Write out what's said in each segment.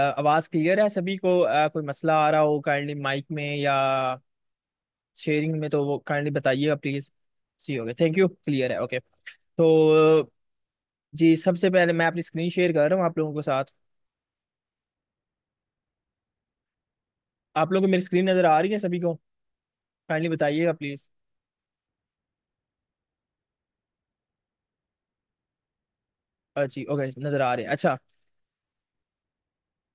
आवाज़ क्लियर है सभी को आ, कोई मसला आ रहा हो काइंडली माइक में या शेयरिंग में तो वो काइंडली बताइएगा प्लीज़ सी हो गया थैंक यू क्लियर है ओके तो जी सबसे पहले मैं अपनी स्क्रीन शेयर कर रहा हूँ आप लोगों के साथ आप लोगों को मेरी स्क्रीन नज़र आ रही है सभी को काइंडली बताइएगा प्लीज़ अच्छी ओके नज़र आ रही है अच्छा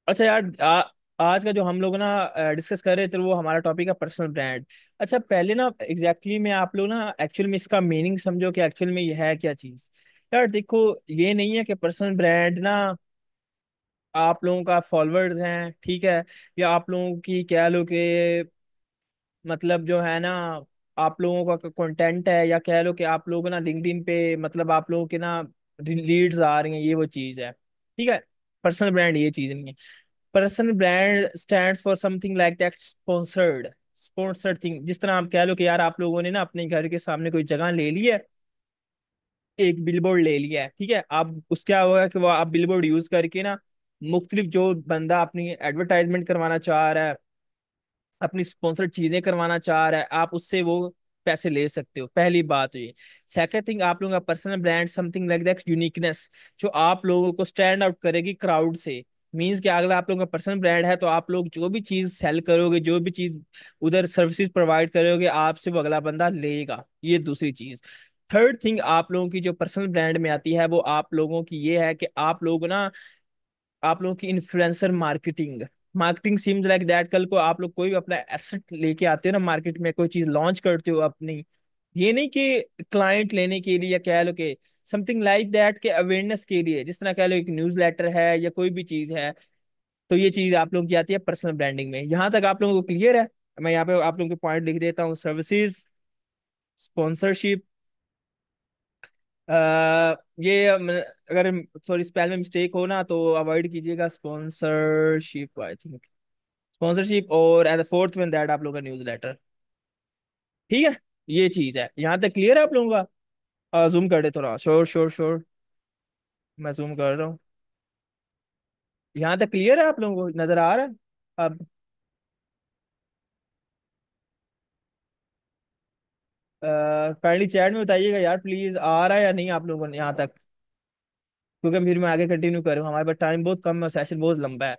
अच्छा यार आ, आज का जो हम लोग ना डिस्कस कर रहे थे वो हमारा टॉपिक है पर्सनल ब्रांड अच्छा पहले ना एग्जैक्टली exactly मैं आप लोग ना एक्चुअल में इसका मीनिंग समझो कि एक्चुअल में ये है क्या चीज़ यार देखो ये नहीं है कि पर्सनल ब्रांड ना आप लोगों का फॉलोअर्स हैं ठीक है या आप लोगों की कह लो कि मतलब जो है ना आप लोगों का कंटेंट है या कह लो कि आप लोग ना लिंक्डइन पे मतलब आप लोगों के ना लीड्स आ रही हैं ये वो चीज़ है ठीक है पर्सनल ब्रांड ये चीज नहीं है personal brand stand for something like that sponsored sponsored thing जिस तरह आप कह लो कि यार आप लोगों ने ना अपने घर के सामने कोई जगह ले ली है एक बिलबोर्ड ले लिया है ठीक है आप उस क्या होगा कि वो आप बिलबोर्ड यूज करके ना मुख्तलिफ जो बंदा अपनी एडवर्टाइजमेंट करवाना चाह रहा है अपनी स्पॉन्सर्ड चीजें करवाना चाह रहा है आप उससे वो पैसे ले सकते हो पहली बात तो ये सेकंड थिंग आप लोगों का personal brand something like that uniqueness जो आप लोगों को स्टैंड आउट करेगी क्राउड से मीन्स कि अगर आप लोगों का पर्सनल ब्रांड है तो आप लोग जो भी चीज़ सेल करोगे जो भी चीज़ उधर सर्विसेज प्रोवाइड करोगे आपसे वो अगला बंदा लेगा ये दूसरी चीज़ थर्ड थिंग आप लोगों की जो पर्सनल ब्रांड में आती है वो आप लोगों की ये है कि आप लोग ना आप लोगों की influencer marketing marketing seems like that कल को आप लोग कोई भी अपना एसेट लेके आते हो ना मार्केट में कोई चीज लॉन्च करते हो अपनी ये नहीं कि क्लाइंट लेने के लिए या कह लो कि समथिंग लाइक दैट के अवेयरनेस के लिए जिस तरह कह लो एक न्यूज लेटर है या कोई भी चीज है तो ये चीज आप लोगों की आती है पर्सनल ब्रांडिंग में यहाँ तक आप लोगों को क्लियर है मैं यहाँ पे आप लोगों के पॉइंट लिख देता हूँ सर्विसेज स्पॉन्सरशिप ये अगर सॉरी स्पेल में मिस्टेक हो ना तो अवॉइड कीजिएगा स्पॉन्सरशिप आई थिंक स्पॉन्सरशिप और एंड फोर्थ वन दैट आप लोगों का न्यूज लेटर ठीक है ये चीज है यहाँ तक क्लियर है आप लोगों का जूम कर दे थोड़ा श्योर श्योर श्योर मैं जूम कर रहा हूँ यहाँ तक क्लियर है आप लोगों को नजर आ रहा है अब काइंडली चैट में बताइएगा यार प्लीज आ रहा है या नहीं आप लोगों ने यहाँ तक क्योंकि फिर मैं आगे कंटिन्यू करूँ हमारे पास टाइम बहुत कम है सेशन बहुत लंबा है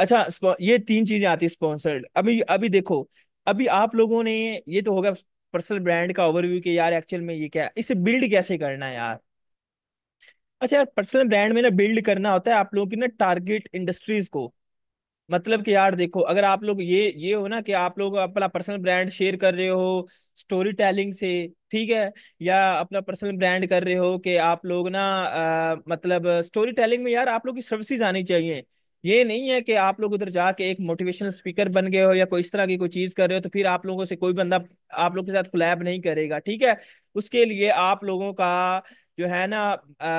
अच्छा ये तीन चीजें आती है स्पॉन्सर्ड अभी अभी देखो अभी आप लोगों ने ये तो होगा पर्सनल ब्रांड का ओवरव्यू कि यार एक्चुअल में ये क्या है इसे बिल्ड कैसे करना है यार अच्छा यार पर्सनल ब्रांड में ना बिल्ड करना होता है आप लोगों की ना टारगेट इंडस्ट्रीज को मतलब कि यार देखो अगर आप लोग ये ये हो ना कि आप लोग अपना पर्सनल ब्रांड शेयर कर रहे हो स्टोरी टेलिंग से ठीक है या अपना पर्सनल ब्रांड कर रहे हो कि आप लोग ना आ, मतलब स्टोरी टेलिंग में यार आप लोग की सर्विसेज आनी चाहिए ये नहीं है कि आप लोग उधर जाके एक मोटिवेशनल स्पीकर बन गए हो या कोई इस तरह की कोई चीज कर रहे हो तो फिर आप लोगों से कोई बंदा आप लोग के साथ क्लैब नहीं करेगा ठीक है उसके लिए आप लोगों का जो है ना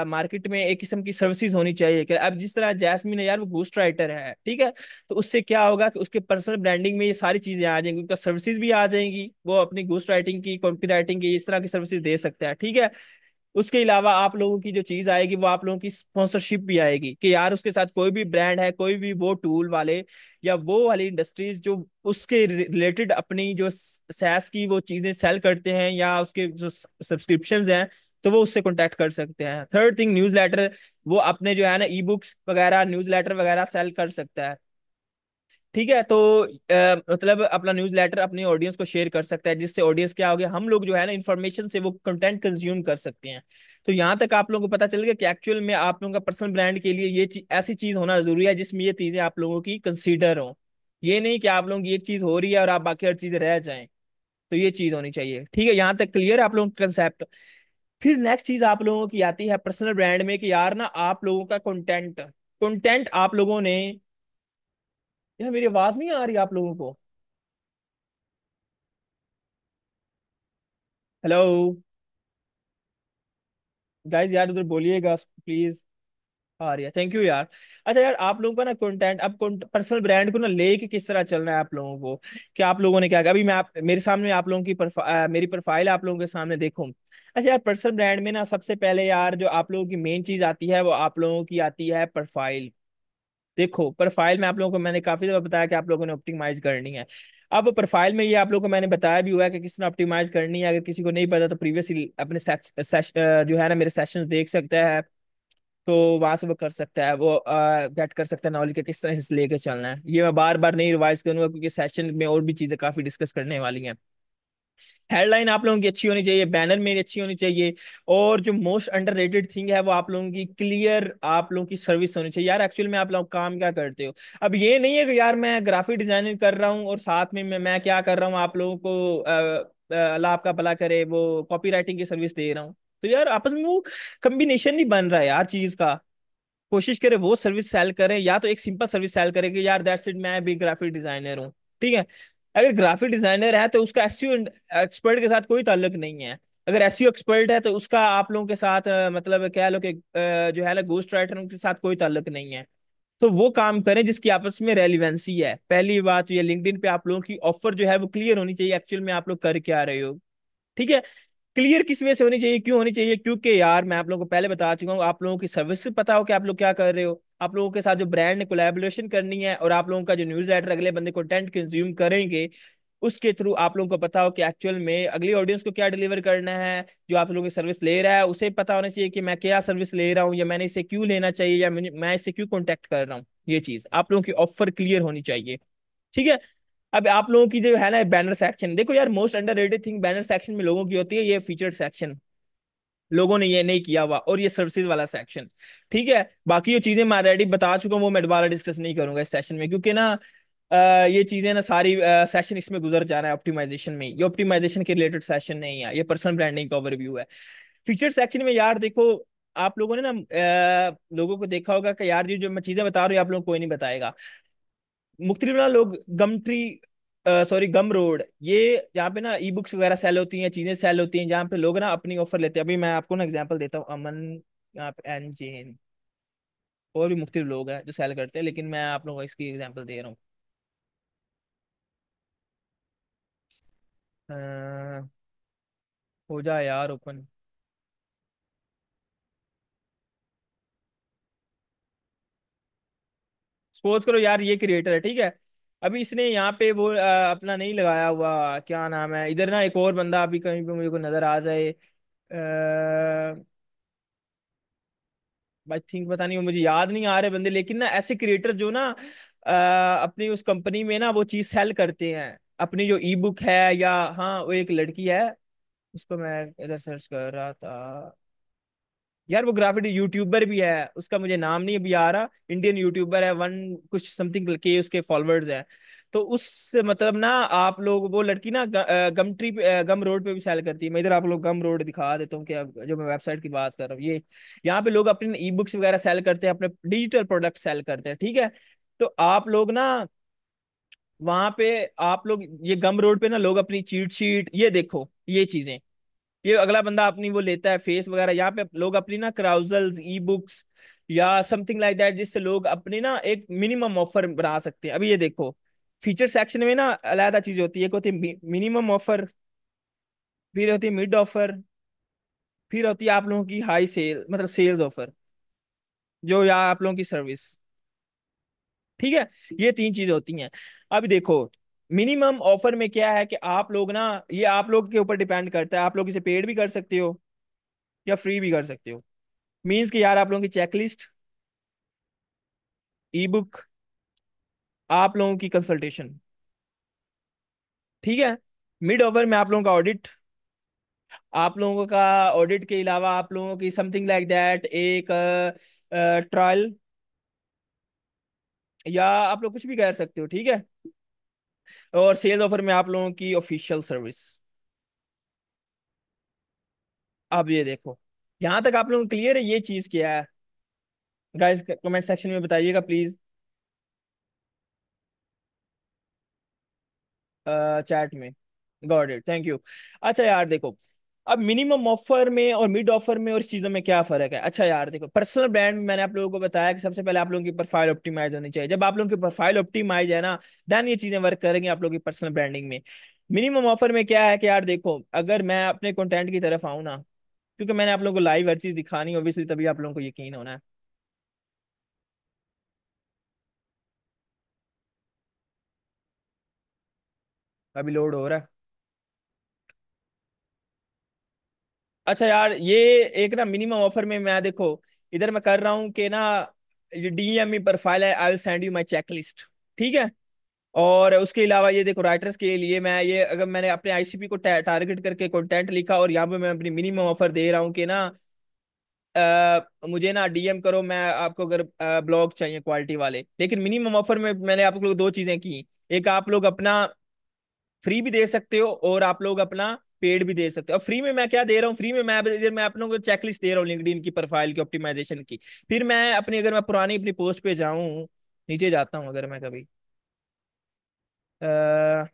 मार्केट में एक किस्म की सर्विसेज होनी चाहिए कि अब जिस तरह जैसमिन है यार वो गोस्ट राइटर है ठीक है तो उससे क्या होगा कि उसके पर्सनल ब्रांडिंग में ये सारी चीज़ें आ जाएंगी उनका सर्विसेज भी आ जाएंगी वो अपनी गोस्ट राइटिंग की कॉपी राइटिंग की इस तरह की सर्विसेज दे सकता है ठीक है उसके अलावा आप लोगों की जो चीज़ आएगी वो आप लोगों की स्पॉन्सरशिप भी आएगी कि यार उसके साथ कोई भी ब्रांड है कोई भी वो टूल वाले या वो वाली इंडस्ट्रीज जो उसके रिलेटेड अपनी जो सैस की वो चीज़ें सेल करते हैं या उसके जो सब्सक्रिप्शन हैं तो वो उससे कॉन्टेक्ट कर सकते हैं थर्ड थिंग न्यूज लेटर वो अपने जो है ना ई बुक्स वगैरह न्यूज लेटर वगैरह सेल कर सकता है ठीक है तो आ, मतलब अपना न्यूज लेटर अपनी ऑडियंस को शेयर कर सकता है जिससे ऑडियंस क्या हो गया हम लोग जो है ना इन्फॉर्मेशन से वो कंटेंट कंज्यूम कर सकते हैं तो यहाँ तक आप लोगों को पता चल गया कि एक्चुअल में आप लोगों का पर्सनल ब्रांड के लिए ये ची, ऐसी चीज होना जरूरी है जिसमें ये चीजें आप लोगों की कंसिडर हो ये नहीं कि आप लोगों की एक चीज हो रही है और आप बाकी हर चीजें रह जाए तो ये चीज होनी चाहिए ठीक है यहाँ तक क्लियर है आप लोगों का कंसेप्ट फिर नेक्स्ट चीज आप लोगों की आती है पर्सनल ब्रांड में कि यार ना आप लोगों का कंटेंट कंटेंट आप लोगों ने यार मेरी आवाज नहीं आ रही आप लोगों को हेलो गाइस यार उधर बोलिएगा प्लीज रही है थैंक यू यार अच्छा यार आप लोगों का ना कंटेंट अब पर्सनल ब्रांड को ना लेके किस तरह चलना है आप लोगों को कि आप लोगों ने क्या अभी मैं आप मेरे सामने आप लोगों की आ, मेरी प्रोफाइल आप लोगों के सामने देखो अच्छा यार पर्सनल ब्रांड में ना सबसे पहले यार जो आप लोगों की मेन चीज आती है वो आप लोगों की आती है प्रोफाइल देखो प्रोफाइल में आप लोगों को मैंने काफी दफा बताया कि आप लोगों ने ऑप्टिमाइज करनी है अब प्रोफाइल में ये आप लोगों को मैंने बताया भी हुआ है कि किसने ऑप्टिमाइज करनी है अगर किसी को नहीं पता तो प्रीवियसली अपने सेश, सेश, जो है ना मेरे सेशंस देख सकता है तो वहां से वो कर सकता है वो गेट कर सकता है नॉलेज के किस तरह से लेके चलना है ये मैं बार बार नहीं रिवाइज करूंगा क्योंकि सेशन में और भी चीजें काफी डिस्कस करने वाली हैं हेडलाइन आप लोगों की अच्छी होनी चाहिए बैनर मेरी अच्छी होनी चाहिए और जो मोस्ट अंडर रेटेड थिंग है वो आप लोगों की क्लियर आप लोगों की सर्विस होनी चाहिए यार एक्चुअल में आप लोग काम क्या करते हो अब ये नहीं है कि यार मैं ग्राफिक डिजाइनिंग कर रहा हूँ और साथ में मैं, मैं क्या कर रहा हूँ आप लोगों को अल्लाह आपका भला करे वो कॉपी राइटिंग की सर्विस दे रहा हूँ तो यार आपस में वो कम्बिनेशन नहीं बन रहा है यार चीज का कोशिश करे वो सर्विस सेल करे या तो एक सिंपल सर्विस सेल करे कि यार दैट्स इट मैं भी ग्राफिक डिजाइनर हूँ ठीक है अगर ग्राफिक डिजाइनर है तो उसका एस एक्सपर्ट e के साथ कोई ताल्लुक नहीं है अगर एस एक्सपर्ट e है तो उसका आप लोगों के साथ मतलब कह लो कि जो है ना गोस्ट राइटर उनके साथ कोई ताल्लुक नहीं है तो वो काम करें जिसकी आपस में रेलिवेंसी है पहली बात तो ये लिंकड पे आप लोगों की ऑफर जो है वो क्लियर होनी चाहिए एक्चुअल में आप लोग कर क्या रहे हो ठीक है क्लियर किस वे से होनी चाहिए क्यों होनी चाहिए क्योंकि यार मैं आप लोगों को पहले बता चुका हूँ आप लोगों की सर्विस पता हो कि आप लोग क्या कर रहे हो आप लोगों के साथ जो ब्रांड ने कोलेबोरेशन करनी है और आप लोगों का जो न्यूज लेटर अगले बंदे कंटेंट कंज्यूम करेंगे उसके थ्रू आप लोगों को पता हो कि एक्चुअल में अगली ऑडियंस को क्या डिलीवर करना है जो आप लोगों की सर्विस ले रहा है उसे पता होना चाहिए कि मैं क्या सर्विस ले रहा हूँ या मैंने इसे क्यों लेना चाहिए या मैं इसे क्यों कॉन्टेक्ट कर रहा हूँ ये चीज आप लोगों की ऑफर क्लियर होनी चाहिए ठीक है अब आप लोगों की जो है ना बैनर सेक्शन देखो यार most under thing banner section में लोगों की होती है ये फीचर्ड सेक्शन लोगों ने ये नहीं किया हुआ और ये सर्विसेज वाला सेक्शन ठीक है बाकी जो चीजें मैं ऑलरेडी बता चुका हूँ वो मैं दोबारा डिस्कस नहीं करूंगा इस सेशन में क्योंकि ना ये चीजें ना सारी सेशन इसमें गुजर जा रहा है ऑप्टिमाइजेशन में ये ऑप्टिमाइजेशन के रिलेटेड सेशन नहीं है ये पर्सनल ब्रांडिंग का ओवरव्यू है फीचर सेक्शन में यार देखो आप लोगों ने ना लोगों को देखा होगा कि यार जो मैं चीजें बता रही हूँ आप लोगों को कोई नहीं बताएगा मुख्तलिफ लोग Gumtree sorry Gumroad ये जहाँ पे ना ई बुक्स वगैरह सेल होती हैं चीजें सेल होती हैं जहाँ पे लोग ना अपनी ऑफर लेते हैं अभी मैं आपको ना एग्जाम्पल देता हूँ अमन यहाँ पे एन जेन और भी मुख्तलिफ लोग हैं जो सेल करते हैं लेकिन मैं आप लोगों को इसकी एग्जाम्पल दे रहा हूँ हो जाए यार ओपन सपोज करो यार ये क्रिएटर है ठीक है अभी इसने यहाँ पे वो आ, अपना नहीं लगाया हुआ क्या नाम है इधर ना एक और बंदा अभी कहीं पे मुझे को नजर आ जाए आई थिंक पता नहीं मुझे याद नहीं आ रहे बंदे लेकिन ना ऐसे क्रिएटर जो ना आ, अपनी उस कंपनी में ना वो चीज सेल करते हैं अपनी जो ई बुक है या हाँ वो एक लड़की है उसको मैं इधर सर्च कर रहा था यार वो ग्राफिटी यूट्यूबर भी है उसका मुझे नाम नहीं अभी आ रहा इंडियन यूट्यूबर है वन कुछ समथिंग के उसके फॉलोअर्स है तो उस मतलब ना आप लोग वो लड़की ना गम ट्री गम रोड पे भी सेल करती है मैं इधर आप लोग गम रोड दिखा देता हूँ कि जो मैं वेबसाइट की बात कर रहा हूँ ये यहाँ पे लोग अपने ई बुक्स वगैरह सेल करते हैं अपने डिजिटल प्रोडक्ट सेल करते हैं ठीक है तो आप लोग ना वहां पे आप लोग ये गम रोड पे ना लोग अपनी चीट शीट ये देखो ये चीजें ये अगला बंदा अपनी वो लेता है फेस वगैरह यहाँ पे लोग अपनी ना क्राउजल्स ई बुक्स या समथिंग लाइक दैट जिससे लोग अपनी ना एक मिनिमम ऑफर बना सकते हैं अभी ये देखो फीचर सेक्शन में ना अलहदा चीज होती है एक होती है मिनिमम ऑफर फिर होती है मिड ऑफर फिर होती है आप लोगों की हाई सेल मतलब सेल्स ऑफर जो या आप लोगों की सर्विस ठीक है ये तीन चीज होती हैं अभी देखो मिनिमम ऑफर में क्या है कि आप लोग ना ये आप लोग के ऊपर डिपेंड करता है आप लोग इसे पेड भी कर सकते हो या फ्री भी कर सकते हो मीन्स कि यार आप लोगों की चेकलिस्ट ई बुक आप लोगों की कंसल्टेशन ठीक है मिड ऑफर में आप लोगों का ऑडिट आप लोगों का ऑडिट के अलावा आप लोगों की समथिंग लाइक दैट एक ट्रायल या आप लोग कुछ भी कर सकते हो ठीक है और सेल्स ऑफर में आप लोगों की ऑफिशियल सर्विस अब ये देखो यहां तक आप लोगों को क्लियर है ये चीज क्या है गाइस कमेंट सेक्शन में बताइएगा प्लीज चैट में गॉड इट थैंक यू अच्छा यार देखो अब मिनिमम ऑफर में और मिड ऑफर में और इस चीज़ों में क्या फर्क है अच्छा यार देखो पर्सनल ब्रांड में मैंने आप लोगों को बताया कि सबसे पहले आप लोगों की प्रोफाइल ऑप्टिमाइज होनी चाहिए जब आप लोगों की प्रोफाइल ऑप्टिमाइज है ना देन ये चीज़ें वर्क करेंगी आप लोगों की पर्सनल ब्रांडिंग में मिनिमम ऑफर में क्या है कि यार देखो अगर मैं अपने कॉन्टेंट की तरफ आऊँ ना क्योंकि मैंने आप लोगों को लाइव हर चीज़ दिखानी ऑब्वियसली तभी आप लोगों को यकीन होना है अभी लोड हो रहा है अच्छा यार ये एक ना मिनिमम ऑफर में मैं देखो इधर मैं कर रहा हूँ कि ना ये डीएम फाइल है I will send you my checklist ठीक है और उसके अलावा ये देखो राइटर्स के लिए मैं ये अगर मैंने अपने आईसीपी को टारगेट करके कंटेंट लिखा और यहाँ पे मैं अपनी मिनिमम ऑफर दे रहा हूँ कि ना आ, मुझे ना डीएम करो मैं आपको अगर ब्लॉग चाहिए क्वालिटी वाले लेकिन मिनिमम ऑफर में मैंने आप लोग दो चीज़ें की एक आप लोग अपना फ्री भी दे सकते हो और आप लोग अपना पेड भी दे सकते हो और फ्री में मैं क्या दे रहा हूँ फ्री में मैं इधर मैं अपनों को चेकलिस्ट दे रहा हूँ लिंकड की प्रोफाइल की ऑप्टिमाइजेशन की फिर मैं अपनी अगर मैं पुरानी अपनी पोस्ट पे जाऊं नीचे जाता हूँ अगर मैं कभी आ,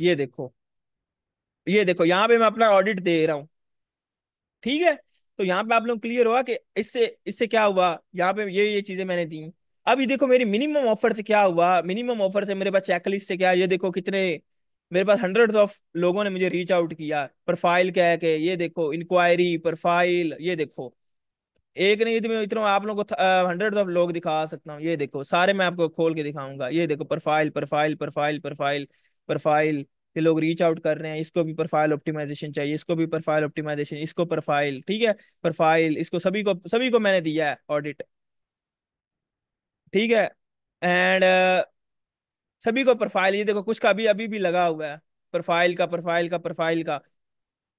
ये देखो ये देखो यहाँ पे मैं अपना ऑडिट दे रहा हूँ ठीक है तो यहाँ पे आप लोग क्लियर हुआ कि इससे इससे क्या हुआ यहाँ पे ये ये चीजें मैंने दी अभी देखो मेरी मिनिमम ऑफर से क्या हुआ मिनिमम ऑफर से मेरे पास चेकलिस्ट से क्या ये देखो कितने मेरे पास हंड्रेड ऑफ लोगों ने मुझे रीच आउट किया प्रोफाइल कह के ये देखो इंक्वायरी प्रोफाइल ये देखो एक नहीं तो मैं इतना आप लोगों को हंड्रेड ऑफ लोग दिखा सकता हूँ ये देखो सारे मैं आपको खोल के दिखाऊंगा ये देखो profile profile profile profile profile ये लोग रीच आउट कर रहे हैं इसको भी प्रोफाइल ऑप्टिमाइजेशन चाहिए इसको भी प्रोफाइल ऑप्टिमाइजेशन इसको प्रोफाइल ठीक है प्रोफाइल इसको सभी को सभी को मैंने दिया है ऑडिट ठीक है एंड uh, सभी को प्रोफाइल ये देखो कुछ का अभी अभी भी लगा हुआ है प्रोफाइल का प्रोफाइल का प्रोफाइल का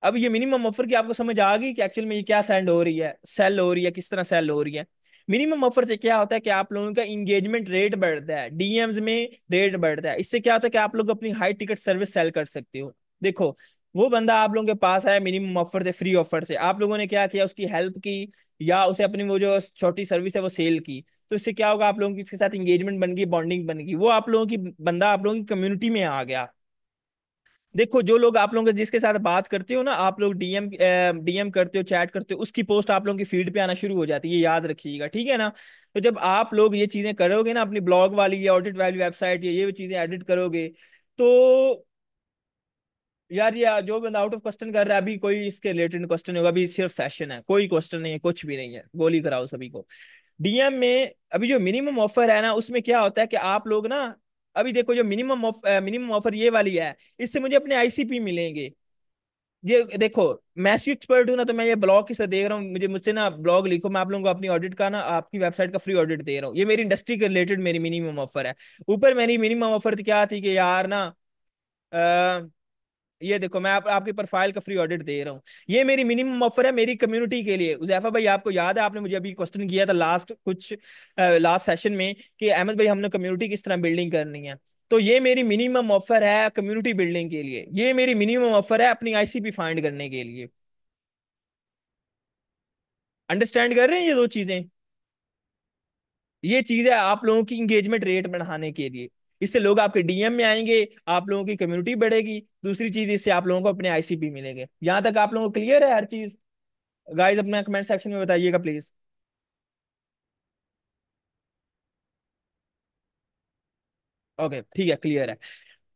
अब ये मिनिमम ऑफर की आपको समझ आ गई कि एक्चुअल में ये क्या सेंड हो रही है सेल हो रही है किस तरह सेल हो रही है मिनिमम ऑफर से क्या होता है कि आप लोगों का इंगेजमेंट रेट बढ़ता है डीएम्स में रेट बढ़ता है इससे क्या होता है कि आप लोग अपनी हाई टिकट सर्विस सेल कर सकते हो देखो वो बंदा आप लोगों के पास आया मिनिमम ऑफर से फ्री ऑफर से आप लोगों ने क्या किया उसकी हेल्प की या उसे अपनी वो जो छोटी सर्विस है वो सेल की तो इससे क्या होगा आप लोगों की उसके साथ इंगेजमेंट बन गई बॉन्डिंग बन गई वो आप लोगों की बंदा आप लोगों की कम्युनिटी में आ गया देखो जो लोग आप लोगों के जिसके साथ बात करते हो ना आप लोग डीएम डीएम करते हो चैट करते हो उसकी पोस्ट आप लोगों की फील्ड पे आना शुरू हो जाती है ये याद रखिएगा ठीक है ना तो जब आप लोग ये चीजें करोगे ना अपनी ब्लॉग वाली या ऑडिट वाली वेबसाइट या ये चीजें एडिट करोगे तो यार ये जो बंदा आउट ऑफ क्वेश्चन कर रहा है अभी कोई इसके रिलेटेड क्वेश्चन होगा अभी सिर्फ सेशन है कोई क्वेश्चन नहीं है कुछ भी नहीं है गोली कराओ सभी को डीएम में अभी जो मिनिमम ऑफर है ना उसमें क्या होता है कि आप लोग ना अभी देखो जो मिनिमम मिनिमम ऑफर ये वाली है इससे मुझे अपने आईसीपी मिलेंगे ये देखो सी एक्सपर्ट हूँ ना तो मैं ये ब्लॉग किसा देख रहा हूँ मुझे मुझसे ना ब्लॉग लिखो मैं आप लोगों को अपनी ऑडिट का ना आपकी वेबसाइट का फ्री ऑडिट दे रहा हूँ ये मेरी इंडस्ट्री के रिलेटेड मेरी मिनिमम ऑफर है ऊपर मेरी मिनिमम ऑफर क्या थी कि यार ना ये देखो मैं आप, आपकी प्रोफाइल का फ्री ऑडिट दे रहा हूँ ये मेरी मिनिमम ऑफर है मेरी कम्युनिटी के लिए उजैफा भाई आपको याद है आपने मुझे अभी क्वेश्चन किया था लास्ट कुछ लास्ट सेशन में कि अहमद भाई हमने कम्युनिटी किस तरह बिल्डिंग करनी है तो ये मेरी मिनिमम ऑफर है कम्युनिटी बिल्डिंग के लिए ये मेरी मिनिमम ऑफर है अपनी आईसीपी फाइंड करने के लिए अंडरस्टैंड कर रहे हैं ये दो चीजें ये चीज है आप लोगों की इंगेजमेंट रेट बढ़ाने के लिए इससे लोग आपके डीएम में आएंगे आप लोगों की कम्युनिटी बढ़ेगी दूसरी चीज इससे आप लोगों को अपने आईसीपी मिलेंगे यहां तक आप लोगों को क्लियर है हर चीज गाइज अपना कमेंट सेक्शन में बताइएगा प्लीज ओके ठीक है क्लियर है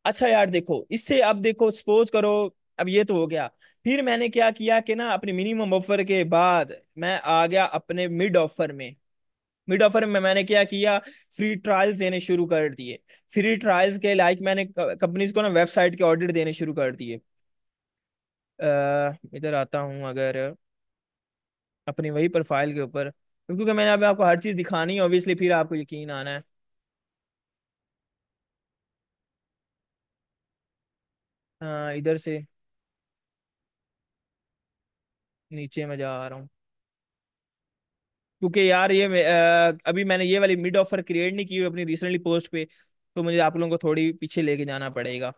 अच्छा यार देखो इससे अब देखो सपोज करो अब ये तो हो गया फिर मैंने क्या किया कि ना अपने मिनिमम ऑफर के बाद मैं आ गया अपने मिड ऑफर में मिड ऑफर में मैंने क्या किया फ्री ट्रायल्स देने शुरू कर दिए फ्री ट्रायल्स के लाइक मैंने कंपनीज को ना वेबसाइट के ऑर्डर देने शुरू कर दिए इधर आता हूँ अगर अपनी वही प्रोफाइल के ऊपर क्योंकि मैंने अभी आपको हर चीज़ दिखानी है ऑब्वियसली फिर आपको यकीन आना है इधर से नीचे मैं जा रहा हूँ क्योंकि यार ये आ, अभी मैंने ये वाली मिड ऑफर क्रिएट नहीं की हुई अपनी रिसेंटली पोस्ट पे तो मुझे आप लोगों को थोड़ी पीछे लेके जाना पड़ेगा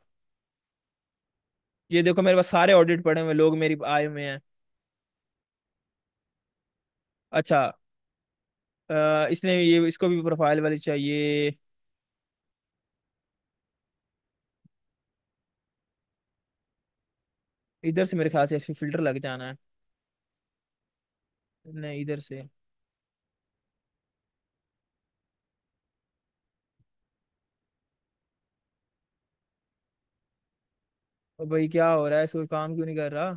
ये देखो मेरे पास सारे ऑडिट पड़े हुए लोग मेरी आए हुए हैं अच्छा आ, इसने ये इसको भी प्रोफाइल वाली चाहिए इधर से मेरे ख्याल से फिल्टर लग जाना है नहीं इधर से और भाई क्या हो रहा है इसको काम क्यों नहीं कर रहा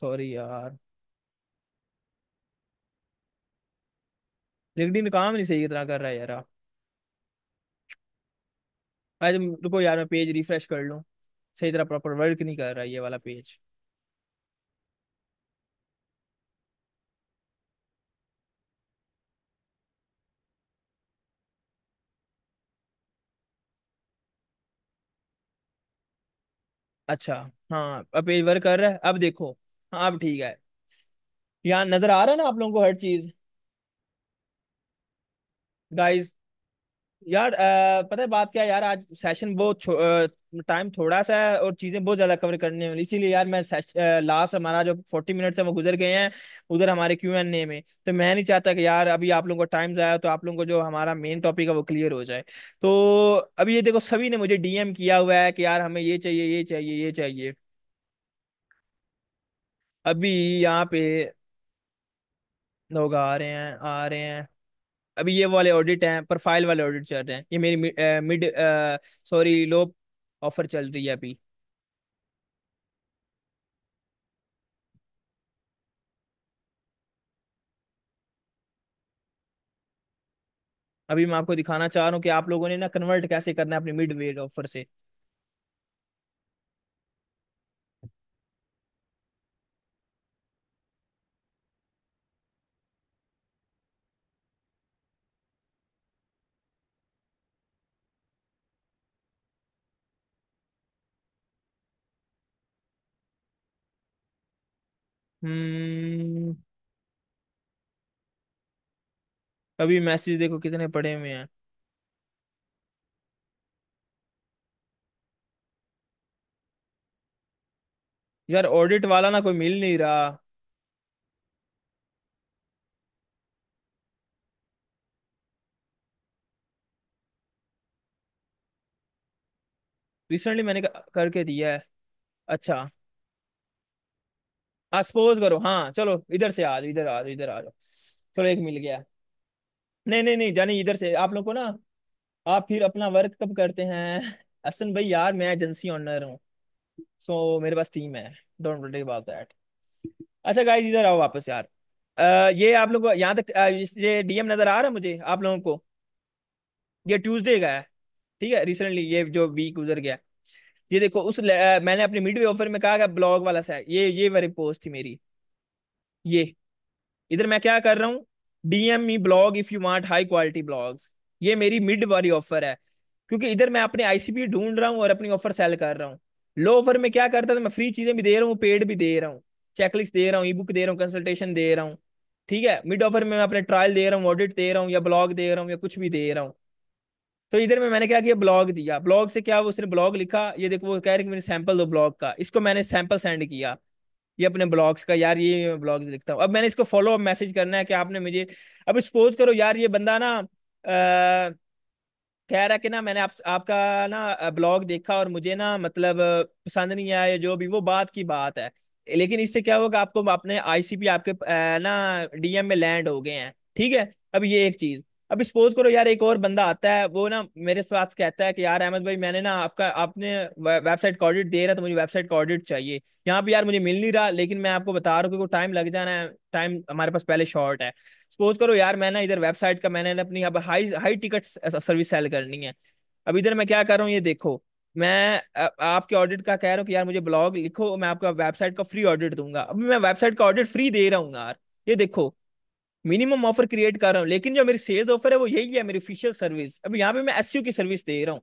सॉरी यार लिंक्डइन काम नहीं सही इतना कर रहा है यार आप अरे रुको यार मैं पेज रिफ्रेश कर लूँ सही तरह प्रॉपर वर्क नहीं कर रहा ये वाला पेज अच्छा हाँ अब पेज वर्क कर रहा है अब देखो हाँ अब ठीक है यहाँ नजर आ रहा है ना आप लोगों को हर चीज गाइस यार आ, पता है बात क्या यार आज सेशन बहुत टाइम थोड़ा सा है और चीजें बहुत ज्यादा कवर करने वाली इसीलिए यार मैं लास्ट हमारा जो फोर्टी मिनट्स है वो गुजर गए हैं उधर हमारे क्यू एन ए में तो मैं नहीं चाहता कि यार अभी आप लोगों को टाइम जाए तो आप लोगों को जो हमारा मेन टॉपिक है वो क्लियर हो जाए तो अभी ये देखो सभी ने मुझे डीएम किया हुआ है कि यार हमें ये चाहिए ये चाहिए ये चाहिए अभी यहाँ पे लोग आ रहे हैं आ रहे हैं अभी ये वाले ऑडिट हैं प्रोफाइल वाले ऑडिट चल रहे हैं ये मेरी मिड सॉरी लो ऑफर चल रही है अभी अभी मैं आपको दिखाना चाह रहा हूँ कि आप लोगों ने ना कन्वर्ट कैसे करना है अपनी मिड वेट ऑफर से हम्म अभी मैसेज देखो कितने पड़े हुए हैं यार ऑडिट वाला ना कोई मिल नहीं रहा रिसेंटली मैंने करके दिया है अच्छा हाँ सपोज करो हाँ चलो इधर से आ जाओ इधर आ जाओ इधर आ जाओ चलो एक मिल गया नहीं नहीं नहीं जानी इधर से आप लोग को ना आप फिर अपना वर्क कब करते हैं असन भाई यार मैं एजेंसी ऑनर हूँ सो so, मेरे पास टीम है डोंट वरी अबाउट दैट अच्छा गाइस इधर आओ वापस यार आ, ये आप लोग यहाँ तक ये डीएम नजर आ रहा है मुझे आप लोगों को ये ट्यूसडे का है ठीक है रिसेंटली ये जो वीक गुजर गया ये देखो उस मैंने अपने मिड वे ऑफर में कहा ब्लॉग वाला सा ये ये वाली पोस्ट थी मेरी ये इधर मैं क्या कर रहा हूँ DM me blog if you want high quality blogs ये मेरी मिड वाली ऑफर है क्योंकि इधर मैं अपने आईसीपी ढूंढ रहा हूँ और अपनी ऑफर सेल कर रहा हूँ लो ऑफर में क्या करता था मैं फ्री चीजें भी दे रहा हूँ पेड भी दे रहा हूँ चेकलिस्ट दे रहा हूँ ई बुक दे रहा हूँ कंसल्टेशन दे रहा हूँ ठीक है मिड ऑफर में मैं अपने ट्रायल दे रहा हूँ ऑडिट दे रहा हूँ या ब्लॉग दे रहा हूँ या कुछ भी दे रहा हूँ तो इधर में मैंने क्या किया ब्लॉग दिया ब्लॉग से क्या वो उसने ब्लॉग लिखा ये देखो वो कह रहे कि सैंपल दो ब्लॉग का इसको मैंने सैंपल सेंड किया ये अपने ब्लॉग्स का यार ये मैं ब्लॉग्स लिखता हूँ अब मैंने इसको फॉलो अप मैसेज करना है कि आपने मुझे अब सपोज करो यार ये बंदा ना आ, कह रहा कि ना मैंने आप आपका ना ब्लॉग देखा और मुझे ना मतलब पसंद नहीं आया जो भी वो बात की बात है लेकिन इससे क्या होगा आपको अपने आईसीपी आपके ना डीएम में लैंड हो गए हैं ठीक है अब ये एक चीज अब सपोज करो यार एक और बंदा आता है वो ना मेरे पास कहता है कि यार अहमद भाई मैंने ना आपका आपने वेबसाइट का ऑडिट दे रहा तो मुझे वेबसाइट का ऑडिट चाहिए यहाँ पे यार मुझे मिल नहीं रहा लेकिन मैं आपको बता रहा हूँ टाइम लग जाना है टाइम हमारे पास पहले शॉर्ट है सपोज करो यार मैं ना इधर वेबसाइट का मैंने अपनी अब high high ticket service sell करनी है अब इधर मैं क्या कर रहा हूँ ये देखो मैं आपके ऑडिट का कह रहा हूँ कि यार मुझे ब्लॉग लिखो मैं आपका वेबसाइट का फ्री ऑडिट दूंगा अभी मैं वेबसाइट का ऑडिट फ्री दे रहा हूँ यार ये देखो मिनिमम ऑफर क्रिएट कर रहा हूँ लेकिन जो मेरी सेल्स ऑफर है वो यही है मेरी ऑफिशियल सर्विस अब यहाँ पे मैं एस की सर्विस दे रहा हूँ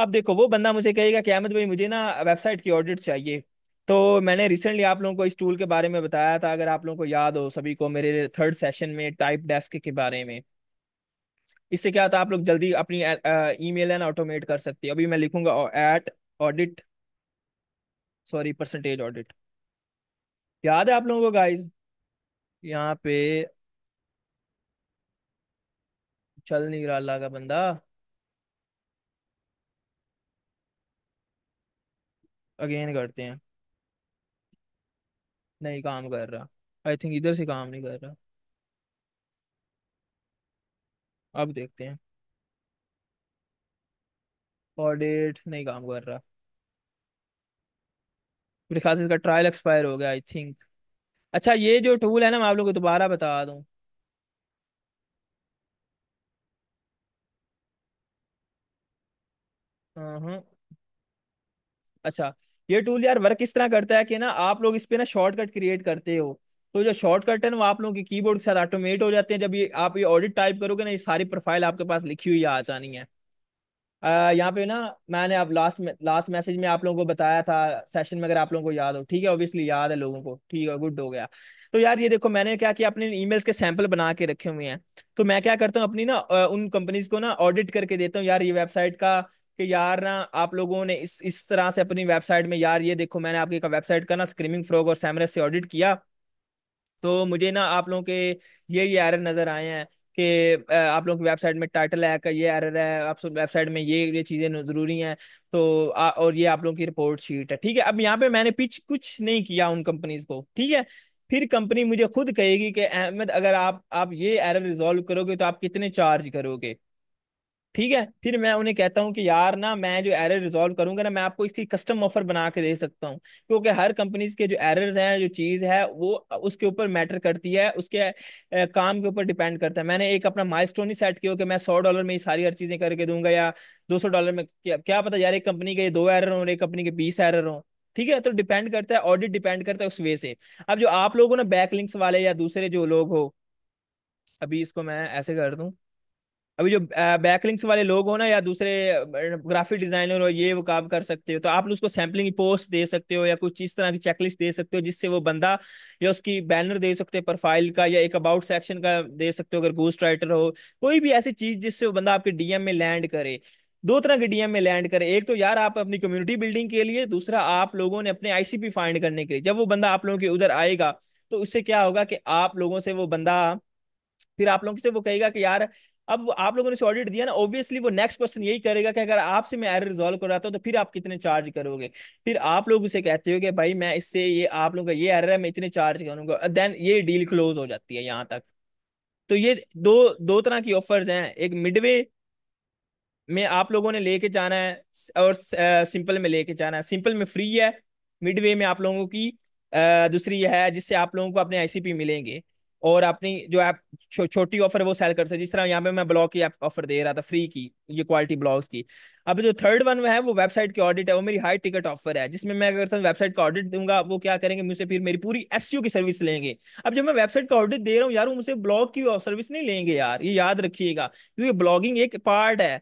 अब देखो वो बंदा मुझे कहेगा कि अहमद भाई मुझे ना वेबसाइट की ऑडिट चाहिए तो मैंने रिसेंटली आप लोगों को इस टूल के बारे में बताया था अगर आप लोगों को याद हो सभी को मेरे थर्ड सेशन में टाइप डेस्क के बारे में इससे क्या है आप लोग जल्दी अपनी ईमेल ना ऑटोमेट कर सकते हैं अभी मैं लिखूंगा at audit sorry percentage audit याद है आप लोगों को गाइज यहाँ पे चल नहीं रहा अल्लाह का बंदा अगेन करते हैं नहीं काम कर रहा आई थिंक इधर से काम नहीं कर रहा अब देखते हैं ऑडिट नहीं काम कर रहा मेरे ख्याल से इसका ट्रायल एक्सपायर हो गया आई थिंक अच्छा ये जो टूल है ना मैं आप लोगों को दोबारा बता दूं हाँ, हाँ अच्छा ये टूल यार वर्क किस तरह करता है कि ना आप लोग इस पे ना शॉर्टकट क्रिएट करते हो तो जो शॉर्टकट है ना वो आप लोगों के कीबोर्ड के साथ ऑटोमेट हो जाते हैं जब ये आप ये ऑडिट टाइप करोगे ना ये सारी प्रोफाइल आपके पास लिखी हुई आ जानी है यहाँ पे ना मैंने आप लास्ट में लास्ट मैसेज में आप लोगों को बताया था सेशन में अगर आप लोगों को याद हो ठीक है ऑब्वियसली याद है लोगों को ठीक है गुड हो गया तो यार ये देखो मैंने क्या किया अपने ईमेल्स के सैंपल बना के रखे हुए हैं तो मैं क्या करता हूँ अपनी ना उन कंपनीज को ना ऑडिट करके देता हूँ यार ये वेबसाइट का कि यार ना आप लोगों ने इस इस तरह से अपनी वेबसाइट में यार ये देखो मैंने आपकी वेबसाइट का ना स्क्रीमिंग फ्रॉग और सैमरस से ऑडिट किया तो मुझे ना आप लोगों के ये ये एरर नज़र आए हैं कि आप लोगों की वेबसाइट में टाइटल है का ये एरर है आप वेबसाइट में ये ये चीज़ें ज़रूरी हैं तो आ, और ये आप लोगों की रिपोर्ट शीट है ठीक है अब यहाँ पे मैंने पिच कुछ नहीं किया उन कंपनीज को ठीक है फिर कंपनी मुझे खुद कहेगी कि अहमद अगर आप आप ये एरर रिजॉल्व करोगे तो आप कितने चार्ज करोगे ठीक है फिर मैं उन्हें कहता हूँ कि यार ना मैं जो एरर रिजोल्व करूंगा ना मैं आपको इसकी कस्टम ऑफर बना के दे सकता हूँ क्योंकि हर कंपनीज के जो एरर्स हैं जो चीज़ है वो उसके ऊपर मैटर करती है उसके काम के ऊपर डिपेंड करता है मैंने एक अपना माइलस्टोन ही सेट किया कि मैं सौ डॉलर में ही सारी हर चीज़ें करके दूंगा या दो सौ डॉलर में क्या, क्या पता यार एक कंपनी के दो एरर हों एक कंपनी के बीस एरर हों ठीक है तो डिपेंड करता है ऑडिट डिपेंड करता है उस वे से अब जो आप लोग हो ना बैक लिंक्स वाले या दूसरे जो लोग हो अभी इसको मैं ऐसे कर दूँ अभी जो बैकलिंक्स वाले लोग हो ना या दूसरे ग्राफिक डिजाइनर हो ये वो काम कर सकते हो तो आप उसको सैम्पलिंग पोस्ट दे सकते हो या कुछ इस तरह की चेकलिस्ट दे सकते हो जिससे वो बंदा या उसकी बैनर दे सकते हो प्रोफाइल का या एक अबाउट सेक्शन का दे सकते हो अगर गोस्ट राइटर हो कोई भी ऐसी चीज जिससे वो बंदा आपके डीएम में लैंड करे दो तरह के डीएम में लैंड करे एक तो यार आप अपनी कम्युनिटी बिल्डिंग के लिए दूसरा आप लोगों ने अपने आईसीपी फाइंड करने के लिए जब वो बंदा आप लोगों के उधर आएगा तो उससे क्या होगा कि आप लोगों से वो बंदा फिर आप लोगों से वो कहेगा कि यार अब आप लोगों ने से ऑडिट दिया ना ऑब्वियसली वो नेक्स्ट क्वेश्चन यही करेगा कि अगर आपसे मैं एरर रिजॉल्व कराता हूँ तो फिर आप कितने चार्ज करोगे फिर आप लोग उसे कहते हो कि भाई मैं इससे ये आप लोगों का ये एरर है मैं इतने चार्ज करूंगा देन ये डील क्लोज हो जाती है यहाँ तक तो ये दो दो तरह की ऑफर्स हैं एक मिडवे में आप लोगों ने लेके जाना है और सिंपल में लेके जाना है सिंपल में फ्री है मिडवे में आप लोगों की दूसरी है जिससे आप लोगों को अपने आईसीपी मिलेंगे और अपनी जो ऐप छो, छोटी ऑफर वो सेल कर सकते जिस तरह यहाँ पे मैं ब्लॉग की ऐप ऑफर दे रहा था फ्री की ये क्वालिटी ब्लॉग्स की अब जो थर्ड वन है वो वेबसाइट की ऑडिट है वो मेरी हाई टिकट ऑफर है जिसमें मैं अगर वेबसाइट का ऑडिट दूंगा वो क्या करेंगे मुझसे फिर मेरी पूरी एस e की सर्विस लेंगे अब जब मैं वेबसाइट का ऑडिट दे रहा हूँ यार वो मुझसे ब्लॉग की सर्विस नहीं लेंगे यार ये याद रखिएगा क्योंकि ब्लॉगिंग एक पार्ट है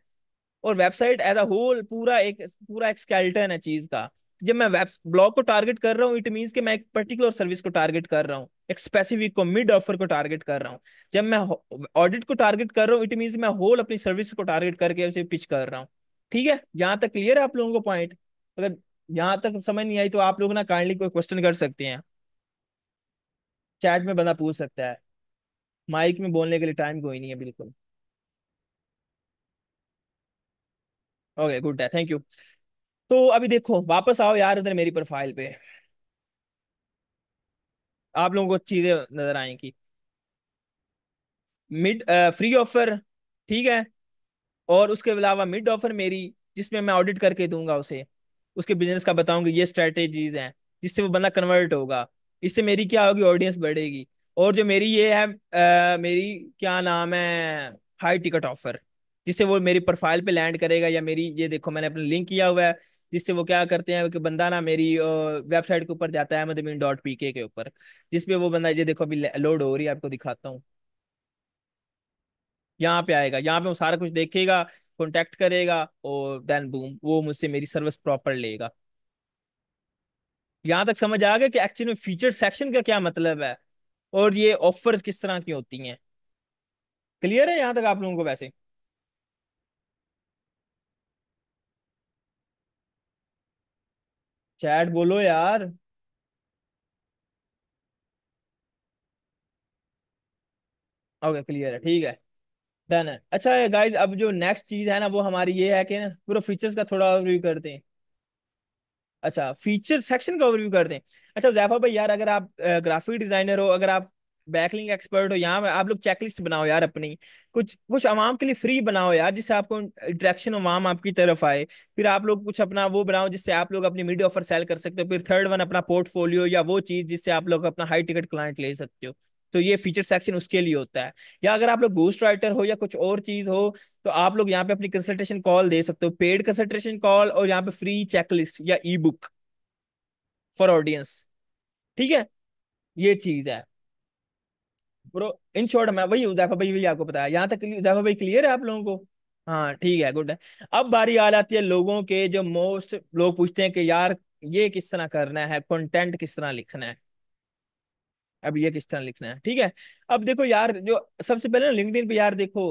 और वेबसाइट एज अ होल पूरा एक पूरा एक स्केल्टन है चीज का जब मैं वेब ब्लॉग को टारगेट कर रहा हूँ इट मीन्स कि मैं एक पर्टिकुलर सर्विस को टारगेट कर रहा हूँ एक स्पेसिफिक को मिड ऑफर को टारगेट कर रहा हूँ जब मैं ऑडिट को टारगेट कर रहा हूँ इट मीन्स मैं होल अपनी सर्विस को टारगेट करके उसे पिच कर रहा हूँ ठीक है यहाँ तक क्लियर है आप लोगों को पॉइंट अगर यहाँ तक समझ नहीं आई तो आप लोग ना काइंडली कोई क्वेश्चन कर सकते हैं चैट में बंदा पूछ सकता है माइक में बोलने के लिए टाइम कोई नहीं है बिल्कुल ओके गुड है थैंक यू तो अभी देखो वापस आओ यार उधर मेरी प्रोफाइल पे आप लोगों को चीजें नजर आएंगी मिड फ्री ऑफर ठीक है और उसके अलावा मिड ऑफर मेरी जिसमें मैं ऑडिट करके दूंगा उसे उसके बिजनेस का बताऊंगी ये स्ट्रेटेजीज हैं जिससे वो बंदा कन्वर्ट होगा इससे मेरी क्या होगी ऑडियंस बढ़ेगी और जो मेरी ये है आ, मेरी क्या नाम है हाई टिकट ऑफर जिससे वो मेरी प्रोफाइल पे लैंड करेगा या मेरी ये देखो मैंने अपना लिंक किया हुआ है जिससे वो क्या करते हैं कि बंदा ना मेरी वेबसाइट के ऊपर जाता है मदमीन डॉट पी के ऊपर जिसपे वो बंदा ये देखो अभी लोड हो रही है आपको दिखाता हूँ यहाँ पे आएगा यहाँ पे वो सारा कुछ देखेगा कॉन्टेक्ट करेगा और देन बूम वो मुझसे मेरी सर्विस प्रॉपर लेगा यहाँ तक समझ आ गया कि एक्चुअल में फीचर सेक्शन का क्या मतलब है और ये ऑफर्स किस तरह की होती हैं क्लियर है यहाँ तक आप लोगों को वैसे चैट बोलो यार ओके क्लियर है ठीक है डन है अच्छा गाइज अब जो नेक्स्ट चीज है ना वो हमारी ये है कि ना पूरा फीचर्स का थोड़ा ओवरव्यू करते हैं अच्छा फीचर सेक्शन का ओवरव्यू करते हैं अच्छा जैफा भाई यार अगर आप ग्राफिक डिजाइनर हो अगर आप बैकलिंग एक्सपर्ट हो यहाँ आप लोग चेकलिस्ट बनाओ यार अपनी कुछ कुछ आवाम के लिए फ्री बनाओ यार जिससे आपको इंट्रैक्शन आवाम आपकी तरफ आए फिर आप लोग कुछ अपना वो बनाओ जिससे आप लोग अपनी मीडिया ऑफर सेल कर सकते हो फिर थर्ड वन अपना पोर्टफोलियो या वो चीज़ जिससे आप लोग अपना हाई टिकट क्लाइंट ले सकते हो तो ये फीचर सेक्शन उसके लिए होता है या अगर आप लोग गोस्ट राइटर हो या कुछ और चीज़ हो तो आप लोग यहाँ पे अपनी कंसल्टेशन कॉल दे सकते हो पेड कंसल्टेशन कॉल और यहाँ पे फ्री चेकलिस्ट या ई बुक फॉर ऑडियंस ठीक है ये चीज़ है ब्रो इन शॉर्ट मैं वही उजैफा भाई भी आपको बताया यहाँ तक उजैफा भाई क्लियर है आप लोगों को हाँ ठीक है गुड है अब बारी आ जाती है लोगों के जो मोस्ट लोग पूछते हैं कि यार ये किस तरह करना है कंटेंट किस तरह लिखना है अब ये किस तरह लिखना है ठीक है अब देखो यार जो सबसे पहले ना लिंक्डइन पे यार देखो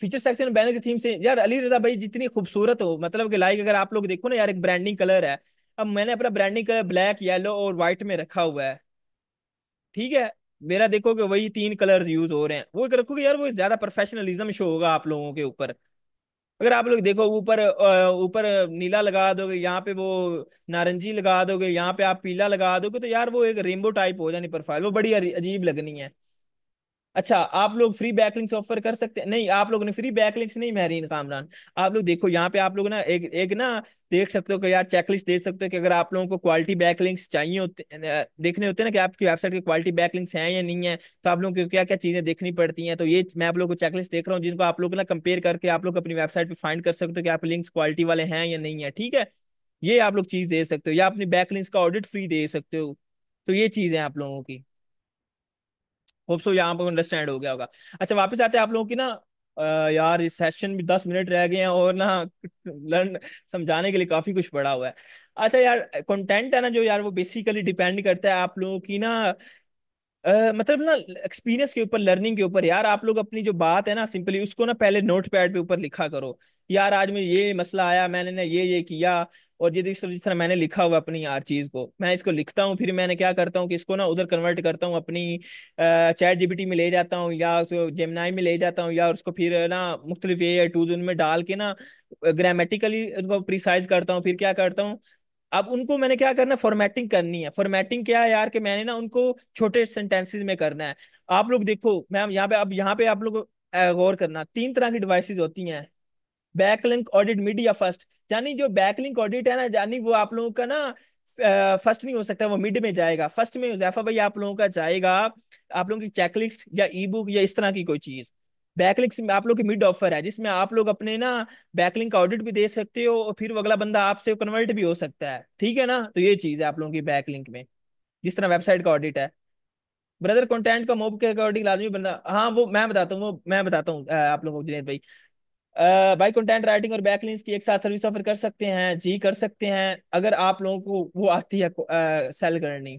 फीचर सेक्शन बैनर की थीम से यार अली रजा भाई जितनी खूबसूरत हो मतलब कि लाइक अगर आप लोग देखो ना यार एक ब्रांडिंग कलर है अब मैंने अपना ब्रांडिंग कलर ब्लैक येलो और व्हाइट में रखा हुआ है ठीक है मेरा देखो कि वही तीन कलर्स यूज हो रहे हैं वो रखोगे यार वो ज्यादा प्रोफेशनलिज्म शो होगा आप लोगों के ऊपर अगर आप लोग देखो ऊपर ऊपर नीला लगा दोगे यहाँ पे वो नारंगी लगा दोगे यहाँ पे आप पीला लगा दोगे तो यार वो एक रेनबो टाइप हो जानी प्रोफाइल वो बड़ी अजीब लगनी है अच्छा आप लोग फ्री बैकलिंग्स ऑफर कर सकते हैं नहीं आप लोगों ने फ्री बैकलिंग्स नहीं महरीन कामरान आप लोग देखो यहाँ पे आप लोग ना एक एक ना देख सकते हो कि यार चेकलिस्ट दे सकते हो कि अगर आप लोगों को क्वालिटी बैकलिंग्स चाहिए होते देखने होते हैं ना कि आपकी वेबसाइट के क्वालिटी बैकलिंग्स हैं या नहीं है तो आप लोगों को क्या क्या चीजें देखनी पड़ती हैं तो ये मैं आप लोगों को चेकलिस्ट देख रहा हूँ जिनको आप लोग ना कंपेयर करके आप लोग अपनी वेबसाइट पर फाइंड कर सकते हो कि आप लिंक्स क्वालिटी वाले हैं या नहीं है ठीक है ये आप लोग चीज दे सकते हो या अपनी बैकलिंग्स का ऑडिट फ्री दे सकते हो तो ये चीज है आप लोगों की होप सो यहाँ पर अंडरस्टैंड हो गया होगा अच्छा वापस आते हैं आप लोगों की ना यार इस सेशन भी दस मिनट रह गए हैं और ना लर्न समझाने के लिए काफी कुछ पड़ा हुआ है अच्छा यार कंटेंट है ना जो यार वो बेसिकली डिपेंड करता है आप लोगों की ना Uh, मतलब ना एक्सपीरियंस के ऊपर लर्निंग के ऊपर यार आप लोग अपनी जो बात है ना सिंपली उसको ना पहले नोट पैड पे ऊपर लिखा करो यार आज में ये मसला आया मैंने ना ये ये किया और यदि जिस तरह मैंने लिखा हुआ अपनी यार चीज को मैं इसको लिखता हूँ फिर मैंने क्या करता हूँ कि इसको ना उधर कन्वर्ट करता हूँ अपनी चैट जीबीटी में ले जाता हूँ या जेमनाई में ले जाता हूँ या उसको फिर ना मुख्तलिफ ए टूज उनमें डाल के ना ग्रामेटिकली उसको प्रिसाइज करता हूँ फिर क्या करता हूँ अब उनको मैंने क्या करना है फॉर्मेटिंग करनी है फॉर्मेटिंग क्या है यार कि मैंने ना उनको छोटे सेंटेंसेस में करना है आप लोग देखो मैम यहाँ पे अब यहाँ पे आप लोग गौर करना तीन तरह की डिवाइसेस होती हैं बैकलिंक ऑडिट मीडिया फर्स्ट यानी जो बैकलिंक ऑडिट है ना यानी वो आप लोगों का ना फर्स्ट नहीं हो सकता वो मिड में जाएगा फर्स्ट में जैफा भाई आप लोगों का जाएगा आप लोगों की चेकलिस्ट या ई बुक या इस तरह की कोई चीज़ बैकलिंक्स में आप लोग की मिड ऑफर है जिसमें आप लोग अपने ना बैकलिंक का ऑडिट भी दे सकते हो और फिर अगला बंदा आपसे कन्वर्ट भी हो सकता है ठीक है ना तो ये चीज़ है आप लोगों की बैकलिंक में जिस तरह वेबसाइट का ऑडिट है ब्रदर कंटेंट का मोब के अकॉर्डिंग लाजमी बंदा हाँ वो मैं बताता हूँ वो मैं बताता हूँ आप लोगों को जुनेद भाई बाई भाई कंटेंट राइटिंग और बैकलिंग्स की एक साथ सर्विस ऑफर कर सकते हैं जी कर सकते हैं अगर आप लोगों को वो आती है सेल करनी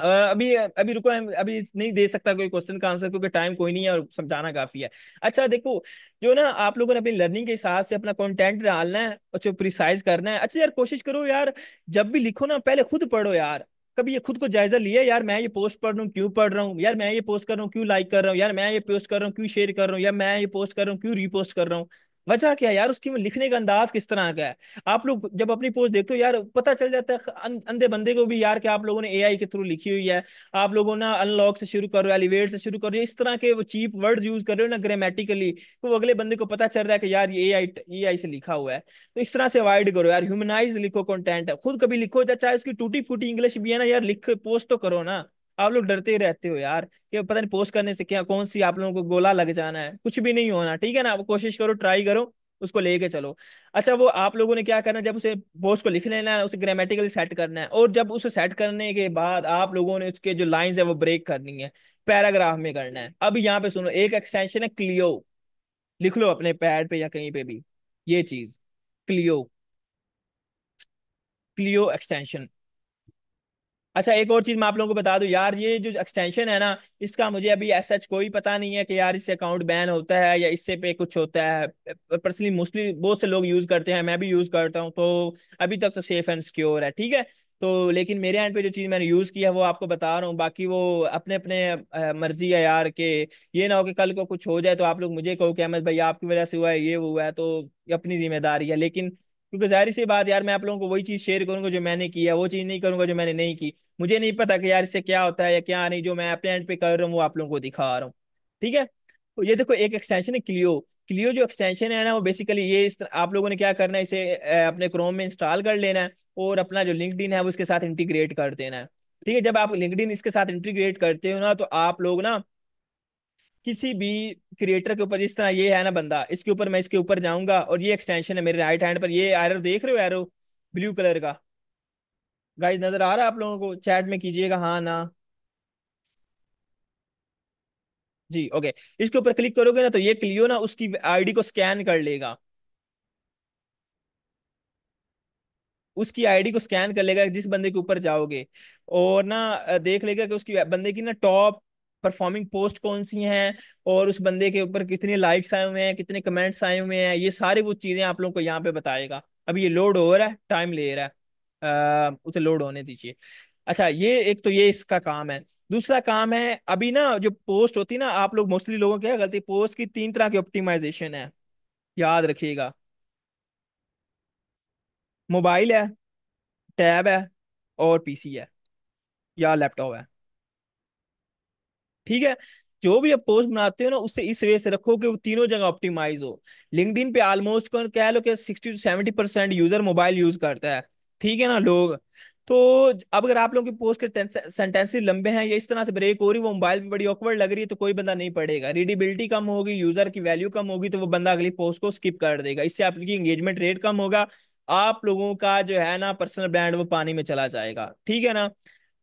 अभी अभी रुको अभी नहीं दे सकता कोई क्वेश्चन का आंसर क्योंकि टाइम कोई नहीं है और समझाना काफी है अच्छा देखो जो ना आप लोगों ने अपनी लर्निंग के हिसाब से अपना कंटेंट डालना है और प्रिसाइज करना है अच्छा यार कोशिश करो यार जब भी लिखो ना पहले खुद पढ़ो यार कभी ये खुद को जायजा लिया यार मैं ये पोस्ट पढ़ रहा हूँ क्यों पढ़ रहा हूँ यार मैं ये पोस्ट कर रहा हूँ क्यों लाइक कर रहा हूँ यार मैं ये पोस्ट कर रहा हूँ क्यों शेयर कर रहा हूँ या मैं ये पोस्ट कर रहा हूँ क्यों रीपोस्ट कर रहा हूँ वजह क्या यार उसकी में लिखने का अंदाज किस तरह का है आप लोग जब अपनी पोस्ट देखते हो यार पता चल जाता है अं-, अंधे बंदे को भी यार कि आप लोगों ने एआई के थ्रू लिखी हुई है आप लोगों ना अनलॉक से शुरू करो एलिवेट से शुरू करो इस तरह के वो चीप वर्ड यूज कर रहे हो ना ग्रामेटिकली तो वो अगले बंदे को पता चल रहा है कि यार ये ए आई से लिखा हुआ है तो इस तरह से अवॉइड करो यार ह्यूमनाइज लिखो कॉन्टेंट खुद कभी लिखो चाहे उसकी टूटी फूटी इंग्लिश भी है ना यार लिख पोस्ट तो करो ना आप लोग डरते ही रहते हो यार ये पता नहीं पोस्ट करने से क्या कौन सी आप लोगों को गोला लग जाना है कुछ भी नहीं होना ठीक है ना आप कोशिश करो ट्राई करो उसको लेके चलो अच्छा वो आप लोगों ने क्या करना है जब उसे पोस्ट को लिख लेना है उसे ग्रामेटिकली सेट करना है और जब उसे सेट करने के बाद आप लोगों ने उसके जो लाइन है वो ब्रेक करनी है पैराग्राफ में करना है अब यहाँ पे सुनो एक एक्सटेंशन है क्लियो लिख लो अपने पैड पे या कहीं पे भी ये चीज क्लियो क्लियो एक्सटेंशन अच्छा एक और चीज़ मैं आप लोगों को बता दूं यार ये जो एक्सटेंशन है ना इसका मुझे अभी एस कोई पता नहीं है कि यार इससे अकाउंट बैन होता है या इससे पे कुछ होता है पर्सनली मोस्टली बहुत से लोग यूज़ करते हैं मैं भी यूज़ करता हूँ तो अभी तक तो सेफ एंड सिक्योर है ठीक है तो लेकिन मेरे एंड पे जो चीज़ मैंने यूज़ की है वो आपको बता रहा हूँ बाकी वो अपने अपने मर्जी है यार के ये ना हो कि कल को कुछ हो जाए तो आप लोग मुझे कहो कि अहमद भाई आपकी वजह से हुआ है ये हुआ है तो अपनी जिम्मेदारी है लेकिन क्योंकि जाहिर सी बात यार मैं आप लोगों को वही चीज़ शेयर करूंगा जो मैंने की है वो चीज़ नहीं करूंगा जो मैंने नहीं की मुझे नहीं पता कि यार इससे क्या होता है या क्या नहीं जो मैं अपने एंड पे कर रहा हूँ वो आप लोगों को दिखा रहा हूँ ठीक है तो ये देखो एक एक्सटेंशन है क्लियो क्लियो जो एक्सटेंशन है ना वो बेसिकली ये आप लोगों ने क्या करना है इसे अपने क्रोम में इंस्टॉल कर लेना है और अपना जो लिंकड है वो उसके साथ इंटीग्रेट कर देना है ठीक है जब आप लिंकड इसके साथ इंटीग्रेट करते हो ना तो आप लोग ना किसी भी क्रिएटर के ऊपर जिस तरह ये है ना बंदा इसके ऊपर मैं इसके ऊपर जाऊंगा और ये एक्सटेंशन है मेरे राइट हैंड पर ये एरो देख रहे हो एरो ब्लू कलर का गाइज नजर आ रहा है आप लोगों को चैट में कीजिएगा हाँ ना जी ओके इसके ऊपर क्लिक करोगे ना तो ये क्लियो ना उसकी आईडी को स्कैन कर लेगा उसकी आईडी को स्कैन कर लेगा जिस बंदे के ऊपर जाओगे और ना देख लेगा कि उसकी बंदे की ना टॉप परफॉर्मिंग पोस्ट कौन सी हैं और उस बंदे के ऊपर कितने लाइक्स आए हुए हैं कितने कमेंट्स आए हुए हैं ये सारी वो चीज़ें आप लोगों को यहाँ पे बताएगा अभी ये लोड हो रहा है टाइम ले रहा है आ, उसे लोड होने दीजिए अच्छा ये एक तो ये इसका काम है दूसरा काम है अभी ना जो पोस्ट होती है ना आप लोग मोस्टली लोगों क्या गलती पोस्ट की तीन तरह की ऑप्टिमाइजेशन है याद रखिएगा मोबाइल है टैब है और पीसी है या लैपटॉप है ठीक है जो भी आप पोस्ट बनाते हो ना उससे इस वे से रखो कि वो तीनों जगह ऑप्टिमाइज हो लिंकड पे ऑलमोस्ट कह लो कि sixty to seventy percent user mobile use करता है ठीक है ना लोग तो अब अगर आप लोगों के पोस्ट के सेंटेंसेस लंबे हैं या इस तरह से ब्रेक हो रही वो मोबाइल में बड़ी ऑकवर्ड लग रही है तो कोई बंदा नहीं पढ़ेगा रीडिबिलिटी कम होगी यूजर की वैल्यू कम होगी तो वो बंदा अगली पोस्ट को स्किप कर देगा इससे आपकी एंगेजमेंट रेट कम होगा आप लोगों का जो है ना पर्सनल ब्रांड वो पानी में चला जाएगा ठीक है ना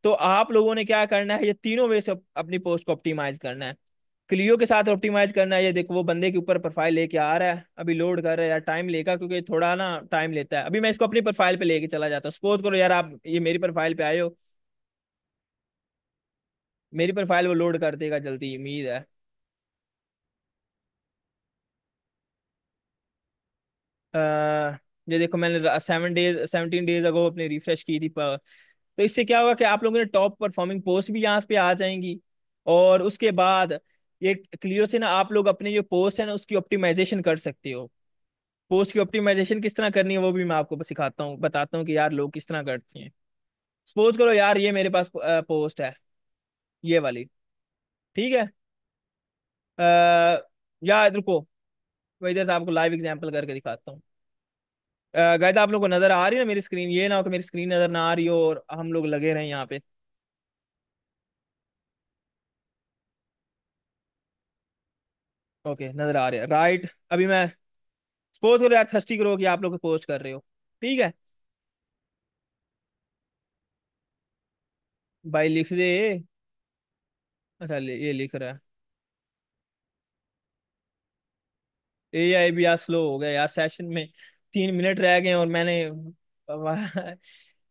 तो आप लोगों ने क्या करना है ये तीनों वे से अपनी पोस्ट को ऑप्टिमाइज करना है क्लियो के साथ ऑप्टिमाइज करना है ये देखो वो बंदे के ऊपर प्रोफाइल लेके आ रहा है अभी लोड कर रहा है यार टाइम लेगा क्योंकि थोड़ा ना टाइम लेता है अभी मैं इसको अपनी प्रोफाइल पे लेके चला जाता हूँ सपोज करो यार आप ये मेरी प्रोफाइल पे आए हो मेरी प्रोफाइल वो लोड कर देगा जल्दी उम्मीद है आ, ये देखो मैंने seven days seventeen days ago अपनी रिफ्रेश की थी तो इससे क्या होगा कि आप लोगों ने टॉप परफॉर्मिंग पोस्ट भी यहाँ पे आ जाएंगी और उसके बाद ये क्लियर से ना आप लोग अपने जो पोस्ट है ना उसकी ऑप्टिमाइजेशन कर सकते हो पोस्ट की ऑप्टिमाइजेशन किस तरह करनी है वो भी मैं आपको सिखाता हूँ बताता हूँ कि यार लोग किस तरह करते हैं सपोज करो यार ये मेरे पास पोस्ट है ये वाली ठीक है आ, या रुको इधर से आपको लाइव एग्जाम्पल करके दिखाता हूँ गायदा आप लोगों को नजर आ रही है मेरी स्क्रीन ये ना हो कि मेरी स्क्रीन नजर ना आ रही हो और हम लोग लगे रहे यहाँ पे ओके नजर आ रही है राइट अभी मैं सपोज करो यार थर्स्टी करो कि आप लोग पोस्ट कर रहे हो ठीक है भाई लिख दे अच्छा ये लिख रहा है ए आई भी यार स्लो हो गया यार सेशन में तीन मिनट रह गए और मैंने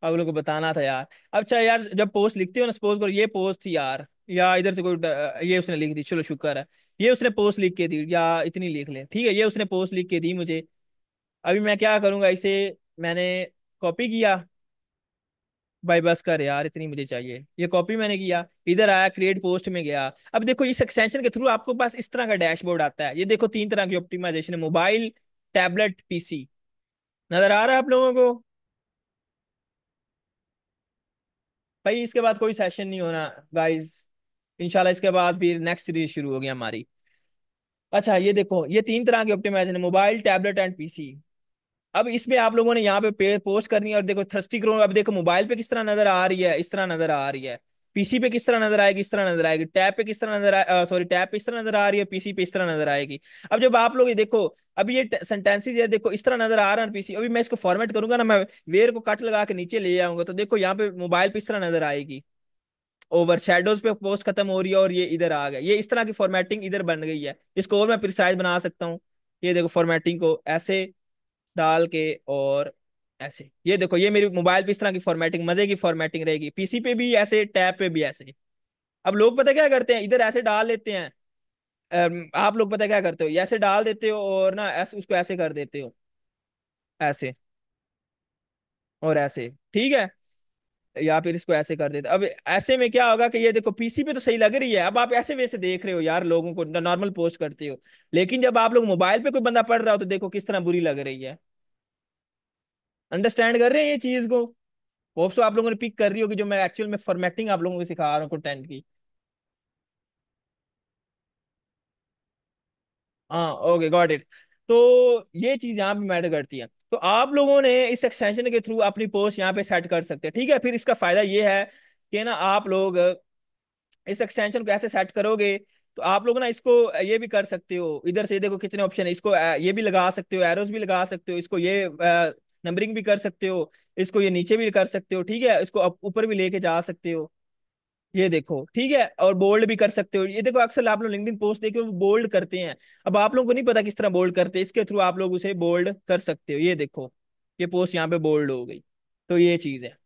आप लोग को बताना था यार अच्छा यार जब पोस्ट लिखते हो ना सपोज करो ये पोस्ट थी यार या इधर से कोई ये उसने लिख दी चलो शुक्र है ये उसने पोस्ट लिख के दी या इतनी लिख ले ठीक है ये उसने पोस्ट लिख के दी मुझे अभी मैं क्या करूँगा इसे मैंने कॉपी किया भाई बस कर यार इतनी मुझे चाहिए ये कॉपी मैंने किया इधर आया क्रिएट पोस्ट में गया अब देखो इस एक्सटेंशन के थ्रू आपको पास इस तरह का डैशबोर्ड आता है ये देखो तीन तरह की ऑप्टिमाइजेशन है मोबाइल टैबलेट पीसी नजर आ रहा है आप लोगों को भाई इसके बाद कोई सेशन नहीं होना गाइस इंशाल्लाह इसके बाद फिर नेक्स्ट सीरीज शुरू होगी हमारी अच्छा ये देखो ये तीन तरह के ऑप्टिमाइजेशन है मोबाइल टैबलेट एंड पीसी अब इसमें आप लोगों ने यहाँ पे पोस्ट करनी है और देखो थर्स्टी ग्रो अब देखो मोबाइल पे किस तरह नजर आ रही है इस तरह नजर आ रही है पीसी पे किस तरह नजर आएगी इस तरह नजर आएगी टैप पे किस तरह नजर आ सॉरी टैप पे इस तरह नजर आ रही है पीसी पे इस तरह नजर आएगी अब जब आप लोग ये देखो अभी ये सेंटेंसेज देखो इस तरह नजर आ रहा है पीसी अभी मैं इसको फॉर्मेट करूंगा ना मैं वेयर को कट लगा के नीचे ले आऊंगा तो देखो यहाँ पे मोबाइल पे इस तरह नजर आएगी ओवर शेडोज पे पोस्ट खत्म हो रही है और ये इधर आ गया ये इस तरह की फॉर्मेटिंग इधर बन गई है इसको और मैं प्रिसाइज बना सकता हूँ ये देखो फॉर्मेटिंग को ऐसे डाल के और ऐसे ये देखो ये मेरी मोबाइल पे इस तरह की फॉर्मेटिंग मजे की फॉर्मेटिंग रहेगी पीसी पे भी ऐसे टैब पे भी ऐसे अब लोग पता क्या करते हैं इधर ऐसे डाल लेते हैं आप लोग पता क्या करते हो ऐसे डाल देते हो और ना ऐसे उसको ऐसे कर देते हो ऐसे और ऐसे ठीक है या फिर इसको ऐसे कर देते अब ऐसे में क्या होगा कि ये देखो पीसी पे तो सही लग रही है अब आप ऐसे वैसे देख रहे हो यार लोगों को नॉर्मल पोस्ट करते हो लेकिन जब आप लोग मोबाइल पे कोई बंदा पढ़ रहा हो तो देखो किस तरह बुरी लग रही है अंडरस्टैंड कर रहे हैं ये चीज को होप्स आप लोगों ने पिक कर रही होगी जो मैं एक्चुअल में फॉर्मेटिंग आप लोगों को सिखा रहा हूँ कंटेंट की हाँ ओके गॉट इट तो ये चीज यहाँ पे मैटर करती है तो आप लोगों ने इस एक्सटेंशन के थ्रू अपनी पोस्ट यहाँ पे सेट कर सकते हैं ठीक है फिर इसका फायदा ये है कि ना आप लोग इस एक्सटेंशन को ऐसे सेट करोगे तो आप लोग ना इसको ये भी कर सकते हो इधर से देखो कितने ऑप्शन है इसको ये भी लगा सकते हो एरोस भी लगा सकते हो इसको ये नंबरिंग भी कर सकते हो इसको ये नीचे भी कर सकते हो ठीक है इसको ऊपर भी लेके जा सकते हो ये देखो ठीक है और बोल्ड भी कर सकते हो ये देखो अक्सर आप लोग लिंक्डइन पोस्ट देखे वो बोल्ड करते हैं अब आप लोगों को नहीं पता किस तरह बोल्ड करते हैं इसके थ्रू आप लोग उसे बोल्ड कर सकते हो ये देखो ये पोस्ट यहाँ पे बोल्ड हो गई तो ये चीज़ है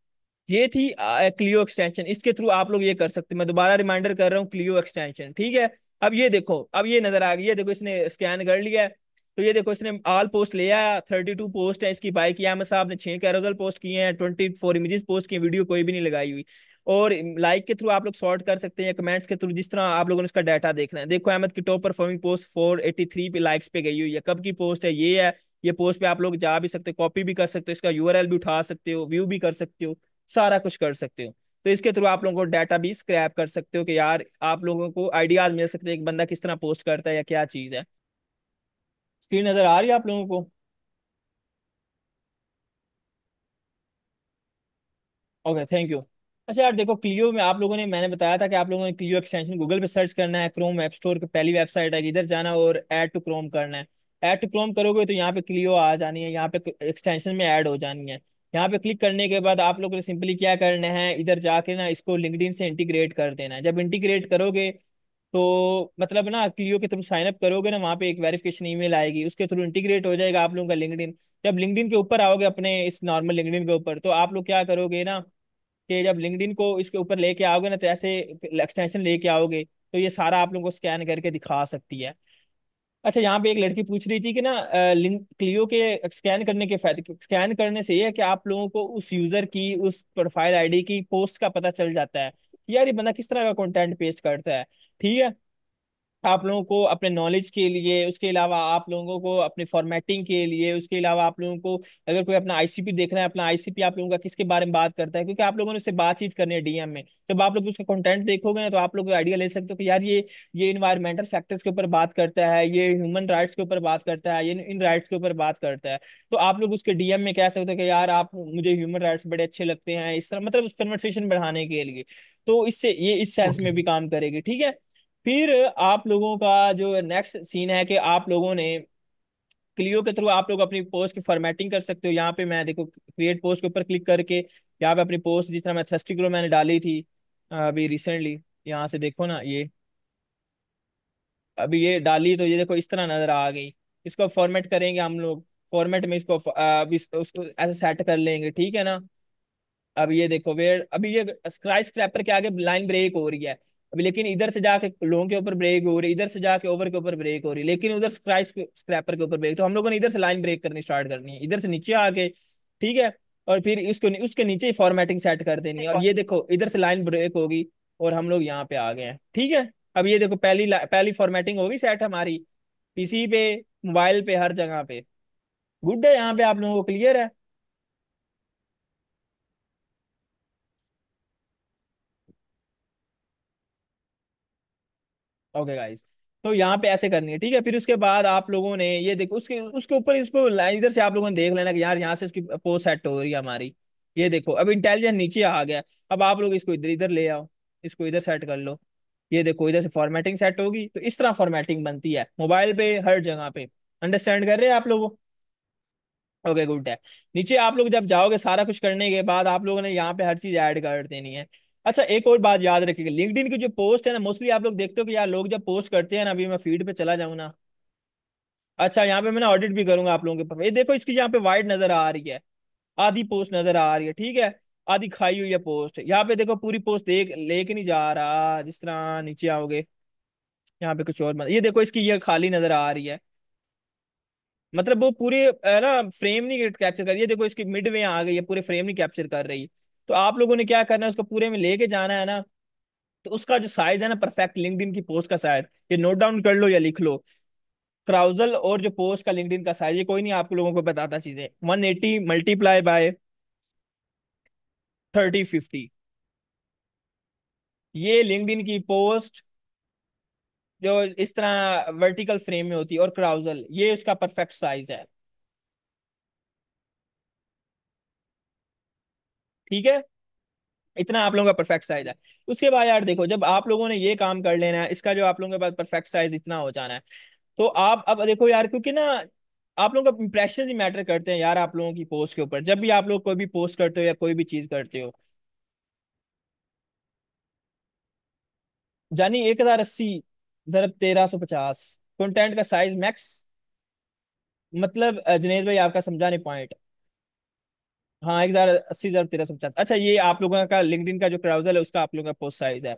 ये थी क्लियो एक्सटेंशन इसके थ्रू आप लोग ये कर सकते हो मैं दोबारा रिमाइंडर कर रहा हूँ क्लियो एक्सटेंशन ठीक है अब ये देखो अब ये नजर आ गई है देखो इसने स्कैन कर लिया है तो ये देखो इसने ऑल पोस्ट ले आया थर्टी टू पोस्ट है इसकी बाइक याम साहब ने छह कैरोजल पोस्ट किए हैं ट्वेंटी फोर इमेजेस पोस्ट किए वीडियो कोई भी नहीं लगाई हुई और लाइक के थ्रू आप लोग सॉर्ट कर सकते हैं कमेंट्स के थ्रू जिस तरह आप लोगों ने उसका डाटा देखना है देखो अहमद की top performing post four eighty three पे लाइक्स पे गई हुई है कब की पोस्ट है ये है ये पोस्ट पे आप लोग जा भी सकते हो कॉपी भी कर सकते हो इसका एल भी उठा सकते हो व्यू भी कर सकते हो सारा कुछ कर सकते हो तो इसके थ्रू आप लोगों को डाटा भी स्क्रैप कर सकते हो कि यार आप लोगों को आइडियाज मिल सकते हैं एक बंदा किस तरह पोस्ट करता है या क्या चीज़ है स्क्रीन नजर आ रही है आप लोगों को ओके थैंक यू अच्छा यार देखो क्लियो में आप लोगों ने मैंने बताया था कि आप लोगों ने क्लियो एक्सटेंशन गूगल पे सर्च करना है क्रोम ऐप स्टोर की पहली वेबसाइट है इधर जाना और ऐड टू क्रोम करना है ऐड टू क्रोम करोगे तो यहाँ पे क्लियो आ जानी है यहाँ पे एक्सटेंशन में ऐड हो जानी है यहाँ पे क्लिक करने के बाद आप लोगों ने सिंपली क्या करना है इधर जाके ना इसको लिंकड से इंटीग्रेट कर देना है जब इंटीग्रेट करोगे तो मतलब ना क्लियो के थ्रू साइन अप करोगे ना वहाँ पे एक वेरिफिकेशन ईमेल आएगी उसके थ्रू इंटीग्रेट हो जाएगा आप लोगों का लिंकडिन जब लिंकडिन के ऊपर आओगे अपने इस नॉर्मल लिंकडिन के ऊपर तो आप लोग क्या करोगे ना कि जब लिंकडिन को इसके ऊपर लेके आओगे ना तो ऐसे एक्सटेंशन लेके आओगे तो ये सारा आप लोगों को स्कैन करके दिखा सकती है अच्छा यहाँ पे एक लड़की पूछ रही थी कि ना लिंक क्लियो के स्कैन करने के फायदे स्कैन करने से ये है कि आप लोगों को उस यूजर की उस प्रोफाइल आईडी की पोस्ट का पता चल जाता है यार ये बंदा किस तरह का कंटेंट पेश करता है ठीक है आप लोगों को अपने नॉलेज के लिए उसके अलावा आप लोगों को अपने फॉर्मेटिंग के लिए उसके अलावा आप लोगों को अगर कोई अपना आईसीपी देखना है अपना आईसीपी आप लोगों का किसके बारे में बात करता है क्योंकि आप लोगों ने उससे बातचीत करनी है डीएम में जब आप लोग उसका कंटेंट देखोगे ना तो आप लोग आइडिया ले सकते हो कि यार ये ये इन्वायरमेंटल फैक्टर्स के ऊपर बात करता है ये ह्यूमन राइट्स के ऊपर बात करता है ये इन राइट्स के ऊपर बात करता है तो आप लोग उसके डीएम में कह सकते हो कि यार आप मुझे ह्यूमन राइट्स बड़े अच्छे लगते हैं इस तरह मतलब उस कन्वर्सेशन बढ़ाने के लिए तो इससे ये इस सेंस में भी काम करेगी ठीक है फिर आप लोगों का जो नेक्स्ट सीन है कि आप लोगों ने क्लियो के थ्रू आप लोग अपनी पोस्ट की फॉर्मेटिंग कर सकते हो यहाँ पे मैं देखो क्रिएट पोस्ट के ऊपर क्लिक करके यहाँ पे अपनी पोस्ट जिस तरह मैं ग्रो मैंने डाली थी अभी रिसेंटली यहाँ से देखो ना ये अभी ये डाली तो ये देखो इस तरह नजर आ गई इसको फॉर्मेट करेंगे हम लोग फॉर्मेट में इसको अभी उसको ऐसे सेट कर लेंगे ठीक है ना अब ये देखो वेर अभी ये स्क्राइस क्रैपर के आगे लाइन ब्रेक हो रही है लेकिन इधर से जाके लोगों के ऊपर ब्रेक हो रही इधर से जाके ओवर के ऊपर ब्रेक हो रही लेकिन उधर स्क्राइस स्क्रैपर के ऊपर ब्रेक तो हम लोगों ने इधर से लाइन ब्रेक करनी स्टार्ट करनी है इधर से नीचे आके ठीक है और फिर इसको उसके नीचे ही फॉर्मेटिंग सेट कर देनी है और ये देखो इधर से लाइन ब्रेक होगी और हम लोग यहाँ पे आ गए हैं ठीक है अब ये देखो पहली पहली फॉर्मेटिंग होगी सेट हमारी पीसी पे मोबाइल पे हर जगह पे गुड है यहाँ पे आप लोगों को क्लियर है ओके गाइस तो यहाँ पे ऐसे करनी है ठीक है फिर उसके बाद आप लोगों ने ये देखो उसके उसके ऊपर इसको इधर से आप लोगों ने देख लेना कि यार यहाँ से इसकी पोस्ट सेट हो रही है हमारी ये देखो अब इंटेलिजेंट नीचे आ गया अब आप लोग इसको इधर इधर ले आओ इसको इधर सेट कर लो ये देखो इधर से फॉर्मेटिंग सेट होगी तो इस तरह फॉर्मेटिंग बनती है मोबाइल पे हर जगह पे अंडरस्टैंड कर रहे हैं आप लोग ओके गुड है नीचे आप लोग जब जाओगे सारा कुछ करने के बाद आप लोगों ने यहाँ पे हर चीज ऐड कर देनी है अच्छा एक और बात याद रखिएगा लिंकड की जो पोस्ट है ना मोस्टली आप लोग देखते हो कि यार लोग जब पोस्ट करते हैं ना अभी मैं फीड पे चला जाऊँ ना अच्छा यहाँ पे मैं ऑडिट भी करूंगा आप लोगों के पास ये देखो इसकी यहाँ पे वाइड नजर आ रही है आधी पोस्ट नजर आ रही है ठीक है आधी खाई हुई है पोस्ट यहाँ पे देखो पूरी पोस्ट देख लेके नहीं जा रहा जिस तरह नीचे आओगे यहाँ पे कुछ और मतलब ये देखो इसकी ये खाली नजर आ रही है मतलब वो पूरे ना फ्रेम नहीं कैप्चर कर रही है देखो इसकी मिड में आ गई है पूरे फ्रेम नहीं कैप्चर कर रही है तो आप लोगों ने क्या करना है उसको पूरे में लेके जाना है ना तो उसका जो साइज है ना परफेक्ट लिंकड की पोस्ट का साइज ये नोट डाउन कर लो या लिख लो क्राउजल और जो पोस्ट का लिंकड का साइज ये कोई नहीं आप लोगों को बताता चीजें one eighty multiply by thirty fifty ये लिंकडिन की पोस्ट जो इस तरह वर्टिकल फ्रेम में होती है और क्राउजल ये उसका परफेक्ट साइज है ठीक है इतना आप लोगों का परफेक्ट साइज है उसके बाद यार देखो जब आप लोगों ने ये काम कर लेना है इसका जो आप लोगों के पास परफेक्ट साइज इतना हो जाना है तो आप अब देखो यार क्योंकि ना आप लोगों का इंप्रेशन ही मैटर करते हैं यार आप लोगों की पोस्ट के ऊपर जब भी आप लोग कोई भी पोस्ट करते हो या कोई भी चीज करते हो जानी एक हजार अस्सी जरब तेरह सौ पचास कंटेंट का साइज मैक्स मतलब जुनेद भाई आपका समझा नहीं पॉइंट हाँ एक हजार अस्सी हजार तेरह सौ पचास अच्छा ये आप लोगों का लिंक्डइन का जो क्राउजल है उसका आप लोगों का पोस्ट साइज है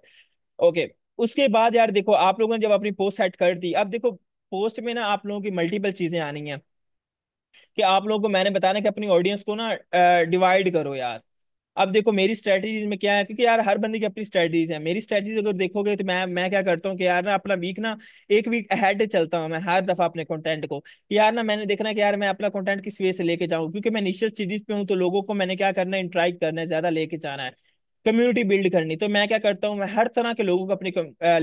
ओके उसके बाद यार देखो आप लोगों ने जब अपनी पोस्ट सेट कर दी अब देखो पोस्ट में ना आप लोगों की मल्टीपल चीजें आनी है कि आप लोगों को मैंने बताना कि अपनी ऑडियंस को ना डिवाइड करो यार अब देखो मेरी स्ट्रेटेजीज में क्या है क्योंकि यार हर बंदे की अपनी स्ट्रेटजीज है मेरी स्ट्रेटजीज अगर देखोगे तो मैं मैं क्या करता हूँ कि यार ना अपना वीक ना एक वीक अहेड चलता हूँ मैं हर दफा अपने कंटेंट को यार ना मैंने देखना कि यार मैं अपना कंटेंट किस वे से लेके जाऊँ क्योंकि मैं निश्चित चीज पे हूँ तो लोगों को मैंने क्या करना है इंट्राइक करना है ज्यादा लेके जाना है कम्युनिटी बिल्ड करनी तो मैं क्या करता हूँ मैं हर तरह के लोगों को अपनी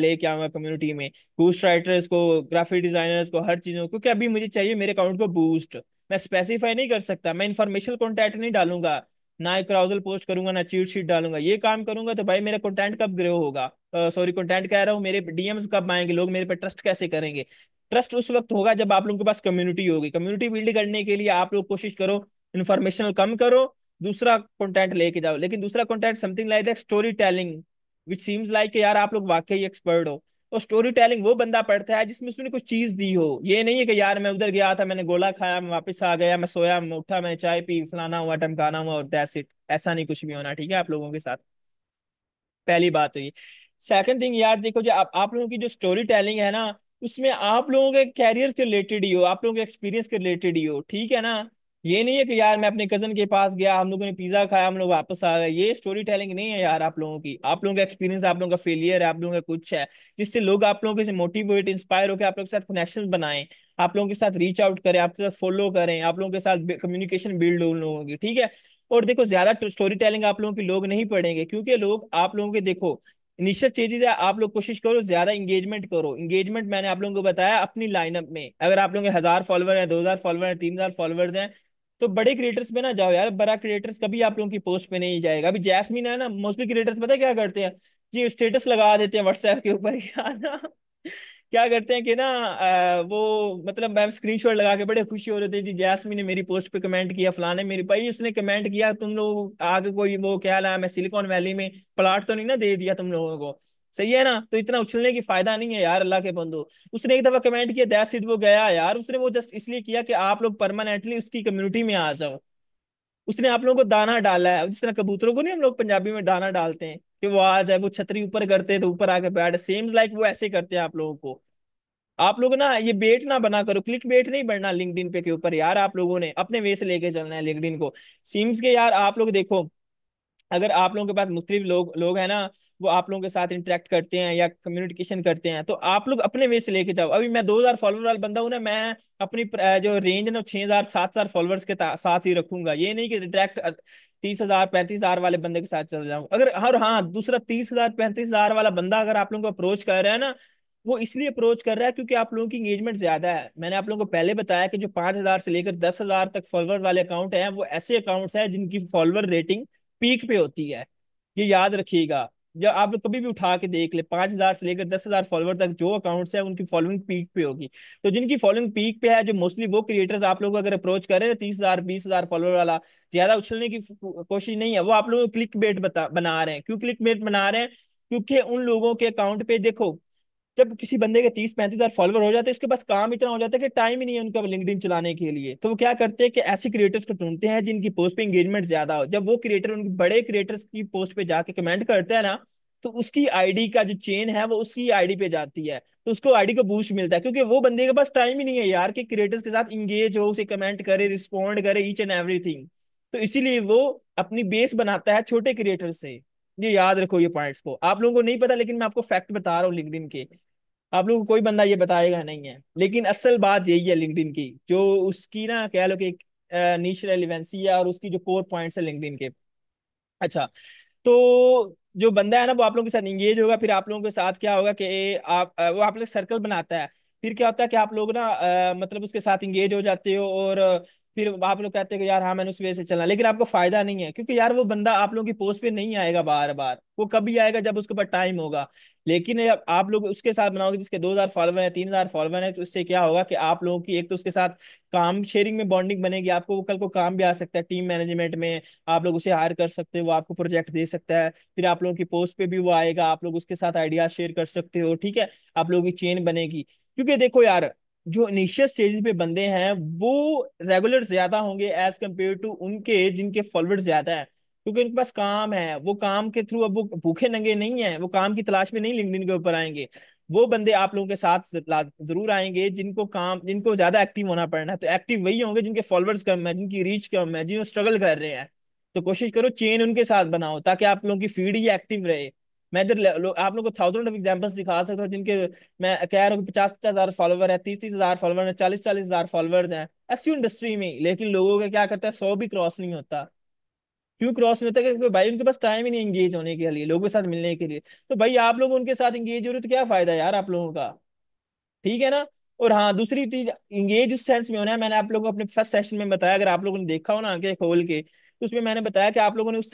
लेके आऊंगा कम्युनिटी में बूस्ट राइटर्स को ग्राफिक डिजाइनर्स को हर चीज़ों को क्योंकि अभी मुझे चाहिए मेरे अकाउंट को बूस्ट मैं स्पेसिफाई नहीं कर सकता मैं इन्फॉर्मेशन कॉन्टेक्ट नहीं डालूंगा ना एक क्राउजल पोस्ट करूंगा ना चीट शीट डालूंगा ये काम करूंगा तो भाई मेरा कंटेंट कब ग्रो होगा सॉरी कंटेंट कह रहा हूँ मेरे डीएम्स कब आएंगे लोग मेरे पे ट्रस्ट कैसे करेंगे ट्रस्ट उस वक्त होगा जब आप लोगों के पास कम्युनिटी होगी कम्युनिटी बिल्ड करने के लिए आप लोग कोशिश करो इन्फॉर्मेशनल कम करो दूसरा कॉन्टेंट लेके जाओ लेकिन दूसरा content something like that story telling which seems like यार आप लोग वाकई एक्सपर्ट हो और स्टोरी टेलिंग वो बंदा पढ़ता है जिसमें उसने कुछ चीज दी हो ये नहीं है कि यार मैं उधर गया था मैंने गोला खाया मैं वापस आ गया मैं सोया मैं उठा मैंने चाय पी फलाना हुआ टमकाना हुआ और दैट्स इट ऐसा नहीं कुछ भी होना ठीक है आप लोगों के साथ पहली बात हुई सेकंड थिंग यार देखो जो आप, आप लोगों की जो स्टोरी टेलिंग है ना उसमें आप लोगों के कैरियर के रिलेटेड ही हो आप लोगों के एक्सपीरियंस के रिलेटेड ही हो ठीक है ना ये नहीं है कि यार मैं अपने कजन के पास गया हम लोगों ने पिज्जा खाया हम लोग वापस आ गए ये स्टोरी टेलिंग नहीं है यार आप लोगों की आप लोगों का एक्सपीरियंस आप लोगों का फेलियर है आप लोगों का कुछ है जिससे लोग आप लोगों के मोटिवेट इंस्पायर होकर आप लोगों के साथ कनेक्शन बनाए आप लोगों के साथ रीच आउट करें आपके साथ फॉलो करें आप लोगों के साथ कम्युनिकेशन बिल्ड हो उन लोगों की ठीक है और देखो ज्यादा स्टोरी टेलिंग आप लोगों के लोग नहीं पढ़ेंगे क्योंकि लोग आप लोगों के देखो निश्चित चीजें है आप लोग कोशिश करो ज्यादा इंगेजमेंट करो इंगेजमेंट मैंने आप लोगों को बताया अपनी लाइनअप में अगर आप लोगों के हजार फॉलोवर हैं दो हजार फॉलोअर हैं तीन हजार फॉलोअर्स हैं तो बड़े क्रिएटर्स पे ना जाओ यार बड़ा क्रिएटर्स कभी आप लोगों की पोस्ट पे नहीं जाएगा अभी जैसमिन है ना मोस्टली क्रिएटर्स पता है क्या करते हैं जी स्टेटस लगा देते हैं व्हाट्सएप के ऊपर क्या ना क्या करते हैं कि ना आ, वो मतलब मैम शॉट लगा के बड़े खुशी हो रहे थे जी जैसमी ने मेरी पोस्ट पे कमेंट किया फलाने मेरी भाई उसने कमेंट किया तुम लोग आगे कोई वो क्या नाम मैं सिलिकॉन वैली में प्लाट तो नहीं ना दे दिया तुम लोगों को सही है ना तो इतना उछलने की फायदा नहीं है यार अल्लाह के बंदो उसने एक दफा कमेंट किया दैट सीट वो गया यार उसने वो जस्ट इसलिए किया कि आप लोग परमानेंटली उसकी कम्युनिटी में आ जाओ उसने आप लोगों को दाना डाला है जिस तरह कबूतरों को नहीं हम लोग पंजाबी में दाना डालते हैं कि वो आ जाए वो छतरी ऊपर करते हैं तो ऊपर आकर बैठ सेम्स लाइक वो ऐसे करते हैं आप लोगों को आप लोग ना ये बेट ना बना करो क्लिक बेट नहीं बढ़ना लिंकडिन पे के ऊपर यार आप लोगों ने अपने वे से लेके चलना है लिंकडिन को सीम्स के यार आप लोग देखो अगर आप लोगों के पास मुख्तलि लोग लोग हैं ना वो आप लोगों के साथ इंटरेक्ट करते हैं या कम्युनिकेशन करते हैं तो आप लोग अपने वे से लेके जाओ अभी मैं दो हज़ार फॉलोअर वाला बंदा हूँ ना मैं अपनी जो रेंज है ना छह हज़ार सात हज़ार फॉलोअर्स के साथ ही रखूंगा ये नहीं कि डायरेक्ट तीस हज़ार पैंतीस हज़ार वाले बंदे के साथ चल जाऊँ अगर हर हाँ दूसरा तीस हज़ार पैंतीस हज़ार वाला बंदा अगर आप लोगों को अप्रोच कर रहा है ना वो इसलिए अप्रोच कर रहा है क्योंकि आप लोगों की इंगेजमेंट ज्यादा है मैंने आप लोगों को पहले बताया कि जो पांच हज़ार से लेकर दस हज़ार तक फॉलोअर वाले अकाउंट है वो ऐसे अकाउंट्स है जिनकी फॉलोअर रेटिंग पीक पे होती है ये याद रखिएगा या आप लोग कभी भी उठा के देख ले पांच हजार से लेकर दस हजार फॉलोअर तक जो अकाउंट्स है उनकी फॉलोइंग पीक पे होगी तो जिनकी फॉलोइंग पीक पे है जो मोस्टली वो क्रिएटर्स आप लोग अगर अप्रोच करें तीस हजार बीस हजार फॉलोअर वाला ज्यादा उछलने की कोशिश नहीं है वो आप लोग क्लिक बेट बता बना रहे हैं क्यों क्लिक बेट बना रहे हैं क्योंकि उन लोगों के अकाउंट पे देखो जब किसी बंदे के तीस पैंतीस हजार फॉलोअर हो जाते हैं उसके पास काम इतना हो जाता है कि टाइम ही नहीं है उनका लिंकड चलाने के लिए तो वो क्या करते हैं कि ऐसे क्रिएटर्स को ढूंढते हैं जिनकी पोस्ट पे इंगेजमेंट ज्यादा हो जब वो क्रिएटर उनके बड़े क्रिएटर्स की पोस्ट पे जाके कमेंट करते हैं ना तो उसकी आईडी का जो चेन है वो उसकी आईडी पे जाती है तो उसको आईडी को बूस्ट मिलता है क्योंकि वो बंदे के पास टाइम ही नहीं है यार कि क्रिएटर्स के साथ इंगेज हो उसे कमेंट करे रिस्पॉन्ड करे ईच एंड एवरीथिंग तो इसीलिए वो अपनी बेस बनाता है छोटे क्रिएटर से ये याद रखो ये पॉइंट्स को आप लोगों को नहीं पता लेकिन मैं आपको फैक्ट बता रहा हूँ लिंकडिन के आप लोगों को कोई बंदा ये बताएगा नहीं है लेकिन असल बात यही है लिंकडिन की जो उसकी ना कह लो कि नीच रेलिवेंसी है और उसकी जो कोर पॉइंट्स है लिंकडिन के अच्छा तो जो बंदा है ना वो आप लोगों के साथ इंगेज होगा फिर आप लोगों के साथ क्या होगा कि आप वो आप लोग सर्कल बनाता है फिर क्या होता है कि आप लोग ना मतलब उसके साथ इंगेज हो जाते हो और फिर आप लोग कहते हैं कि यार हाँ मैंने उस वे से चलना लेकिन आपको फायदा नहीं है क्योंकि यार वो बंदा आप लोगों की पोस्ट पे नहीं आएगा बार बार वो कभी आएगा जब उसके पास टाइम होगा लेकिन आप लोग उसके साथ बनाओगे जिसके दो हजार फॉलोवर है तीन हजार फॉलोवर है तो उससे क्या होगा कि आप लोगों की एक तो उसके साथ काम शेयरिंग में बॉन्डिंग बनेगी आपको कल को काम भी आ सकता है टीम मैनेजमेंट में आप लोग उसे हायर कर सकते हो वो आपको प्रोजेक्ट दे सकता है फिर आप लोगों की पोस्ट पे भी वो आएगा आप लोग उसके साथ आइडिया शेयर कर सकते हो ठीक है आप लोगों की चेन बनेगी क्योंकि देखो यार जो इनिशियल स्टेज पे बंदे हैं वो रेगुलर ज्यादा होंगे एज कम्पेयर टू उनके जिनके फॉलोअर्स ज्यादा हैं क्योंकि उनके पास काम है वो काम के थ्रू अब वो भूखे नंगे नहीं है वो काम की तलाश में नहीं लिंक्डइन के ऊपर आएंगे वो बंदे आप लोगों के साथ जरूर आएंगे जिनको काम जिनको ज्यादा एक्टिव होना पड़ना है तो एक्टिव वही होंगे जिनके फॉलोअर्स कम है जिनकी रीच कम है जिन्होंने स्ट्रगल कर रहे हैं तो कोशिश करो चेन उनके साथ बनाओ ताकि आप लोगों की फीड ही एक्टिव रहे मैं इधर आप लोग को थाउजेंड ऑफ एग्जाम्पल्स दिखा सकता हूँ जिनके मैं कह रहा हूँ पचास पचास हजार फॉलोवर है तीस तीस हजार फॉलोवर है चालीस चालीस हजार फॉलोवर्स हैं ऐसी इंडस्ट्री में लेकिन लोगों का क्या करता है सौ भी क्रॉस नहीं होता क्यों क्रॉस नहीं होता क्योंकि भाई उनके पास टाइम ही नहीं इंगेज होने के लिए लोगों के साथ मिलने के लिए तो भाई आप लोग उनके साथ इंगेज हो रहे तो क्या फायदा यार आप लोगों का ठीक है ना और हाँ दूसरी चीज इंगेज उस सेंस में होना है मैंने आप लोगों को अपने फर्स्ट सेशन में बताया अगर आप लोगों ने देखा हो ना आंखें खोल के तो उसमें मैंने बताया कि आप लोगों ने उस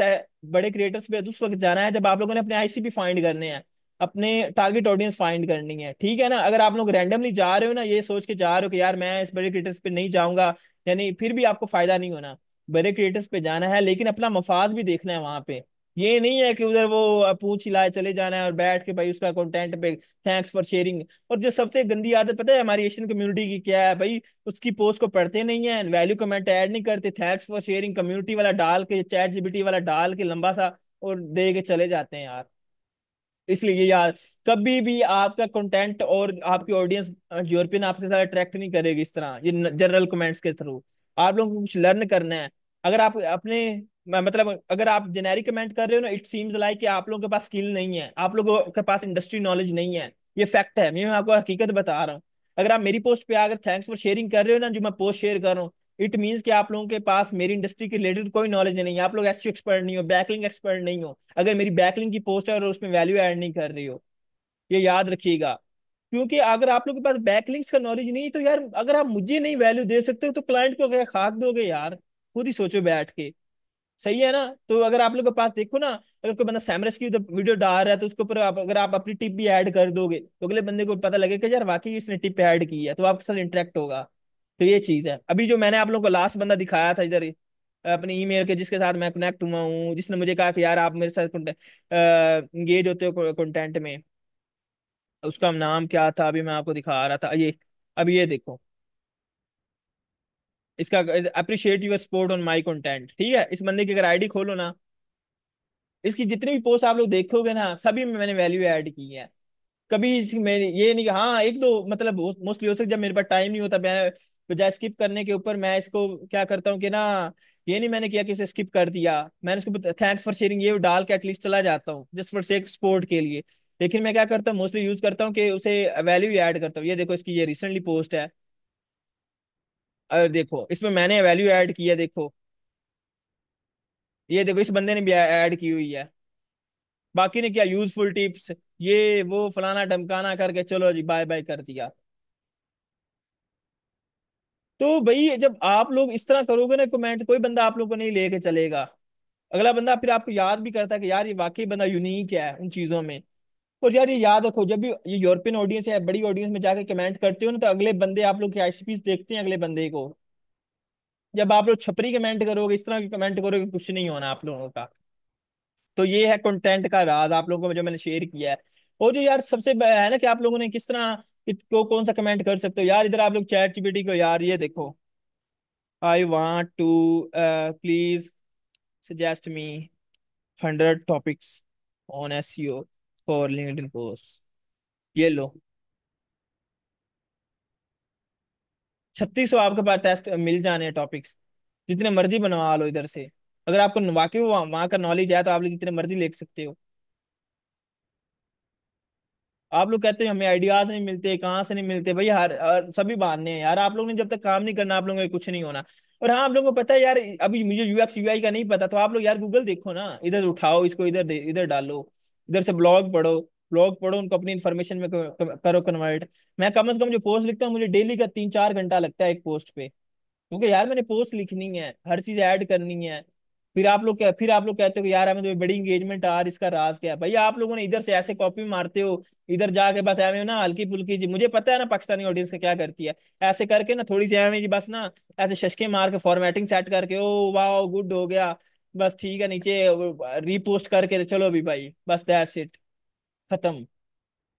बड़े क्रिएटर्स पे उस वक्त जाना है जब आप लोगों ने अपने आईसीपी फाइंड करने हैं अपने टारगेट ऑडियंस फाइंड करनी है ठीक है ना अगर आप लोग रैंडमली जा रहे हो ना ये सोच के जा रहे हो कि यार मैं इस बड़े क्रिएटर्स पे नहीं जाऊंगा यानी फिर भी आपको फायदा नहीं होना बड़े क्रिएटर्स पे जाना है लेकिन अपना मफाज भी देखना है वहां पे ये नहीं है कि उधर वो पूछ हिलाए चले जाना है और बैठ के भाई उसका कंटेंट पे थैंक्स फॉर शेयरिंग और जो सबसे गंदी आदत पता है हमारी एशियन कम्युनिटी की क्या है भाई उसकी पोस्ट को पढ़ते नहीं है वैल्यू कमेंट ऐड नहीं करते थैंक्स फॉर शेयरिंग कम्युनिटी वाला डाल के चैट जीबीटी वाला डाल के लंबा सा और दे के चले जाते हैं यार इसलिए यार कभी भी आपका कंटेंट और आपकी ऑडियंस यूरोपियन आपके साथ अट्रैक्ट नहीं करेगी इस तरह ये जनरल कमेंट्स के थ्रू आप लोगों को कुछ लर्न करना है अगर आप अपने मतलब अगर आप जेनेरिक कमेंट कर रहे हो ना इट सीम्स लाइक कि आप लोगों के पास स्किल नहीं है आप लोगों के पास इंडस्ट्री नॉलेज नहीं है ये फैक्ट है मैं आपको हकीकत बता रहा हूँ अगर आप मेरी पोस्ट पे आकर थैंक्स फॉर शेयरिंग कर रहे हो ना जो मैं पोस्ट शेयर कर रहा हूँ इट मीन्स कि आप लोगों के पास मेरी इंडस्ट्री के रिलेटेड कोई नॉलेज नहीं है आप लोग एस एक्सपर्ट e नहीं हो बैकलिंग एक्सपर्ट नहीं हो अगर मेरी बैकलिंग की पोस्ट है और उसमें वैल्यू एड नहीं कर रही हो ये याद रखिएगा क्योंकि अगर आप लोग के पास बैकलिंग्स का नॉलेज नहीं है तो यार अगर आप मुझे नहीं वैल्यू दे सकते हो तो क्लाइंट को क्या खाक दोगे यार खुद ही सोचो बैठ के सही है ना तो अगर आप लोग के पास देखो ना अगर कोई बंदा सैमरस की वीडियो डाल रहा है तो उसके ऊपर आप अगर आप अपनी टिप भी ऐड कर दोगे तो अगले बंदे को पता लगेगा यार वाकई इसने टिप ऐड की है तो आपके साथ इंटरेक्ट होगा तो ये चीज है अभी जो मैंने आप लोग को लास्ट बंदा दिखाया था इधर अपने ई के जिसके साथ मैं कनेक्ट हुआ हूँ जिसने मुझे कहा कि यार आप मेरे साथ इंगेज होते हो कंटेंट में उसका नाम क्या था अभी मैं आपको दिखा रहा था ये अभी ये देखो इसका appreciate your support on my content ठीक है इस बंदे की अगर आई खोलो ना इसकी जितनी भी पोस्ट आप लोग देखोगे ना सभी में मैंने वैल्यू ऐड की है कभी मैं ये नहीं कि हाँ एक दो मतलब मोस्टली हो सकता जब मेरे पास टाइम नहीं होता मैं बजाय स्किप करने के ऊपर मैं इसको क्या करता हूँ कि ना ये नहीं मैंने किया कि इसे स्किप कर दिया मैंने इसको थैंक्स फॉर शेयरिंग ये डाल के एटलीस्ट चला जाता हूँ जस्ट फॉर सेक सपोर्ट के लिए लेकिन मैं क्या करता हूँ मोस्टली यूज करता हूँ कि उसे वैल्यू ऐड करता हूँ ये देखो इसकी ये रिसेंटली पोस्ट है देखो इसमें मैंने वैल्यू ऐड किया देखो ये देखो इस बंदे ने भी ऐड की हुई है बाकी ने क्या यूजफुल टिप्स ये वो फलाना ढमकाना करके चलो जी बाय बाय कर दिया तो भाई जब आप लोग इस तरह करोगे ना कमेंट कोई बंदा आप लोग को नहीं लेके चलेगा अगला बंदा फिर आपको याद भी करता है कि यार ये वाकई बंदा यूनिक है उन चीजों में और यार ये याद रखो जब भी ये यूरोपियन ऑडियंस या बड़ी ऑडियंस में जाकर कमेंट करते हो ना तो अगले बंदे आप लोग के आईसीपी देखते हैं अगले बंदे को जब आप लोग छपरी कमेंट करोगे इस तरह के कमेंट करोगे कुछ नहीं होना आप लोगों का तो ये है कंटेंट का राज आप लोगों को जो मैंने शेयर किया है और जो यार सबसे है ना कि आप लोगों ने किस तरह को कौन सा कमेंट कर सकते हो यार इधर आप लोग चैट चिपिटी को यार ये देखो I want to please suggest me hundred topics on SEO और लिंक्डइन पोस्ट ये लो छत्तीस आपके पास टेस्ट मिल जाने हैं टॉपिक्स जितने मर्जी बनवा लो इधर से अगर आपको वाकई वहाँ का नॉलेज है तो आप लोग जितने मर्जी लिख सकते हो आप लोग कहते हैं हमें आइडियाज नहीं मिलते कहाँ से नहीं मिलते भाई हर, हर सभी बांधने हैं यार आप लोग ने जब तक काम नहीं करना आप लोगों का कुछ नहीं होना और हाँ आप लोगों को पता है यार अभी मुझे यूएक्स यूआई का नहीं पता तो आप लोग यार गूगल देखो ना इधर उठाओ इसको इधर इधर डालो इधर से ब्लॉग पढ़ो ब्लॉग पढ़ो उनको अपनी इन्फॉर्मेशन में करो कन्वर्ट मैं कम से कम जो पोस्ट लिखता हूँ मुझे डेली का तीन चार घंटा लगता है एक पोस्ट पे क्योंकि यार मैंने पोस्ट लिखनी है हर चीज ऐड करनी है फिर आप लोग फिर आप लोग कहते हो यार हमें तो बड़ी इंगेजमेंट आ रही इसका राज क्या है भाई आप लोगों ने इधर से ऐसे कॉपी मारते हो इधर जाके बस एवं ना हल्की पुल्की जी मुझे पता है ना पाकिस्तानी ऑडियंस क्या करती है ऐसे करके ना थोड़ी सी एवं जी बस ना ऐसे शशके मार के फॉर्मेटिंग सेट करके ओ वाह गुड हो गया बस ठीक है नीचे रीपोस्ट करके तो चलो अभी भाई बस दैट्स इट खत्म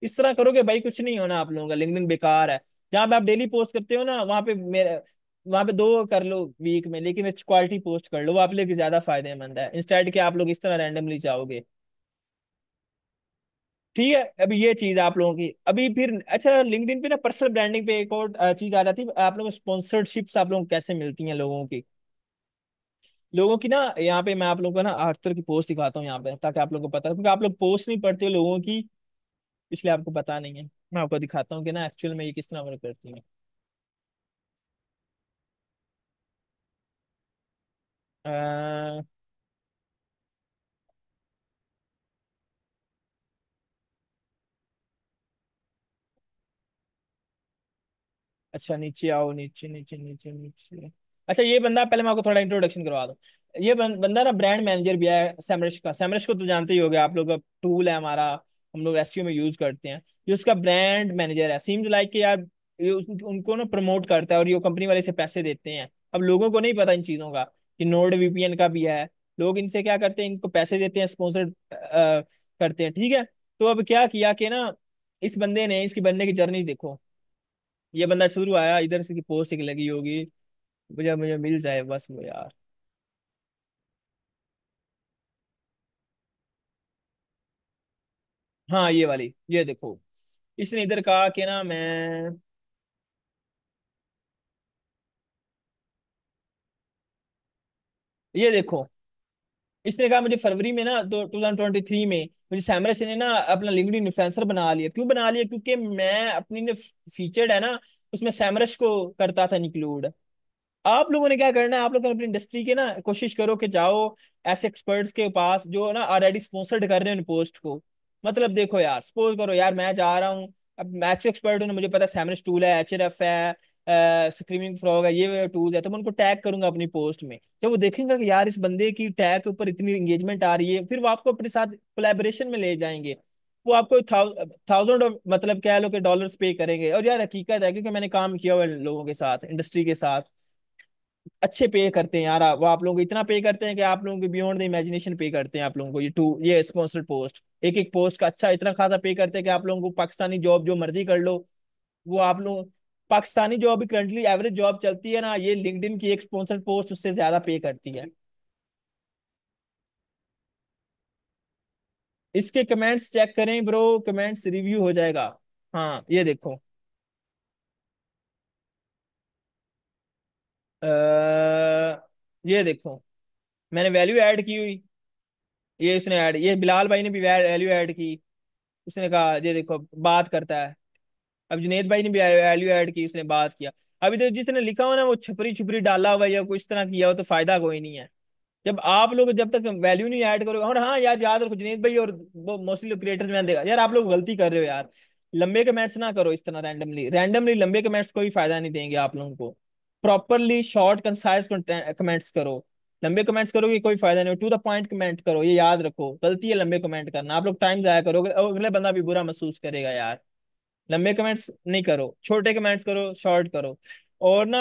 इस तरह करोगे भाई कुछ नहीं होना आप लोगों का लिंकिन बेकार है जहां पे आप डेली पोस्ट करते हो ना वहां पे मेरे वहां पे दो कर लो वीक में लेकिन अच्छी क्वालिटी पोस्ट कर लो वो आप लोग ज्यादा फायदेमंद है इंस्टेड के आप लोग इस तरह रैंडमली जाओगे ठीक है अभी ये चीज आप लोगों की अभी फिर अच्छा लिंकिन पे ना पर्सनल ब्रांडिंग पे एक और चीज आ जाती है आप लोगों को स्पॉन्सरशिप्स आप लोगों को कैसे मिलती हैं लोगों की लोगों की ना यहाँ पे मैं आप लोगों को ना आर्थर की पोस्ट दिखाता हूँ यहाँ पे ताकि आप लोगों को पता क्योंकि आप लोग पोस्ट नहीं पढ़ते हो लोगों की इसलिए आपको पता नहीं है मैं आपको दिखाता हूँ कि ना एक्चुअल में ये किस तरह वर्क करती है आ... अच्छा नीचे आओ नीचे नीचे नीचे नीचे अच्छा ये बंदा पहले मैं आपको थोड़ा इंट्रोडक्शन करवा दूँ ये बंदा ना ब्रांड मैनेजर भी है सेमरिश का सेमरिश को तो जानते ही हो आप लोग का टूल है हमारा हम लोग एस e में यूज करते हैं जो उसका ब्रांड मैनेजर है सीम्स लाइक कि यार उनको ना प्रमोट करता है और ये कंपनी वाले से पैसे देते हैं अब लोगों को नहीं पता इन चीज़ों का कि नोड वीपीएन का भी है लोग इनसे क्या करते हैं इनको पैसे देते हैं स्पॉन्सर करते हैं ठीक है तो अब क्या किया कि ना इस बंदे ने इसकी बनने की जर्नी देखो ये बंदा शुरू आया इधर से पोस्ट एक लगी होगी मुझे मुझे मिल जाए बस मुझे यार हाँ ये वाली ये देखो इसने इधर कहा कि ना मैं ये देखो इसने कहा मुझे फरवरी में ना तो थ्री में मुझे सैमरस ने ना अपना लिंक्डइन इन्फ्लुएंसर बना लिया क्यों बना लिया क्योंकि मैं अपनी जो फीचर्ड है ना उसमें सैमरस को करता था इंक्लूड आप लोगों ने क्या करना है आप लोग अपनी इंडस्ट्री के ना कोशिश करो कि जाओ ऐसे एक्सपर्ट्स के पास जो ना ऑलरेडी स्पॉन्सर्ड कर रहे हैं उन पोस्ट को मतलब देखो यार सपोज करो यार मैं जा रहा हूँ अब मैच एक्सपर्ट मुझे पता है टूल है एच है स्क्रीमिंग फ्रॉग है ये टूल्स है तो मैं उनको टैग करूंगा अपनी पोस्ट में जब वो देखेंगे कि यार इस बंदे की टैग के ऊपर इतनी एंगेजमेंट आ रही है फिर वो आपको अपने साथ कोलेबोरेशन में ले जाएंगे वो आपको थाउजेंड ऑफ मतलब कह लो कि डॉलर्स पे करेंगे और यार हकीकत है क्योंकि मैंने काम किया हुआ लोगों के साथ इंडस्ट्री के साथ अच्छे पे करते हैं यार वो आप लोगों को इतना पे करते हैं कि आप लोगों के बियॉन्ड द इमेजिनेशन पे करते हैं आप लोगों को ये टू ये स्पॉन्सर्ड पोस्ट एक एक पोस्ट का अच्छा इतना खासा पे करते हैं कि आप लोगों को पाकिस्तानी जॉब जो मर्जी कर लो वो आप लोग पाकिस्तानी जॉब भी करंटली एवरेज जॉब चलती है ना ये लिंकड की एक स्पॉन्सर्ड पोस्ट उससे ज्यादा पे करती है इसके कमेंट्स चेक करें ब्रो कमेंट्स रिव्यू हो जाएगा हाँ ये देखो ये देखो मैंने वैल्यू ऐड की हुई ये इसने ऐड ये बिलाल भाई ने भी वैल्यू ऐड की उसने कहा ये देखो बात करता है अब जुनेद भाई ने भी वैल्यू ऐड की उसने बात किया अभी तो जिसने लिखा हो ना वो छपरी छुपरी डाला हुआ या कुछ तरह किया हो तो फायदा कोई नहीं है जब आप लोग जब तक वैल्यू नहीं ऐड करोगे और हाँ यार याद रखो जुनेद भाई और वो मोस्टली क्रिएटर मैंने देखा यार आप लोग गलती कर रहे हो यार लंबे कमेंट्स ना करो इस तरह रैंडमली रैंडमली लंबे कमेंट्स कोई फायदा नहीं देंगे आप लोगों को प्रॉपरली शॉर्ट कंसाइज कमेंट्स करो लंबे कमेंट्स करोगे कोई फायदा नहीं हो टू द पॉइंट कमेंट करो ये याद रखो गलती है लंबे कमेंट करना आप लोग टाइम जाया करो अगले बंदा भी बुरा महसूस करेगा यार लंबे कमेंट्स नहीं करो छोटे कमेंट्स करो शॉर्ट करो और ना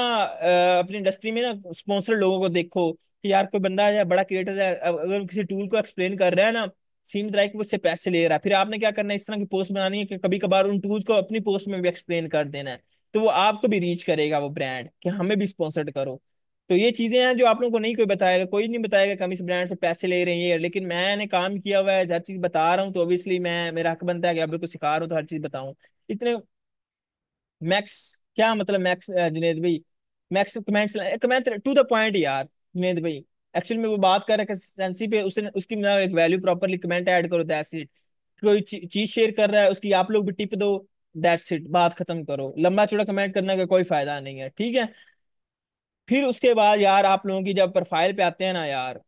अपनी इंडस्ट्री में ना स्पॉन्सर लोगों को देखो कि यार कोई बंदा है बड़ा क्रिएटर है अगर किसी टूल को एक्सप्लेन कर रहा है ना सीम लाइक उससे पैसे ले रहा है फिर आपने क्या करना है इस तरह की पोस्ट बनानी है कि कभी कभार उन टूल्स को अपनी पोस्ट में भी एक्सप्लेन कर देना है तो वो आपको भी रीच करेगा वो ब्रांड कि हमें भी स्पॉन्सर्ड करो तो ये चीज़ें हैं जो आप लोगों को नहीं कोई बताएगा कोई नहीं बताएगा कि हम इस ब्रांड से पैसे ले रहे हैं लेकिन मैंने काम किया हुआ है हर चीज़ बता रहा हूँ तो ऑब्वियसली मैं मेरा हक बनता है कि आप लोग को सिखा रहा हूँ तो हर चीज़ बताऊँ इतने मैक्स क्या मतलब मैक्स जुनेद भाई max comments comment to the point यार जुनेद भाई एक्चुअल में वो बात कर रहा है पे उसने उसकी एक वैल्यू प्रॉपरली कमेंट ऐड करो दैट्स इट कोई चीज़ शेयर कर रहा है उसकी आप लोग भी टिप दो दैट्स इट बात खत्म करो लंबा चौड़ा कमेंट करने का कोई फायदा नहीं है ठीक है फिर उसके बाद यार आप लोगों की जब प्रोफाइल पे आते हैं ना यार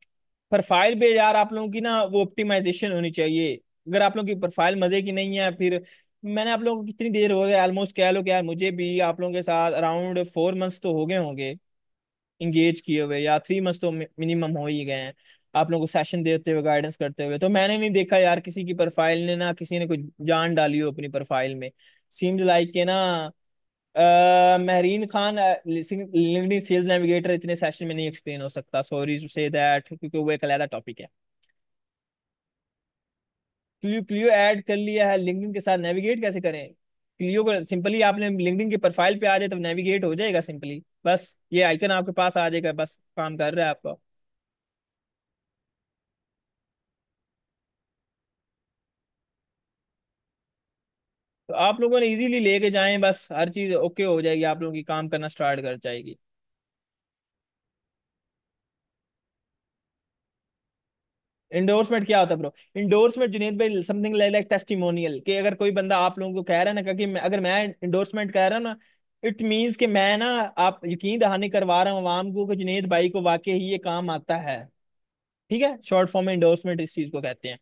प्रोफाइल पे यार आप लोगों की ना वो ऑप्टिमाइजेशन होनी चाहिए अगर आप लोगों की प्रोफाइल मजे की नहीं है फिर मैंने आप लोगों को कितनी देर हो गई ऑलमोस्ट कह लो कि यार मुझे भी आप लोगों के साथ अराउंड फोर मंथ्स तो हो गए होंगे इंगेज किए हुए या थ्री मंथ्स तो मिनिमम हो ही गए हैं आप लोगों को सेशन देते हुए गाइडेंस करते हुए तो मैंने नहीं देखा यार किसी की प्रोफाइल ने ना किसी ने कुछ जान डाली हो अपनी प्रोफाइल में सीम्स लाइक के ना Mahreen Khan LinkedIn sales navigator इतने सेशन में नहीं एक्सप्लेन हो सकता सॉरी टू से दैट क्योंकि वो एक अलग टॉपिक है क्लियो क्लियो ऐड कर लिया है लिंक्डइन के साथ नेविगेट कैसे करें क्लियो को सिंपली आपने लिंक्डइन के प्रोफाइल पे आ जाए तो नेविगेट हो जाएगा सिंपली बस ये आइकन आपके पास आ जाएगा बस काम कर रहा है आपका तो आप लोगों ने इजीली लेके जाएं बस हर चीज ओके हो जाएगी आप लोगों की काम करना स्टार्ट कर जाएगी इंडोर्समेंट क्या होता है ब्रो इंडोर्समेंट जुनेद भाई समथिंग लाइक लाइक टेस्टिमोनियल कि अगर कोई बंदा आप लोगों को कह रहा है ना क्योंकि अगर मैं इंडोर्समेंट कह रहा हूँ ना इट मींस कि मैं ना आप यकीन दहानी करवा रहा हूँ आवाम को कि जुनेद भाई को वाकई ही ये काम आता है ठीक है शॉर्ट फॉर्म में इंडोर्समेंट इस चीज़ को कहते हैं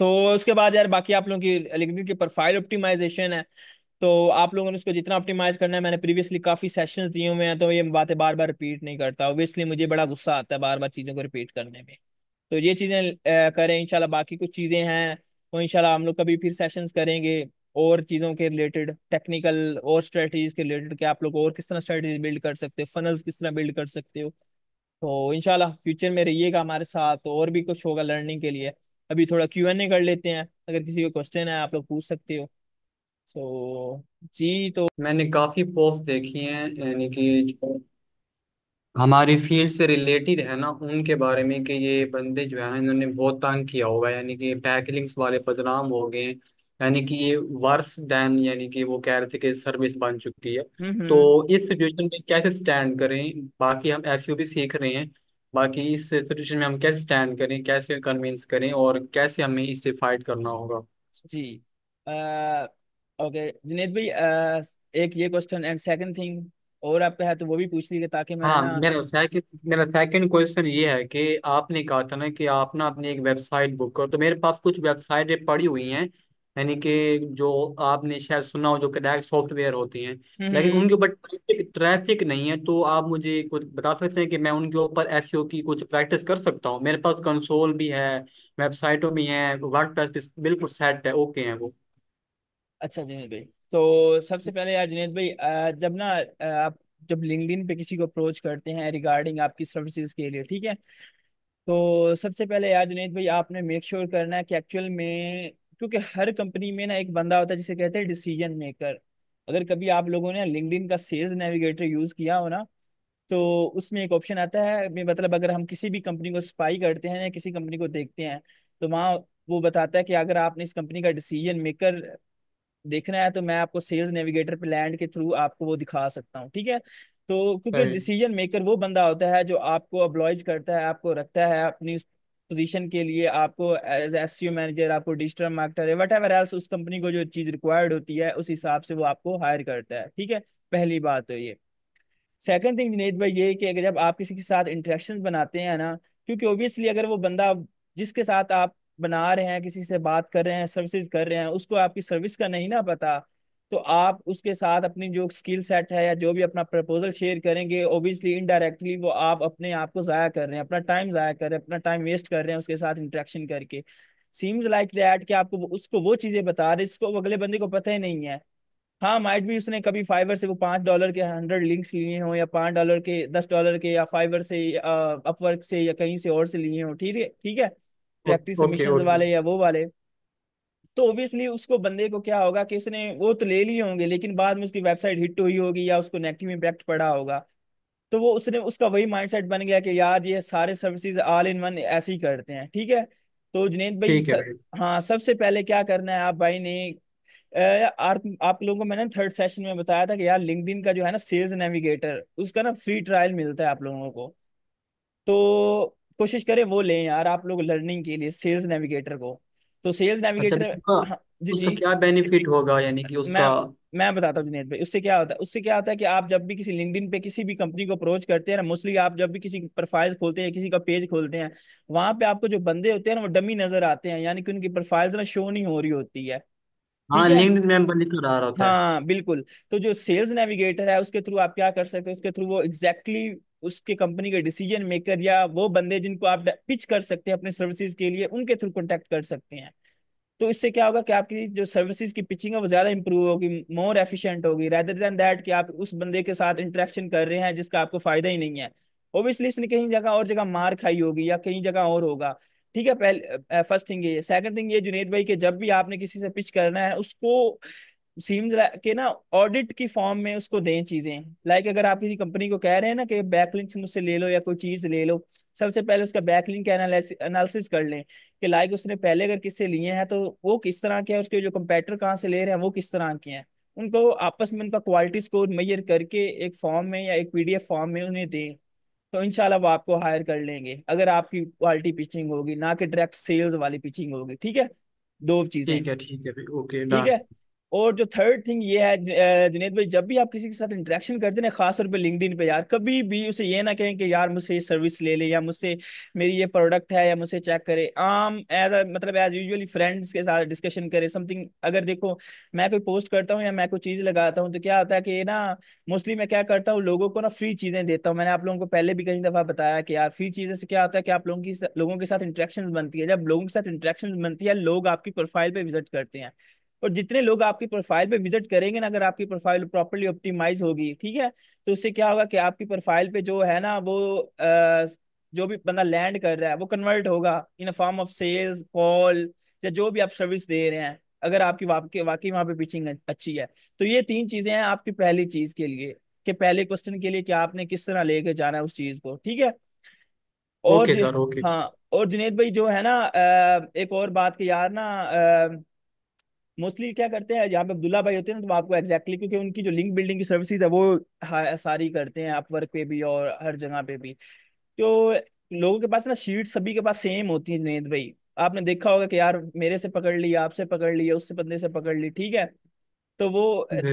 तो उसके बाद यार बाकी आप लोगों की लिंक्डइन की प्रोफाइल ऑप्टिमाइजेशन है तो आप लोगों ने उसको जितना ऑप्टिमाइज करना है मैंने प्रीवियसली काफ़ी सेशन दिए हुए हैं तो ये बातें बार बार रिपीट नहीं करता ऑब्वियसली मुझे बड़ा गुस्सा आता है बार बार चीज़ों को रिपीट करने में तो ये चीज़ें करें इनशाला बाकी कुछ चीज़ें हैं वो तो इनशाला हम लोग कभी फिर सेशन करेंगे और चीज़ों के रिलेटेड टेक्निकल और स्ट्रेटजीज के रिलेटेड के आप लोग और किस तरह स्ट्रेटजी बिल्ड कर सकते हो फनल किस तरह बिल्ड कर सकते हो तो इनशाला फ्यूचर में रहिएगा हमारे साथ और भी कुछ होगा लर्निंग के लिए अभी थोड़ा क्यू एन ए कर लेते हैं अगर किसी को क्वेश्चन है आप लोग पूछ सकते हो सो so, जी तो मैंने काफ़ी पोस्ट देखी हैं यानी कि हमारी फील्ड से रिलेटेड है ना उनके बारे में कि ये बंदे जो है ना इन्होंने बहुत तंग किया होगा यानी कि पैकलिंग्स वाले बदनाम हो गए यानी कि ये वर्स देन यानी कि वो कह रहे थे कि सर्विस बन चुकी है हम्म, हम्म। तो इस सिचुएशन में कैसे स्टैंड करें बाकी हम ऐसी भी सीख रहे हैं बाकी इस सिचुएशन में हम कैसे स्टैंड करें कैसे कन्विंस करें और कैसे हमें इससे फाइट करना होगा जी आ, ओके जुनेद भाई एक ये क्वेश्चन एंड सेकंड थिंग और आपका है तो वो भी पूछ लीजिए ताकि मैं हाँ ना मेरा सेकंड मेरा सेकंड क्वेश्चन ये है कि आपने कहा था ना कि आप ना अपनी एक वेबसाइट बुक करो तो मेरे पास कुछ वेबसाइटें पड़ी हुई हैं यानी कि जो आपने शायद सुना हो जो कदाक सॉफ्टवेयर होती हैं हम्म, लेकिन हम्म। उनके ऊपर ट्रैफिक ट्रैफिक नहीं है तो आप मुझे कुछ बता सकते हैं कि मैं उनके ऊपर एस e की कुछ प्रैक्टिस कर सकता हूँ मेरे पास कंसोल भी है वेबसाइटों भी है प्रैक्टिस बिल्कुल सेट है ओके है वो अच्छा जिनेद भाई तो सबसे पहले यार जिनेद भाई जब ना आप जब लिंक्डइन पे किसी को अप्रोच करते हैं रिगार्डिंग आपकी सर्विसेज के लिए ठीक है तो सबसे पहले यार जुनेद भाई आपने मेक श्योर sure करना है कि एक्चुअल में क्योंकि हर कंपनी में ना एक बंदा होता है जिसे कहते हैं डिसीजन मेकर अगर कभी आप लोगों ने लिंकड का सेल्स नेविगेटर यूज किया हो ना तो उसमें एक ऑप्शन आता है मतलब अगर हम किसी भी कंपनी को स्पाई करते हैं या किसी कंपनी को देखते हैं तो वहाँ वो बताता है कि अगर आपने इस कंपनी का डिसीजन मेकर देखना है तो मैं आपको सेल्स नेविगेटर पे लैंड के थ्रू आपको वो दिखा सकता हूँ ठीक है तो क्योंकि डिसीजन मेकर वो बंदा होता है जो आपको अब्लॉइज करता है आपको रखता है अपनी पोजीशन के लिए आपको एज एस मैनेजर आपको digital marketer whatever else उस कंपनी को जो चीज़ रिक्वायर्ड होती है उस हिसाब से वो आपको हायर करता है ठीक है पहली बात तो ये सेकंड थिंग जिनेद भाई ये कि अगर जब आप किसी के साथ इंट्रैक्शन बनाते हैं ना क्योंकि ओबियसली अगर वो बंदा जिसके साथ आप बना रहे हैं किसी से बात कर रहे हैं सर्विसेज कर रहे हैं उसको आपकी सर्विस का नहीं ना पता तो आप उसके साथ अपनी जो स्किल सेट है या जो भी अपना प्रपोजल शेयर करेंगे ओबियसली इनडायरेक्टली वो आप अपने आप को ज़ाया कर रहे हैं अपना टाइम ज़ाया कर रहे हैं अपना टाइम वेस्ट कर रहे हैं उसके साथ इंट्रेक्शन करके सीम्स लाइक दैट कि आपको उसको वो चीज़ें बता रहे इसको अगले बंदे को पता ही नहीं है हाँ माइट भी उसने कभी फाइवर से वो पांच डॉलर के हंड्रेड लिंक्स लिए हो या पांच डॉलर के दस डॉलर के या फाइवर से अपवर्क uh, से या कहीं से और से लिए हो ठीक है ठीक है प्रैक्टिस वाले या वो वाले तो ऑब्वियसली उसको बंदे को क्या होगा कि उसने वो तो ले लिए होंगे लेकिन बाद में उसकी वेबसाइट हिट हुई होगी या उसको नेगेटिव इम्पैक्ट पड़ा होगा तो वो उसने उसका वही माइंडसेट बन गया कि यार ये सारे सर्विसेज ऑल इन वन ऐसे ही करते हैं ठीक है तो जुनेद भाई सर, हाँ सबसे पहले क्या करना है आप भाई ने आप, आप लोगों को मैंने थर्ड सेशन में बताया था कि यार लिंक्डइन का जो है ना सेल्स नेविगेटर उसका ना फ्री ट्रायल मिलता है आप लोगों को तो कोशिश करें वो लें यार आप लोग लर्निंग के लिए सेल्स नेविगेटर को तो सेल्स नेविगेटर अच्छा, हाँ, जी जी क्या बेनिफिट होगा यानी कि उसका मैं मैं बताता हूँ जुनेद भाई उससे क्या होता है उससे क्या होता है कि आप जब भी किसी लिंकड पे किसी भी कंपनी को अप्रोच करते हैं ना मोस्टली आप जब भी किसी प्रोफाइल खोलते हैं किसी का पेज खोलते हैं वहां पे आपको जो बंदे होते हैं ना वो डमी नजर आते हैं यानी कि उनकी प्रोफाइल्स ना शो नहीं हो रही होती है हाँ है लिंक्डइन में पर लिखा रहा होता है हाँ बिल्कुल तो जो सेल्स नेविगेटर है उसके थ्रू आप क्या कर सकते हो उसके थ्रू वो एग्जैक्टली exactly उसके कंपनी के डिसीजन मेकर या वो बंदे जिनको आप पिच कर सकते हैं अपने सर्विसेज के लिए उनके थ्रू कॉन्टेक्ट कर सकते हैं तो इससे क्या होगा कि आपकी जो सर्विसेज की पिचिंग है वो ज्यादा इंप्रूव होगी मोर एफिशिएंट होगी रेदर देन दैट कि आप उस बंदे के साथ इंटरेक्शन कर रहे हैं जिसका आपको फायदा ही नहीं है ओब्वियसली इसने कहीं जगह और जगह मार खाई होगी या कहीं जगह और होगा ठीक है पहले फर्स्ट थिंग ये सेकंड थिंग ये जुनेद भाई के जब भी आपने किसी से पिच करना है उसको सीम्स के ना ऑडिट की फॉर्म में उसको दें चीजें लाइक अगर आप किसी कंपनी को कह रहे हैं ना कि लिंक मुझसे ले लो या कोई चीज ले लो सबसे पहले उसका बैक लिंक एनालिसिस कर लें कि लाइक उसने पहले अगर किससे लिए हैं तो वो किस तरह के हैं उसके जो कंपेटर कहाँ से ले रहे हैं वो किस तरह के हैं उनको आपस में उनका क्वालिटी स्कोर मैयर करके एक फॉर्म में या एक पीडीएफ फॉर्म में उन्हें दें तो इनशाला वो आपको हायर कर लेंगे अगर आपकी क्वालिटी पिचिंग होगी ना कि डायरेक्ट सेल्स वाली पिचिंग होगी ठीक है दो चीजें ठीक है ठीक है ओके ठीक है और जो थर्ड थिंग ये है जुनेद भाई जब भी आप किसी के साथ इंटरेक्शन करते ना खासतौर पर लिंकड पे यार कभी भी उसे ये ना कहें कि यार मुझसे ये सर्विस ले ले या मुझसे मेरी ये प्रोडक्ट है या मुझसे चेक करे आम एज मतलब एज यूजुअली फ्रेंड्स के साथ डिस्कशन करे समथिंग अगर देखो मैं कोई पोस्ट करता हूँ या मैं कोई चीज़ लगाता हूँ तो क्या होता है कि ना मोस्टली मैं क्या करता हूँ लोगों को ना फ्री चीज़ें देता हूँ मैंने आप लोगों को पहले भी कई दफ़ा बताया कि यार फ्री चीज़ें से क्या होता है कि आप लोगों की लोगों के साथ इंट्रैक्शन बनती है जब लोगों के साथ इंट्रैक्शन बनती है लोग आपकी प्रोफाइल पर विजिट करते हैं और जितने लोग आपकी प्रोफाइल पे विजिट करेंगे ना अगर आपकी प्रोफाइल प्रॉपरली ऑप्टिमाइज होगी ठीक है तो उससे क्या होगा कि आपकी प्रोफाइल पे जो है ना वो जो भी बंदा लैंड कर रहा है वो कन्वर्ट होगा in form of sales call या जो भी आप सर्विस दे रहे हैं अगर आपकी वाकई वाकई वहाँ पे पिचिंग अच्छी है तो ये तीन चीजें हैं आपकी पहली चीज के लिए कि पहले क्वेश्चन के लिए कि आपने किस तरह लेके जाना है उस चीज को ठीक है और okay, sir, okay. हाँ और जुनेद भाई जो है ना एक और बात के यार ना मोस्टली क्या करते हैं यहाँ पे अब्दुल्ला भाई होते हैं ना तो आपको एग्जैक्टली exactly, क्योंकि उनकी जो लिंक बिल्डिंग की सर्विसेज है वो सारी करते हैं अपवर्क पे भी और हर जगह पे भी तो लोगों के पास ना शीट सभी के पास सेम होती है जुनेद भाई आपने देखा होगा कि यार मेरे से पकड़ ली आपसे पकड़ ली उससे बंदे से पकड़ ली ठीक है तो वो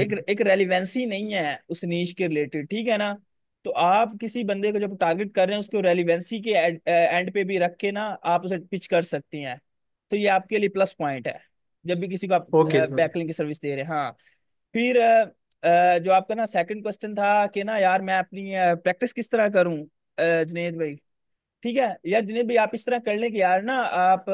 एक एक रेलिवेंसी नहीं है उस नीच के रिलेटेड ठीक है ना तो आप किसी बंदे को जब टारगेट कर रहे हैं उसको रेलिवेंसी के एंड पे भी रख के ना आप उसे पिच कर सकती हैं तो ये आपके लिए प्लस पॉइंट है जब भी किसी को आप okay, बैकलिंग की सर्विस दे रहे हैं हाँ फिर जो आपका ना सेकंड क्वेश्चन था कि ना यार मैं अपनी प्रैक्टिस किस तरह करूं जुनेद भाई ठीक है यार जुनेद भाई आप इस तरह कर लें कि यार ना आप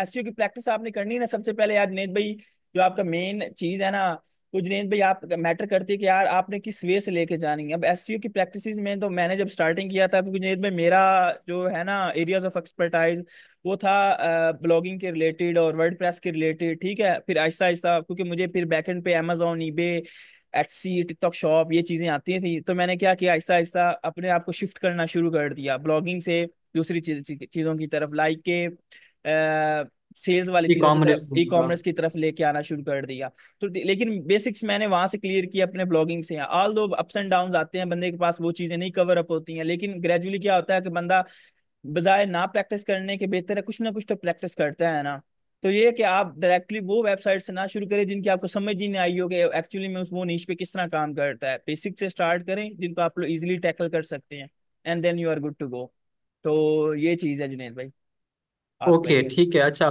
एस की प्रैक्टिस आपने करनी ना सबसे पहले यार जुनेद भाई जो आपका मेन चीज है ना तो जुनेद भाई आप मैटर करती है कि यार आपने किस वे से लेके जानी है अब एस की प्रैक्टिस में तो मैंने जब स्टार्टिंग किया था क्योंकि जुनेद भाई मेरा जो है ना एरियाज ऑफ एक्सपर्टाइज वो था ब्लॉगिंग के रिलेटेड और वर्ड प्रेस के रिलेटेड ठीक है फिर आहिस्ता आहिस्ता क्योंकि मुझे फिर बैकेंड पे Amazon eBay Etsy TikTok shop ये चीज़ें आती थी तो मैंने क्या किया आहिस्ता आहिस्ता अपने आप को शिफ्ट करना शुरू कर दिया ब्लॉगिंग से दूसरी चीज़ चीज़ों की तरफ लाइक के सेल्स वाली ई कॉमर्स की तरफ लेके आना शुरू कर दिया तो लेकिन बेसिक्स मैंने वहां से क्लियर किया अपने ब्लॉगिंग से ऑल दो अप्स एंड डाउन आते हैं बंदे के पास वो चीजें नहीं कवर अप होती हैं लेकिन ग्रेजुअली क्या होता है कि बंदा बजाय ना प्रैक्टिस करने के बेहतर है कुछ ना कुछ तो प्रैक्टिस करता है ना तो ये कि आप डायरेक्टली वो वेबसाइट से ना शुरू करें जिनकी आपको समझ ही नहीं आई हो कि एक्चुअली में उस वो नीच पे किस तरह काम करता है बेसिक से स्टार्ट करें जिनको आप लोग इजीली टैकल कर सकते हैं and then you are good to go तो ये चीज़ है जुनेद भाई आपने ओके ठीक है अच्छा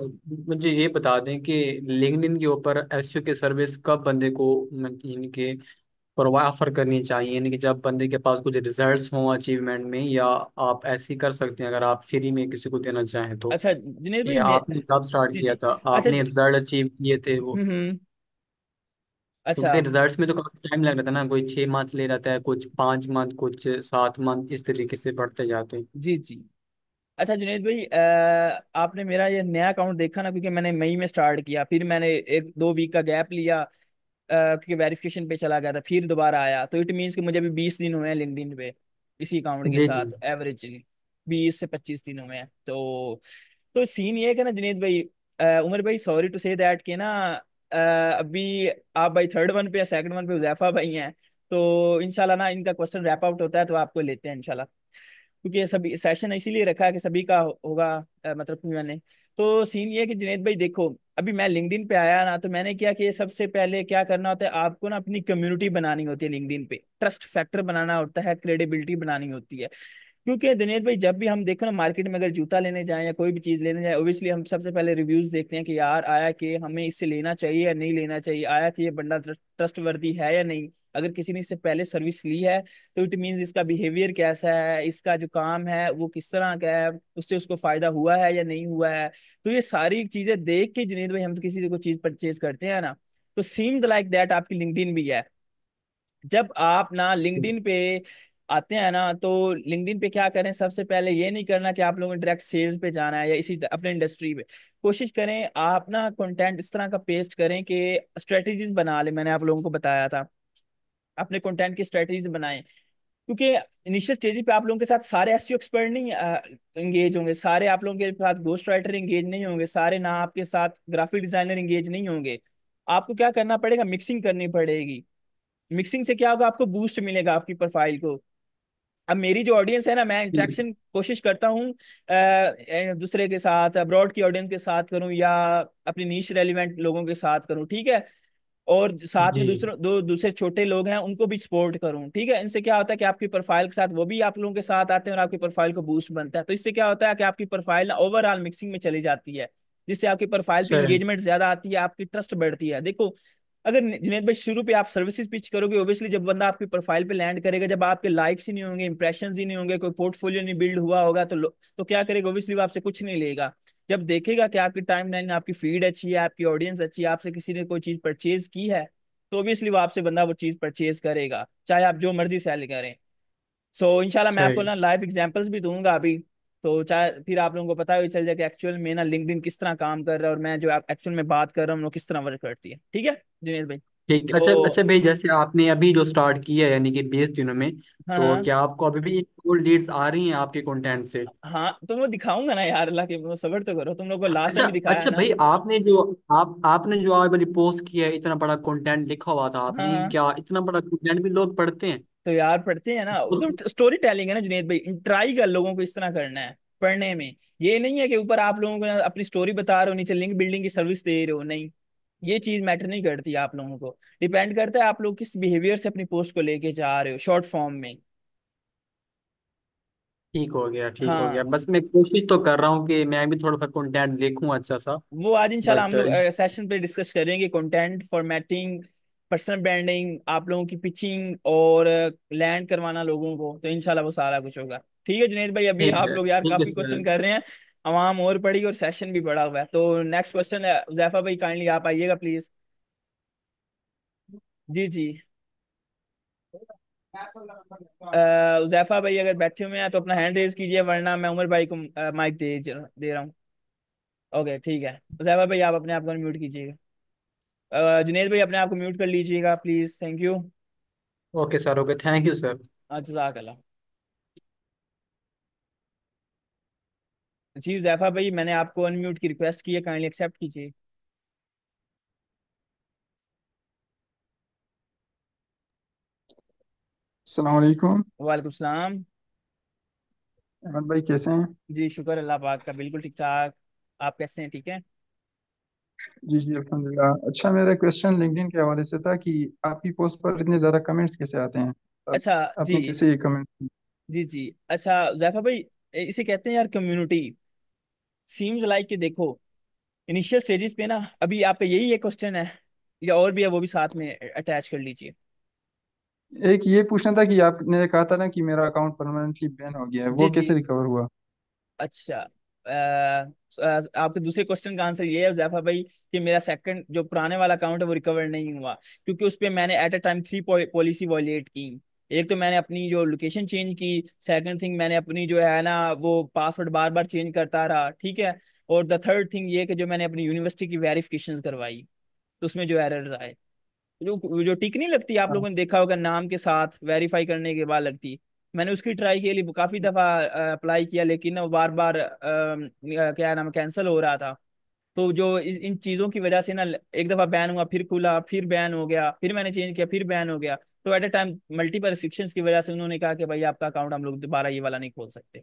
मुझे ये बता दें कि लिंक्डइन के ऊपर एसईओ की सर्विस कब बंदे को मतलब यानी कि प्रोवाइड ऑफर करनी चाहिए यानी कि जब बंदे के पास कुछ रिजल्ट्स हों अचीवमेंट में या आप ऐसे कर सकते हैं अगर आप फ्री में किसी को देना चाहें तो अच्छा जिन्हें ये भाई आपने कब स्टार्ट जी किया जी था अच्छा आपने रिजल्ट अचीव किए थे वो हम्म हम्म, अच्छा क्योंकि रिजल्ट्स में तो काफी टाइम लग रहा था ना कोई छह मंथ ले रहता है कुछ पांच मंथ कुछ सात मंथ इस तरीके से बढ़ते जाते हैं जी जी अच्छा जुनेद भाई आपने मेरा ये नया अकाउंट देखा ना क्योंकि मैंने मई में स्टार्ट किया फिर मैंने एक दो वीक का गैप लिया क्योंकि वेरिफिकेशन पे चला गया था फिर दोबारा आया तो इट मीन्स कि मुझे अभी बीस दिन हुए हैं लिंक्डइन पे इसी अकाउंट के साथ एवरेज बीस से पच्चीस दिन हुए हैं तो तो सीन ये है ना जुनेद भाई उमर भाई सॉरी टू से दैट के ना अभी आप भाई थर्ड वन पे या सेकंड वन पे उजैफा भाई हैं तो इनशाला ना इनका क्वेश्चन रैप आउट होता है तो आपको लेते हैं इनशाला क्योंकि सभी सेशन इसीलिए रखा है कि सभी का होगा मतलब मैंने तो सीन ये है कि जुनेद भाई देखो अभी मैं लिंकडिन पे आया ना तो मैंने क्या कि सबसे पहले क्या करना होता है आपको ना अपनी कम्युनिटी बनानी होती है लिंकडिन पे ट्रस्ट फैक्टर बनाना होता है क्रेडिबिलिटी बनानी होती है क्योंकि दिनेश भाई जब भी हम देखो ना मार्केट में अगर जूता लेने जाएं या कोई भी चीज़ लेने जाएं ओबियसली हम सबसे पहले रिव्यूज देखते हैं कि यार आया कि हमें इससे लेना चाहिए या नहीं लेना चाहिए आया कि ये बंदा ट्रस्ट वर्दी है या नहीं अगर किसी ने इससे पहले सर्विस ली है तो इट मीन इसका बिहेवियर कैसा है इसका जो काम है वो किस तरह का है उससे उसको फायदा हुआ है या नहीं हुआ है तो ये सारी चीज़ें देख के जुनेद भाई हम किसी से कोई चीज़ परचेज करते हैं ना तो सीम्स लाइक दैट आपकी लिंकड भी है जब आप ना लिंकड पे आते हैं ना तो लिंकिन पे क्या करें सबसे पहले ये नहीं करना कि आप लोगों ने डायरेक्ट सेल्स पे जाना है या इसी अपने इंडस्ट्री पे कोशिश करें आप ना कंटेंट इस तरह का पेस्ट करें कि स्ट्रेटजीज बना लें मैंने आप लोगों को बताया था अपने कंटेंट की स्ट्रेटजीज बनाएं क्योंकि इनिशियल स्टेज पे आप लोगों के साथ सारे एस एक्सपर्ट e नहीं इंगेज होंगे सारे आप लोगों के साथ गोस्ट राइटर इंगेज नहीं होंगे सारे ना आपके साथ ग्राफिक डिजाइनर इंगेज नहीं होंगे आपको क्या करना पड़ेगा मिक्सिंग करनी पड़ेगी मिक्सिंग से क्या होगा आपको बूस्ट मिलेगा आपकी प्रोफाइल को अब मेरी जो ऑडियंस है ना मैं इंट्रैक्शन कोशिश करता हूँ दूसरे के साथ अब्रॉड की ऑडियंस के साथ करूँ या अपनी नीच रेलिवेंट लोगों के साथ करूँ ठीक है और साथ में दूसरों दो दूसरे छोटे लोग हैं उनको भी सपोर्ट करूँ ठीक है इनसे क्या होता है कि आपकी प्रोफाइल के साथ वो भी आप लोगों के साथ आते हैं और आपकी प्रोफाइल को बूस्ट बनता है तो इससे क्या होता है कि आपकी प्रोफाइल ओवरऑल मिक्सिंग में चली जाती है जिससे आपकी प्रोफाइल पे एंगेजमेंट ज्यादा आती है आपकी ट्रस्ट बढ़ती है देखो अगर जुनेद भाई शुरू पे आप सर्विसेज पिच करोगे ओबियसली जब बंदा आपकी प्रोफाइल पे लैंड करेगा जब आपके लाइक्स ही नहीं होंगे इंप्रेशन ही नहीं होंगे कोई पोर्टफोलियो नहीं बिल्ड हुआ होगा तो तो क्या करेगा ओबियसली वो आपसे कुछ नहीं लेगा जब देखेगा कि आपकी टाइम लाइन आपकी फीड अच्छी है आपकी ऑडियंस अच्छी है आपसे किसी ने कोई चीज़ परचेज की है तो ओबियसली वो आपसे बंदा वो चीज़ परचेज करेगा चाहे आप जो मर्जी सेल करें सो so, इनशाला मैं आपको ना लाइव एग्जाम्पल्स भी दूंगा अभी तो चाहे फिर आप लोगों को पता ही चल जाए कि एक्चुअल में ना लिंकड किस तरह काम कर रहा है और मैं जो एक्चुअल में बात कर रहा हूँ किस तरह वर्क करती है ठीक है जुनेद भाई ठीक तो अच्छा तो अच्छा भाई जैसे आपने अभी जो स्टार्ट किया है यानी कि बीस दिनों में हाँ, तो हाँ क्या आपको अभी भी वो लीड्स आ रही हैं आपके कंटेंट से हाँ तो वो दिखाऊंगा ना यार अल्लाह के सबर तो करो तुम लोग को लास्ट अच्छा में दिखाया अच्छा ना भाई आपने जो आप आपने जो आज वाली पोस्ट किया है इतना बड़ा कंटेंट लिखा हुआ था आपने हाँ, हाँ। क्या इतना बड़ा कंटेंट भी लोग पढ़ते हैं तो यार पढ़ते हैं ना वो तो स्टोरी टेलिंग है ना जुनेद भाई ट्राई कर लोगों को इस तरह करना है पढ़ने में ये नहीं है कि ऊपर आप लोगों को अपनी स्टोरी बता रहे हो नीचे लिंक बिल्डिंग की सर्विस दे रहे हो नहीं ये चीज मैटर नहीं करती आप लोगों को डिपेंड करता है आप लोग किस बिहेवियर से अपनी पोस्ट को लेके जा रहे हो शॉर्ट फॉर्म में ठीक हो गया ठीक हाँ हो गया हाँ। बस मैं कोशिश तो कर रहा हूँ कि मैं भी थोड़ा सा कंटेंट देखूं अच्छा सा वो आज इंशाल्लाह हम लोग सेशन uh, पे डिस्कस करेंगे कंटेंट फॉर्मेटिंग पर्सनल ब्रांडिंग आप लोगों की पिचिंग और लैंड uh, करवाना लोगों को तो इंशाल्लाह वो सारा कुछ होगा ठीक है जुनेद भाई अभी आप लोग यार काफी क्वेश्चन कर रहे हैं आवाम और पड़ी और सेशन भी बड़ा हुआ है तो नेक्स्ट क्वेश्चन है जैफा भाई काइंडली आप आइएगा प्लीज जी जी जैफा भाई अगर बैठे हुए हैं तो अपना हैंड रेज कीजिए वरना मैं उमर भाई को माइक दे दे रहा हूँ ओके ठीक है जैफा भाई आप अपने आप को म्यूट कीजिएगा जुनेद भाई अपने आप को म्यूट कर लीजिएगा please thank you okay sir okay thank you sir अच्छा जी जैफा भाई मैंने आपको अनम्यूट की रिक्वेस्ट की है काइंडली एक्सेप्ट कीजिए अस्सलाम वालेकुम वालेकुम सलाम अहमद भाई कैसे हैं जी शुक्र अल्लाह पाक का बिल्कुल ठीक ठाक आप कैसे हैं ठीक है जी जी अल्हम्दुलिल्लाह अच्छा मेरा क्वेश्चन लिंक्डइन के हवाले से था कि आपकी पोस्ट पर इतने ज़्यादा कमेंट्स कैसे आते हैं आप, अच्छा जी आपने कैसे ये कमेंट जी जी अच्छा जैफा भाई इसे कहते हैं यार कम्युनिटी सीम्स लाइक कि देखो इनिशियल स्टेजेस पे ना अभी आपका यही एक क्वेश्चन है या और भी है वो भी साथ में अटैच कर लीजिए एक ये पूछना था कि आपने कहा था ना कि मेरा अकाउंट परमानेंटली बैन हो गया है वो जी कैसे रिकवर हुआ अच्छा आ, आपके दूसरे क्वेश्चन का आंसर ये है जैफा भाई कि मेरा सेकंड जो पुराने वाला अकाउंट है वो रिकवर नहीं हुआ क्योंकि उस पर मैंने at a time three policy wallet की एक तो मैंने अपनी जो लोकेशन चेंज की सेकंड थिंग मैंने अपनी जो है ना वो पासवर्ड बार बार चेंज करता रहा ठीक है और द थर्ड थिंग ये कि जो मैंने अपनी यूनिवर्सिटी की वेरिफिकेशन करवाई तो उसमें जो एर आए जो जो टिक नहीं लगती आप हाँ। लोगों ने देखा होगा नाम के साथ वेरीफाई करने के बाद लगती मैंने उसकी ट्राई के लिए काफ़ी दफ़ा अप्लाई किया लेकिन वो बार बार आ, क्या नाम कैंसिल हो रहा था तो जो इस, इन चीज़ों की वजह से ना एक दफ़ा बैन हुआ फिर खुला फिर बैन हो गया फिर मैंने चेंज किया फिर बैन हो गया तो at a time multiple restriction की वजह से उन्होंने कहा कि भाई आपका अकाउंट हम लोग दोबारा ये वाला नहीं खोल सकते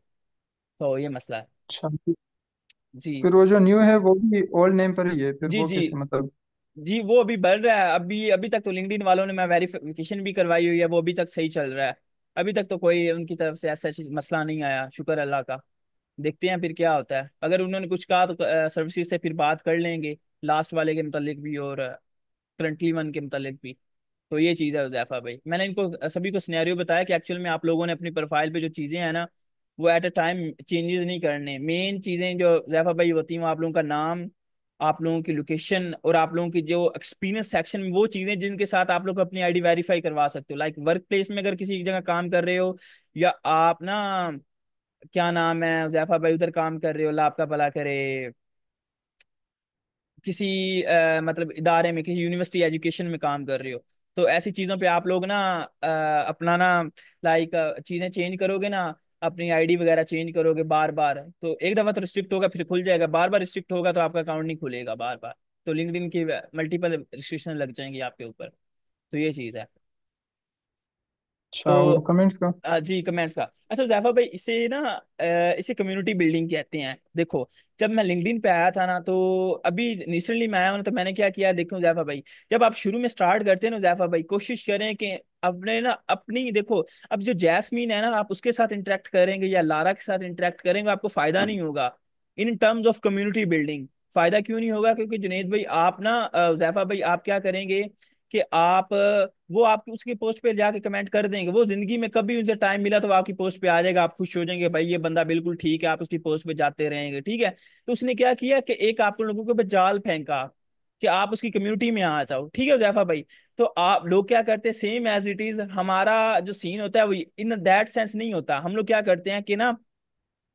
तो ये मसला है अच्छा। जी फिर वो जो न्यू है वो भी ओल्ड नेम पर ही है फिर जी वो जी मतलब जी वो अभी बढ़ रहा है अभी अभी तक तो लिंक्डइन वालों ने मैं वेरिफिकेशन भी करवाई हुई है वो अभी तक सही चल रहा है अभी तक तो कोई उनकी तरफ से ऐसा चीज मसला नहीं आया शुक्र अल्लाह का देखते हैं फिर क्या होता है अगर उन्होंने कुछ कहा तो सर्विसेज से फिर बात कर लेंगे लास्ट वाले के मुतालिक भी और करंटली वन के मुतालिक भी तो ये चीज़ है उजैफा भाई मैंने इनको सभी को स्नैरियो बताया कि एक्चुअल में आप लोगों ने अपनी प्रोफाइल पे जो चीज़ें हैं ना वो एट अ टाइम चेंजेस नहीं करने मेन चीज़ें जो जैफा भाई होती हैं वो आप लोगों का नाम आप लोगों की लोकेशन और आप लोगों की जो एक्सपीरियंस सेक्शन वो चीज़ें जिनके साथ आप लोग अपनी आईडी वेरीफाई करवा सकते हो लाइक वर्क प्लेस में अगर किसी जगह काम कर रहे हो या आप ना क्या नाम है जैफा भाई उधर काम कर रहे हो लाभ आपका भला करे किसी आ, मतलब इदारे में किसी यूनिवर्सिटी एजुकेशन में काम कर रहे हो तो ऐसी चीज़ों पे आप लोग ना अपना ना लाइक चीज़ें चेंज करोगे ना अपनी आईडी वगैरह चेंज करोगे बार बार तो एक दफ़ा तो रिस्ट्रिक्ट होगा फिर खुल जाएगा बार बार रिस्ट्रिक्ट होगा तो आपका अकाउंट नहीं खुलेगा बार बार तो लिंकड की मल्टीपल रिस्ट्रिक्शन लग जाएंगी आपके ऊपर तो ये चीज़ है तो अच्छा तो कमेंट्स का जी कमेंट्स का अच्छा जैफा भाई इसे ना इसे कम्युनिटी बिल्डिंग कहते हैं देखो जब मैं लिंक्डइन पे आया था ना तो अभी रिसेंटली मैं आया हूँ तो मैंने क्या किया देखो जैफा भाई जब आप शुरू में स्टार्ट करते हैं ना जैफा भाई कोशिश करें कि अपने ना अपनी देखो अब जो जैस्मीन है ना आप उसके साथ इंटरेक्ट करेंगे या लारा के साथ इंटरेक्ट करेंगे आपको फायदा नहीं होगा in terms of community building फायदा क्यों नहीं होगा क्योंकि जुनेद भाई आप ना जैफा भाई आप क्या करेंगे कि आप वो आप उसकी पोस्ट पे जाके कमेंट कर देंगे वो जिंदगी में कभी उनसे टाइम मिला तो आपकी पोस्ट पे आ जाएगा आप खुश हो जाएंगे भाई ये बंदा बिल्कुल ठीक है आप उसकी पोस्ट पे जाते रहेंगे ठीक है तो उसने क्या किया कि एक आप लोगों के जाल फेंका कि आप उसकी कम्युनिटी में आ जाओ ठीक है जैफा भाई तो आप लोग क्या करते हैं सेम एज इट इज हमारा जो सीन होता है वो इन दैट सेंस नहीं होता हम लोग क्या करते हैं कि ना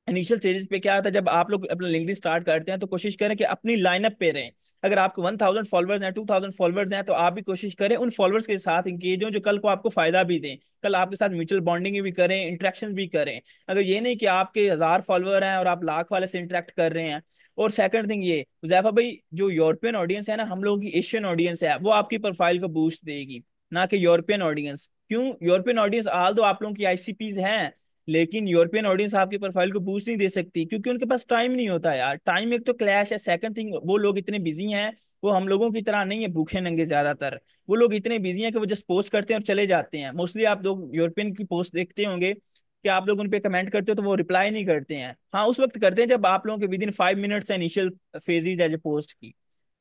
इनिशियल स्टेजेस पे क्या आता है जब आप लोग अपना लिंकिंग स्टार्ट करते हैं तो कोशिश करें कि अपनी लाइनअप पे रहें अगर आपको वन थाउजेंड फॉलोअर्स हैं टू थाउजेंड फॉलोअर्स हैं तो आप भी कोशिश करें उन फॉलोअर्स के साथ इंगेज हो जो कल को आपको फायदा भी दें कल आपके साथ म्यूचुअल बॉन्डिंग भी करें इंट्रैक्शन भी करें अगर ये नहीं कि आपके हज़ार फॉलोअर हैं और आप लाख वाले से इंट्रैक्ट कर रहे हैं और सेकंड थिंग ये जैफा भाई जो यूरोपियन ऑडियंस है ना हम लोगों की एशियन ऑडियंस है वो आपकी प्रोफाइल को बूस्ट देगी ना कि यूरोपियन ऑडियंस क्यों यूरोपियन ऑडियंस आल दो आप लोगों की आईसीपीज हैं लेकिन यूरोपियन ऑडियंस आपकी प्रोफाइल को बूस्ट नहीं दे सकती क्योंकि उनके पास टाइम नहीं होता यार टाइम एक तो क्लैश है सेकंड थिंग वो लोग इतने बिजी हैं वो हम लोगों की तरह नहीं है भूखे नंगे ज्यादातर वो लोग इतने बिजी हैं कि वो जस्ट पोस्ट करते हैं और चले जाते हैं मोस्टली आप लोग यूरोपियन की पोस्ट देखते होंगे कि आप लोग उन पर कमेंट करते हो तो वो रिप्लाई नहीं करते हैं हाँ उस वक्त करते हैं जब आप लोगों के within five minutes initial phases है जो पोस्ट की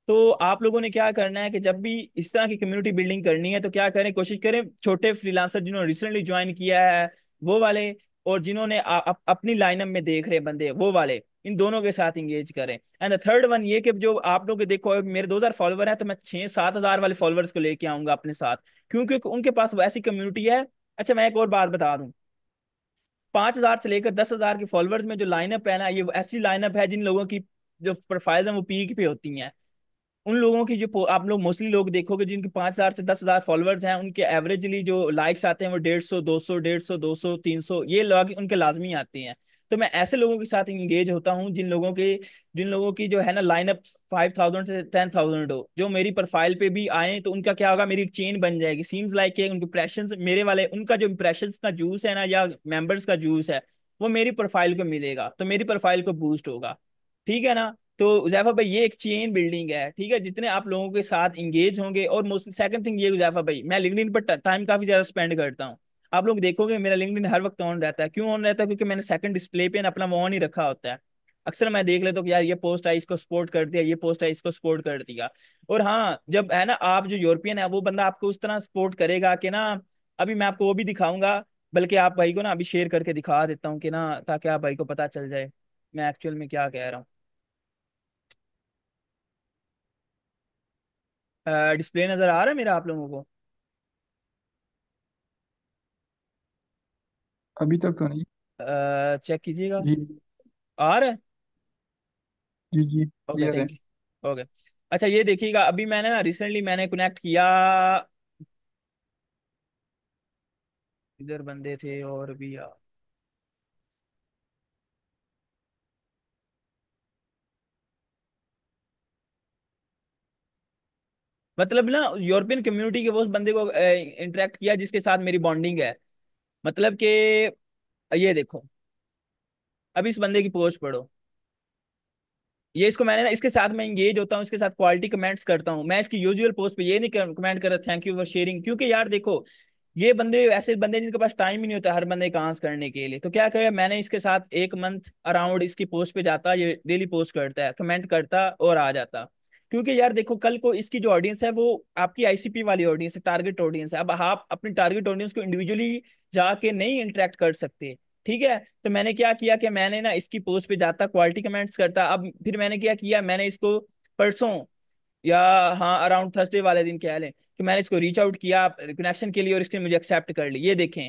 तो आप लोगों ने क्या करना है कि जब भी इस तरह की कम्युनिटी बिल्डिंग करनी है तो क्या करें कोशिश करें छोटे फ्रीलांसर जिन्होंने रिसेंटली ज्वाइन किया है वो वाले और जिन्होंने अप, अपनी लाइनअप में देख रहे बंदे वो वाले इन दोनों के साथ इंगेज करें एंड थर्ड वन ये कि जो आप लोग देखो मेरे 2000 फॉलोवर हैं तो मैं छह सात हज़ार वाले फॉलोअर्स को लेके आऊंगा अपने साथ क्योंकि उनके पास वैसी कम्युनिटी है अच्छा मैं एक और बात बता दूं पांच हज़ार से लेकर दस हज़ार के फॉलोअर्स में जो लाइनअप है ना ये ऐसी लाइनअप है जिन लोगों की जो प्रोफाइल्स हैं वो पीक पे होती हैं उन लोगों की जो आप लोग मोस्टली लोग देखोगे जिनके पांच हजार से दस हजार फॉलोअर्स हैं उनके एवरेजली जो लाइक्स आते हैं वो डेढ़ सौ दो सौ डेढ़ सौ दो सौ तीन सौ ये लॉग उनके लाजमी आते हैं तो मैं ऐसे लोगों के साथ इंगेज होता हूँ जिन लोगों के जिन लोगों की जो है ना लाइनअप फाइव थाउजेंड से टेन थाउजेंड हो जो मेरी प्रोफाइल पे भी आए तो उनका क्या होगा मेरी चेन बन जाएगी सीम्स लाइक के उनके इंप्रेशन मेरे वाले उनका जो इंप्रेशन का जूस है ना या मेम्बर्स का जूस है वो मेरी प्रोफाइल को मिलेगा तो मेरी प्रोफाइल को बूस्ट होगा ठीक है ना तो उजैफा भाई ये एक चेन बिल्डिंग है ठीक है जितने आप लोगों के साथ इंगेज होंगे और मोस्ट सेकंड थिंग ये उजैफा भाई मैं लिंकड पर टाइम काफी ज्यादा स्पेंड करता हूँ आप लोग देखोगे मेरा लिंकड हर वक्त ऑन रहता है क्यों ऑन रहता है क्योंकि मैंने सेकंड डिस्प्ले पे अपना ऑन ही रखा होता है अक्सर मैं देख लेता तो हूँ यार ये पोस्ट आई इसको सपोर्ट कर दिया ये पोस्ट आई इसको सपोर्ट कर दिया और हाँ जब है ना आप जो यूरोपियन है वो बंदा आपको उस तरह सपोर्ट करेगा कि ना अभी मैं आपको वो भी दिखाऊंगा बल्कि आप भाई को ना अभी शेयर करके दिखा देता हूँ कि ना ताकि आप भाई को पता चल जाए मैं एक्चुअल में क्या कह रहा हूँ डिस्प्ले नज़र आ रहा है मेरा आप लोगों को अभी तक तो नहीं आ, चेक कीजिएगा आ रहा है जी जी ओके थैंक यू ओके अच्छा ये देखिएगा अभी मैंने ना रिसेंटली मैंने कनेक्ट किया इधर बंदे थे और भी यार मतलब ना यूरोपियन कम्युनिटी के वो बंदे को इंटरेक्ट किया जिसके साथ मेरी बॉन्डिंग है मतलब कि ये देखो अब इस बंदे की पोस्ट पढ़ो ये इसको मैंने ना इसके साथ मैं इंगेज होता हूँ इसके साथ क्वालिटी कमेंट्स करता हूँ मैं इसकी यूजुअल पोस्ट पे ये नहीं कमेंट कर रहा थैंक यू फॉर शेयरिंग क्योंकि यार देखो ये बंदे ऐसे बंदे जिनके पास टाइम ही नहीं होता हर बंदे का करने के लिए तो क्या करे मैंने इसके साथ एक मंथ अराउंड इसकी पोस्ट पे जाता ये डेली पोस्ट करता है कमेंट करता और आ जाता क्योंकि यार देखो कल को इसकी जो ऑडियंस है वो आपकी आईसीपी वाली ऑडियंस है टारगेट ऑडियंस है अब आप अपनी टारगेट ऑडियंस को इंडिविजुअली जाके नहीं इंटरेक्ट कर सकते ठीक है तो मैंने क्या किया कि मैंने ना इसकी पोस्ट पे जाता क्वालिटी कमेंट्स करता अब फिर मैंने क्या किया मैंने इसको परसों या हाँ अराउंड थर्सडे वाले दिन कह लें कि मैंने इसको रीच आउट किया कनेक्शन के लिए और इसने मुझे एक्सेप्ट कर ली ये देखें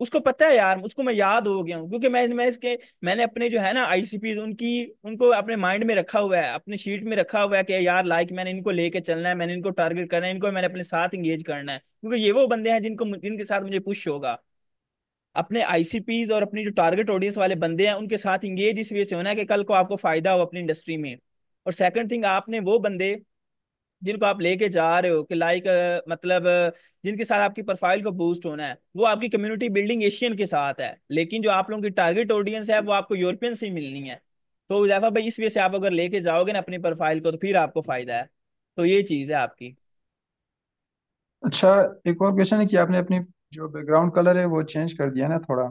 उसको पता है यार उसको मैं याद हो गया हूँ क्योंकि मैं मैं इसके मैंने अपने जो है ना आईसीपी उनकी उनको अपने माइंड में रखा हुआ है अपने शीट में रखा हुआ है कि यार लाइक मैंने इनको लेके चलना है मैंने इनको टारगेट करना है इनको मैंने अपने साथ इंगेज करना है क्योंकि ये वो बंदे हैं जिनको जिनके साथ मुझे पुश होगा अपने आईसीपीज और अपनी जो टारगेट ऑडियंस वाले बंदे हैं उनके साथ इंगेज इस वजह से होना है कि कल को आपको फायदा हो अपनी इंडस्ट्री में और सेकंड थिंग आपने वो बंदे जिनको आप लेके जा रहे हो कि लाइक मतलब जिनके साथ आपकी प्रोफाइल को बूस्ट होना है वो आपकी कम्युनिटी बिल्डिंग एशियन के साथ है लेकिन जो आप लोगों की टारगेट ऑडियंस है वो आपको यूरोपियन से ही मिलनी है तो इजाफा भाई इस वजह से आप अगर लेके जाओगे ना अपनी प्रोफाइल को तो फिर आपको फायदा है तो ये चीज़ है आपकी अच्छा एक और क्वेश्चन है कि आपने अपनी जो बैकग्राउंड कलर है वो चेंज कर दिया ना थोड़ा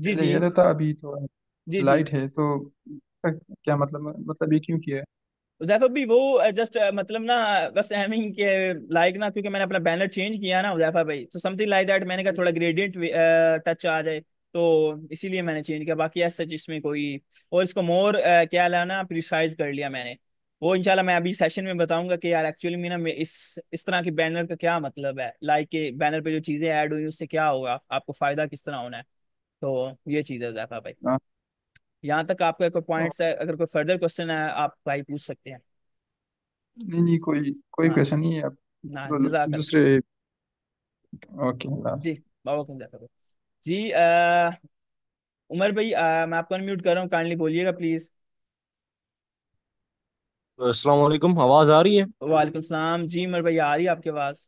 जी जी ये रहता अभी थोड़ा जी जी लाइट है तो क्या मतलब मतलब ये क्यों किया है उजैफा भी वो जस्ट मतलब ना बस एमिंग के लाइक ना क्योंकि मैंने अपना बैनर चेंज किया ना उजैफा भाई तो समथिंग लाइक दैट मैंने कहा थोड़ा ग्रेडियंट टच आ जाए तो इसीलिए मैंने चेंज किया बाकी ऐसा सच इसमें कोई और इसको मोर क्या लाना प्रिसाइज कर लिया मैंने वो इंशाल्लाह मैं अभी सेशन में बताऊंगा कि यार एक्चुअली में ना इस इस तरह के बैनर का क्या मतलब है लाइक के बैनर पे जो चीज़ें ऐड हुई उससे क्या होगा आपको फ़ायदा किस तरह होना है तो ये चीज़ है उजैफा भाई हाँ। यहाँ तक आपका कोई पॉइंट हाँ। है अगर कोई फर्दर क्वेश्चन है आप भाई पूछ सकते हैं नहीं नहीं कोई कोई क्वेश्चन हाँ। नहीं है आप ना दूसरे ओके जी बाबा कौन जाता है जी आ, उमर भाई आ, मैं आपको अनम्यूट कर रहा हूँ काइंडली बोलिएगा प्लीज अस्सलाम वालेकुम आवाज आ रही है वालेकुम सलाम जी उमर भाई आ रही है आपकी आवाज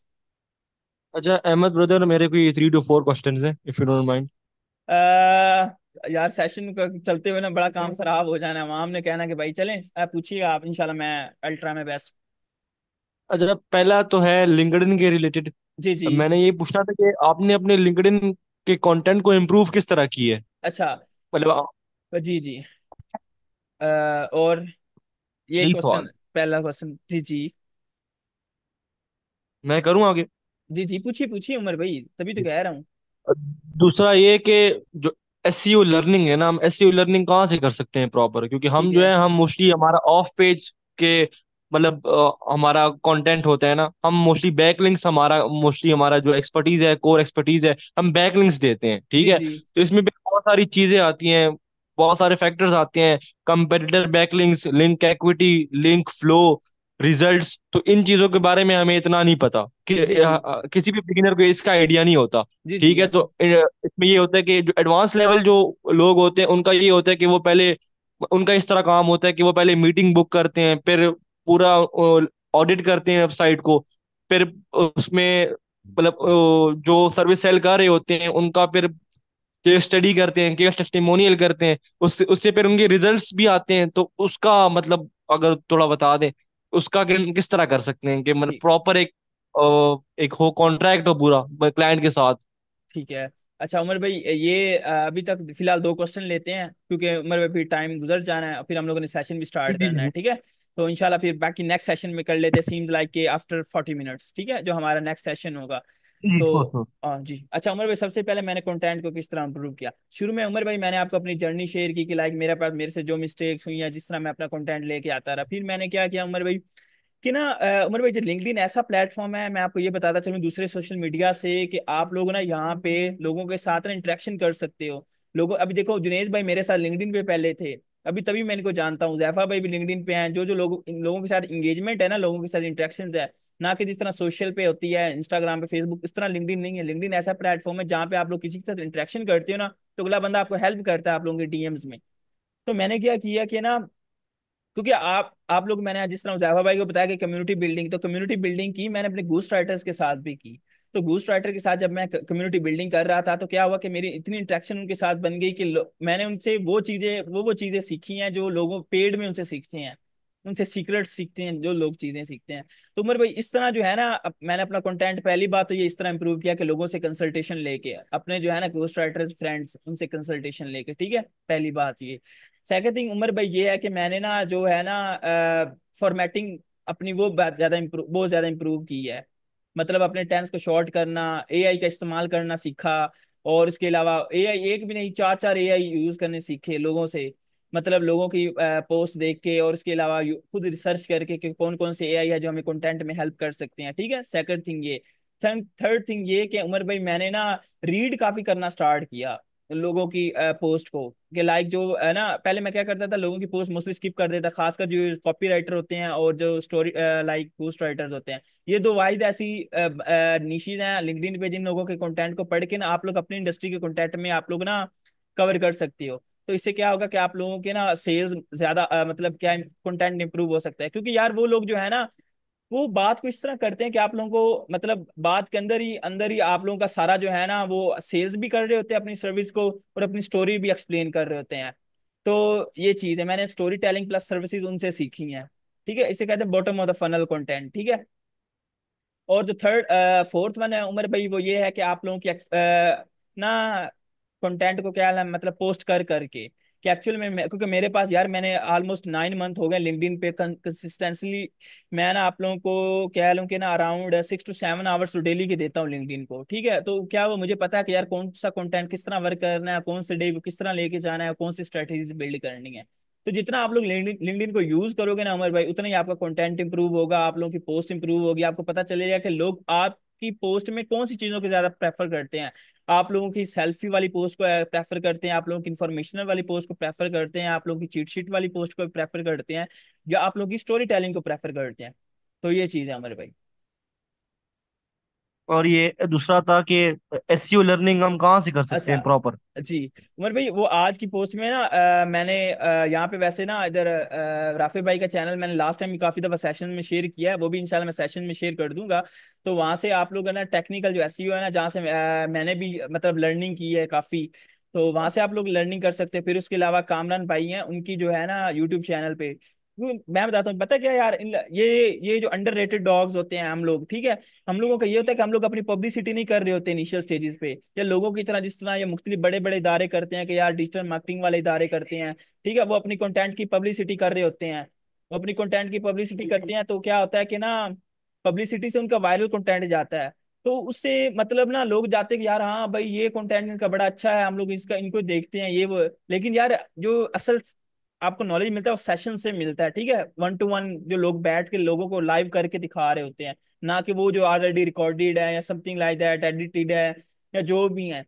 अच्छा अहमद ब्रदर मेरे कोई थ्री टू फोर क्वेश्चन हैं इफ यू डोंट माइंड यार सेशन का चलते हुए ना बड़ा काम हम्म। खराब हो जाना है हमने कहना कि भाई चलें पूछिए आप इंशाल्लाह मैं अल्ट्रा में बेस्ट अच्छा पहला तो है लिंकडिन के रिलेटेड जी जी मैंने ये पूछना था कि आपने अपने लिंकडिन के कंटेंट को इम्प्रूव किस तरह की है अच्छा मतलब जी जी आ, और ये क्वेश्चन पहला क्वेश्चन जी जी मैं करूं आगे जी जी पूछिए पूछिए उमर भाई तभी तो कह रहा हूँ दूसरा ये कि जो एस लर्निंग e है ना हम एस लर्निंग e कहाँ से कर सकते हैं प्रॉपर क्योंकि हम जो है हम मोस्टली हमारा ऑफ पेज के मतलब हमारा कंटेंट होता है ना हम मोस्टली बैकलिंक्स हमारा मोस्टली हमारा जो एक्सपर्टीज है कोर एक्सपर्टीज है हम बैकलिंक्स देते हैं ठीक है तो इसमें भी बहुत सारी चीजें आती हैं बहुत सारे फैक्टर्स आते हैं competitor backlinks link equity link flow results तो इन चीजों के बारे में हमें इतना नहीं पता कि आ, किसी भी बिगिनर को इसका आइडिया नहीं होता ठीक है तो इसमें ये होता है कि जो एडवांस लेवल जो लोग होते हैं उनका ये होता है कि वो पहले उनका इस तरह काम होता है कि वो पहले मीटिंग बुक करते हैं फिर पूरा ऑडिट करते हैं वेबसाइट को फिर उसमें मतलब जो सर्विस सेल कर रहे होते हैं उनका फिर केस स्टडी करते हैं केस टेस्टिमोनियल करते हैं उससे उससे फिर उनके रिजल्ट्स भी आते हैं तो उसका मतलब अगर थोड़ा बता दें उसका किस तरह कर सकते हैं कि मतलब प्रॉपर एक एक हो कॉन्ट्रैक्ट हो पूरा क्लाइंट मतलब के साथ ठीक है अच्छा उमर भाई ये अभी तक फिलहाल दो क्वेश्चन लेते हैं क्योंकि उमर भाई फिर टाइम गुजर जाना है फिर हम लोगों ने सेशन भी स्टार्ट करना है ठीक है तो इनशाला फिर बाकी नेक्स्ट सेशन में कर लेते हैं सीम्स लाइक के आफ्टर फोर्टी मिनट्स ठीक है जो हमारा नेक्स्ट सेशन होगा तो हाँ, हाँ।, हाँ जी अच्छा उमर भाई सबसे पहले मैंने कंटेंट को किस तरह इंप्रूव किया शुरू में उमर भाई मैंने आपको अपनी जर्नी शेयर की कि लाइक मेरे पास मेरे से जो मिस्टेक्स हुई या जिस तरह मैं अपना कंटेंट लेके आता रहा फिर मैंने क्या किया उमर भाई कि ना उमर भाई जो लिंकडिन ऐसा प्लेटफॉर्म है मैं आपको ये बताता चलूँ दूसरे सोशल मीडिया से कि आप लोग ना यहाँ पे लोगों के साथ ना इंट्रैक्शन कर सकते हो लोगों अभी देखो जुनेद भाई मेरे साथ लिंकडिन पे पहले थे अभी तभी मैं इनको जानता हूँ जैफा भाई भी लिंगडिन पे हैं जो जो लोग इन लोगों के साथ इंगेजमेंट है ना लोगों के साथ इंट्रेक्शन है ना कि जिस तरह सोशल पे होती है इंस्टाग्राम पे फेसबुक इस तरह लिंकडिन नहीं है लिंकडिन ऐसा प्लेटफॉर्म है जहाँ पे आप लोग किसी के साथ इंट्रेक्शन करते हो ना तो अगला बंदा आपको हेल्प करता है आप लोगों के डीएम्स में तो मैंने क्या किया कि ना क्योंकि आप आप लोग मैंने जिस तरह जैफा भाई को बताया कि कम्युनिटी बिल्डिंग तो कम्युनिटी बिल्डिंग की मैंने अपने गूस्ट राइटर्स के साथ भी की तो गूस्ट राइटर के साथ जब मैं कम्युनिटी बिल्डिंग कर रहा था तो क्या हुआ कि मेरी इतनी इंट्रैक्शन उनके साथ बन गई कि मैंने उनसे वो चीज़ें वो वो चीज़ें सीखी हैं जो लोगों पेड में उनसे सीखते हैं उनसे सीक्रेट सीखते हैं जो लोग चीज़ें सीखते हैं तो उमर भाई इस तरह जो है ना मैंने अपना कंटेंट पहली बात तो ये इस तरह इंप्रूव किया कि लोगों से कंसल्टेशन लेके अपने जो है ना गोस्ट राइटर्स फ्रेंड्स उनसे कंसल्टेशन लेके ठीक है पहली बात ये सेकंड थिंग उमर भाई ये है कि मैंने ना जो है ना फॉर्मेटिंग अपनी वो ज़्यादा बहुत ज़्यादा इम्प्रूव की है मतलब अपने टेंस को शॉर्ट करना एआई का इस्तेमाल करना सीखा और इसके अलावा एआई एक भी नहीं चार चार एआई यूज करने सीखे लोगों से मतलब लोगों की पोस्ट देख के और इसके अलावा खुद रिसर्च करके कि कौन कौन से एआई है जो हमें कंटेंट में हेल्प कर सकते हैं ठीक है सेकंड थिंग ये थर्ड थिंग ये कि उमर भाई मैंने ना रीड काफी करना स्टार्ट किया लोगों की पोस्ट को कि लाइक जो है ना पहले मैं क्या करता था लोगों की पोस्ट मोस्टली स्किप कर देता खासकर जो कॉपी राइटर होते हैं और जो स्टोरी लाइक पोस्ट राइटर्स होते हैं ये दो वाइज ऐसी निशीज हैं लिंकडिन पे जिन लोगों के कंटेंट को पढ़ के ना आप लोग अपनी इंडस्ट्री के कॉन्टेंट में आप लोग ना कवर कर सकती हो तो इससे क्या होगा कि आप लोगों के ना सेल्स ज्यादा मतलब क्या कंटेंट इंप्रूव हो सकता है क्योंकि यार वो लोग जो है ना वो बात को इस तरह करते हैं कि आप लोगों को मतलब बात के अंदर ही अंदर ही आप लोगों का सारा जो है ना वो सेल्स भी कर रहे होते हैं अपनी सर्विस को और अपनी स्टोरी भी एक्सप्लेन कर रहे होते हैं तो ये चीज है मैंने स्टोरी टेलिंग प्लस सर्विसेज उनसे सीखी है ठीक है इसे कहते हैं bottom of the funnel content ठीक है और जो थर्ड फोर्थ वन है उमर भाई वो ये है कि आप लोगों की आ, ना कंटेंट को क्या मतलब पोस्ट कर करके कि एक्चुअल में मैं, क्योंकि मेरे पास यार मैंने ऑलमोस्ट नाइन मंथ हो गए लिंकडिन पे कंसिस्टेंसली मैं ना आप लोगों को कह लूँ कि ना around six to seven hours तो डेली के देता हूँ लिंकडिन को ठीक है तो क्या वो मुझे पता है कि यार कौन सा कंटेंट किस तरह वर्क करना है कौन से डे किस तरह लेके जाना है कौन सी स्ट्रेटेजी बिल्ड करनी है तो जितना आप लोग लिंकडिन को यूज करोगे ना अमर भाई उतना ही आपका कंटेंट इंप्रूव होगा आप लोगों की पोस्ट इंप्रूव होगी आपको पता चलेगा कि लोग आप की पोस्ट में कौन सी चीज़ों को ज़्यादा प्रेफर करते हैं आप लोगों की सेल्फी वाली पोस्ट को प्रेफर करते हैं आप लोगों की इन्फॉर्मेशनल वाली पोस्ट को प्रेफर करते हैं आप लोगों की चीट शीट वाली पोस्ट को प्रेफर करते हैं या आप लोगों की स्टोरी टेलिंग को प्रेफर करते हैं तो ये चीज़ है हमारे भाई और ये दूसरा था कि एसईओ लर्निंग हम कहाँ से कर सकते अच्छा, हैं प्रॉपर जी उमर भाई वो आज की पोस्ट में ना आ, मैंने यहाँ पे वैसे ना इधर राफे भाई का चैनल मैंने लास्ट टाइम काफी दफा सेशन में शेयर किया है वो भी इंशाल्लाह मैं सेशन में शेयर कर दूंगा तो वहां से आप लोग है ना टेक्निकल जो एसईओ है ना जहाँ से आ, मैंने भी मतलब लर्निंग की है काफी तो वहां से आप लोग लर्निंग कर सकते हैं फिर उसके अलावा कामरान भाई हैं उनकी जो है ना यूट्यूब चैनल पे मैं बताता हूँ पता क्या यार इन, ये ये जो अंडर रेटेड डॉग्स होते हैं हम लोग ठीक है हम लोगों का ये होता है कि हम लोग अपनी पब्लिसिटी नहीं कर रहे होते इनिशियल स्टेजेस पे या लोगों की तरह जिस तरह ये मुख्तलि बड़े बड़े इदारे करते हैं कि यार डिजिटल मार्केटिंग वाले इदारे करते हैं ठीक है वो अपनी कॉन्टेंट की पब्लिसिटी कर रहे होते हैं वो अपनी कॉन्टेंट की पब्लिसिटी करते हैं तो क्या होता है कि ना पब्लिसिटी से उनका वायरल कॉन्टेंट जाता है तो उससे मतलब ना लोग जाते हैं कि यार हाँ भाई ये कंटेंट इनका बड़ा अच्छा है हम लोग इसका इनको देखते हैं ये वो लेकिन यार जो असल आपको नॉलेज मिलता है वो सेशन से मिलता है ठीक है वन टू वन जो लोग बैठ के लोगों को लाइव करके दिखा रहे होते हैं ना कि वो जो ऑलरेडी रिकॉर्डेड है या समथिंग लाइक दैट एडिटेड है या जो भी है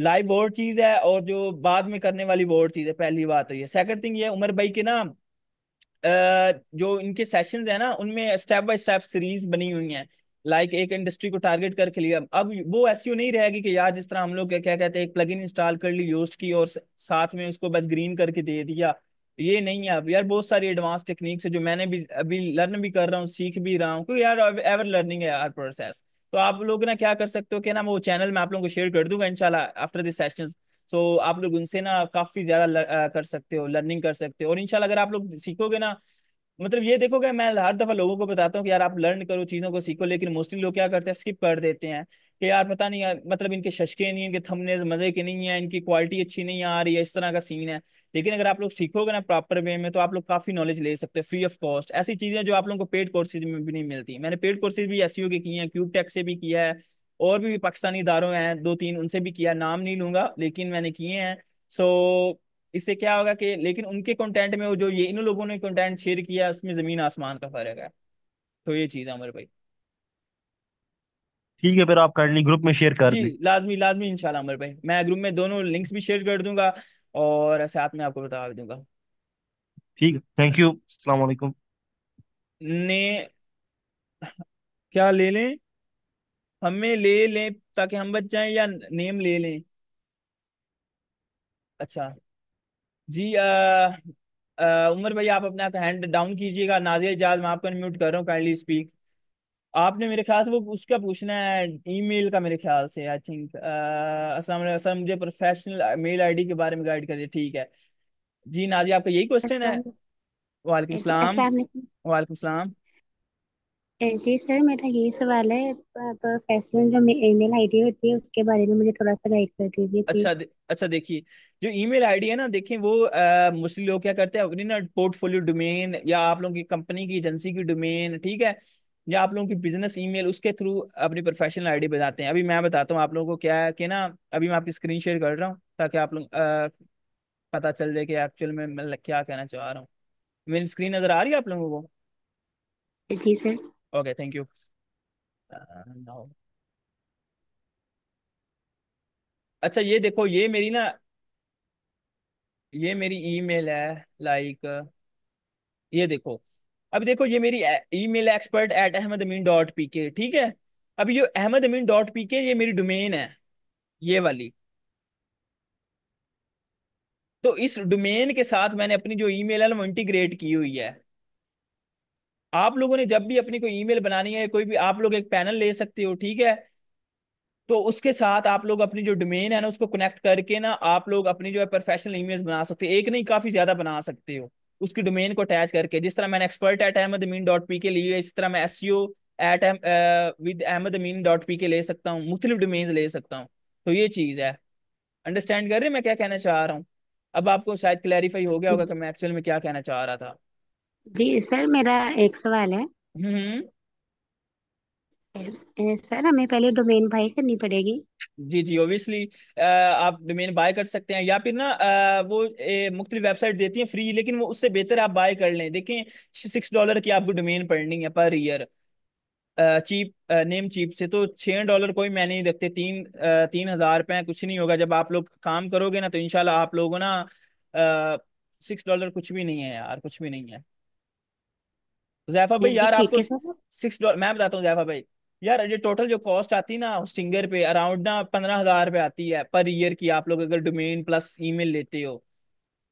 लाइव वो चीज है और जो बाद में करने वाली वो चीज है पहली बात तो ये सेकंड थिंग ये उमर भाई के ना जो इनके सेशन है ना उनमें स्टेप बाय स्टेप सीरीज बनी हुई है लाइक like एक इंडस्ट्री को टारगेट करके लिया अब वो ऐसी नहीं रहेगी कि यार जिस तरह हम लोग क्या, क्या कहते हैं एक प्लगइन इंस्टॉल कर ली यूज की और साथ में उसको बस ग्रीन करके दे दिया ये नहीं है अब यार बहुत सारी एडवांस टेक्निक है जो मैंने भी अभी लर्न भी कर रहा हूँ सीख भी रहा हूँ क्योंकि यार एवर लर्निंग है यार प्रोसेस तो आप लोग ना क्या कर सकते हो कि ना वो चैनल में आप लोगों को शेयर कर दूंगा इनशाला आफ्टर दिस सेशन तो आप लोग उनसे ना काफी ज्यादा कर सकते हो लर्निंग कर सकते हो और इनशाला अगर आप लोग सीखोगे ना मतलब ये देखोगे मैं हर दफा लोगों को बताता हूँ कि यार आप लर्न करो चीजों को सीखो लेकिन मोस्टली लोग क्या करते हैं स्किप कर देते हैं कि यार पता नहीं यार मतलब इनके शशके नहीं इनके थंबनेल्स मजे के नहीं है इनकी क्वालिटी अच्छी नहीं आ रही है इस तरह का सीन है लेकिन अगर आप लोग सीखोगे ना प्रॉपर वे में तो आप लोग काफी नॉलेज ले सकते हैं फ्री ऑफ कॉस्ट ऐसी चीजें जो आप लोगों को पेड कोर्सेज में भी नहीं मिलती मैंने पेड कोर्सेज भी एस के किए हैं क्यूब टेक से भी किया है और भी पाकिस्तानी इदारों हैं दो तीन उनसे भी किया नाम नहीं लूंगा लेकिन मैंने किए हैं सो इससे क्या होगा कि लेकिन उनके कंटेंट में वो जो ये इन लोगों ने कंटेंट शेयर किया उसमें जमीन आसमान का फर्क है तो ये चीज़ है अमर भाई ठीक है फिर आप कर ली ग्रुप में शेयर कर दी लाजमी लाजमी इंशाल्लाह अमर भाई मैं ग्रुप में दोनों लिंक्स भी शेयर कर दूंगा और साथ में आपको बता दूंगा ठीक है थैंक यू अस्सलाम वालेकुम ने क्या ले लें हमें ले लें ताकि हम बच जाएं या नेम ले लें अच्छा जी उमर भाई आप अपना हैंड डाउन कीजिएगा नाजिया इजाज मैं आपको म्यूट कर रहा हूँ काइंडली स्पीक आपने मेरे ख्याल से वो उसका पूछना है ईमेल का मेरे ख्याल से आई थिंक असलम सर मुझे प्रोफेशनल मेल आईडी के बारे में गाइड करिए ठीक है जी नाजी आपका यही क्वेश्चन है अच्छा। वालेकुम सलाम वालेकुम सलाम जी सर मेरा यही सवाल है प्रोफेशनल जो ईमेल आईडी होती है उसके बारे में मुझे थोड़ा सा गाइड कर दीजिए अच्छा दे, अच्छा देखिए जो ईमेल आईडी है ना देखिए वो मुस्लिम लोग क्या करते हैं अपनी ना पोर्टफोलियो डोमेन या आप लोगों की कंपनी की एजेंसी की डोमेन ठीक है या आप लोगों की बिजनेस ईमेल उसके थ्रू अपनी प्रोफेशनल आईडी बताते हैं अभी मैं बताता हूँ आप लोगों को क्या है कि ना अभी मैं आपकी स्क्रीन शेयर कर रहा हूँ ताकि आप लोग पता चल जाए कि एक्चुअल में मैं क्या कहना चाह रहा हूँ मेरी स्क्रीन नजर आ रही है आप लोगों को ओके थैंक यू अच्छा ये देखो ये मेरी ना ये मेरी ईमेल है लाइक ये देखो अब देखो ये मेरी email expert at Ahmad Amin dot P K ठीक है अब ये अहमद अमीन डॉट पी के ये मेरी डोमेन है ये वाली तो इस डोमेन के साथ मैंने अपनी जो ईमेल है वो इंटीग्रेट की हुई है आप लोगों ने जब भी अपनी कोई ईमेल बनानी है कोई भी आप लोग एक पैनल ले सकते हो ठीक है तो उसके साथ आप लोग अपनी जो डोमेन है ना उसको कनेक्ट करके ना आप लोग अपनी जो है प्रोफेशनल ईमेल्स बना सकते हो एक नहीं काफी ज्यादा बना सकते हो उसकी डोमेन को अटैच करके जिस तरह मैंने expert at Ahmad Amin dot P K लिए इस तरह मैं S at with Ahmad Amin dot P K ले सकता हूँ मुख्तलिफ डोमेन्स ले सकता हूँ तो ये चीज़ है अंडरस्टैंड कर रहे हैं मैं क्या कहना चाह रहा हूँ अब आपको शायद क्लैरिफाई हो गया होगा कि मैं एक्चुअल में क्या कहना चाह रहा था जी सर मेरा एक सवाल है हम्म, हम्म। सर हमें पहले डोमेन बाय करनी पड़ेगी जी जी ओबियसली आप डोमेन बाय कर सकते हैं या फिर ना वो मुख्तलि वेबसाइट देती हैं फ्री लेकिन वो उससे बेहतर आप बाय कर लें देखें सिक्स डॉलर की आपको डोमेन पढ़नी है per year cheap Namecheap से तो छः डॉलर कोई मैं नहीं रखते तीन तीन हज़ार रुपये कुछ नहीं होगा जब आप लोग काम करोगे ना तो इन आप लोगों ना सिक्स डॉलर कुछ भी नहीं है यार कुछ भी नहीं है जैफा भाई यार आपको सिक्स डॉलर मैं बताता हूँ जैफा भाई यार ये टोटल जो कॉस्ट आती ना सिंगर पे अराउंड ना पंद्रह हजार रुपये आती है पर ईयर की आप लोग अगर डोमेन प्लस ईमेल लेते हो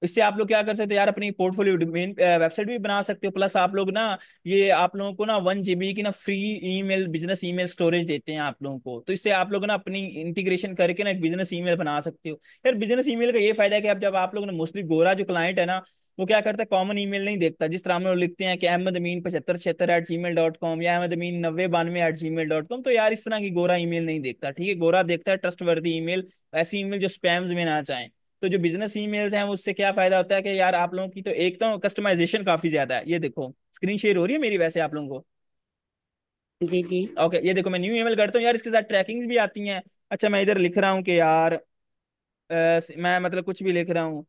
इससे आप लोग क्या कर सकते हो यार अपनी पोर्टफोलियो डोमेन वेबसाइट भी बना सकते हो प्लस आप लोग ना ये आप लोगों को ना वन जीबी की ना free email business email storage देते हैं आप लोगों को तो इससे आप लोग ना अपनी इंटीग्रेशन करके ना एक बिजनेस ईमेल बना सकते हो यार बिजनेस ईमेल का ये फायदा है कि आप जब आप लोग ना मोस्टली गोरा जो क्लाइंट है ना वो क्या करता है कॉमन ईमेल नहीं देखता जिस तरह हम लोग लिखते हैं कि अहमद अमीन पचहत्तर छिहत्तर at Gmail dot com या अहमद अमीन नब्बे बानवे at Gmail dot com तो यार इस तरह की गोरा ईमेल नहीं देखता ठीक है गोरा देखता है ट्रस्ट वर्दी ईमेल ऐसी ईमेल जो स्पैम्स में ना चाहें तो जो बिजनेस ईमेल्स हैं उससे क्या फायदा होता है कि यार आप लोगों की तो एक तो कस्टमाइजेशन काफी ज्यादा है ये देखो स्क्रीन शेयर हो रही है मेरी वैसे आप लोगों को जी जी ओके ये देखो मैं न्यू ईमेल करता हूँ यार इसके साथ ट्रैकिंग्स भी आती हैं अच्छा मैं इधर लिख रहा हूँ कि यार आ, मैं मतलब कुछ भी लिख रहा हूँ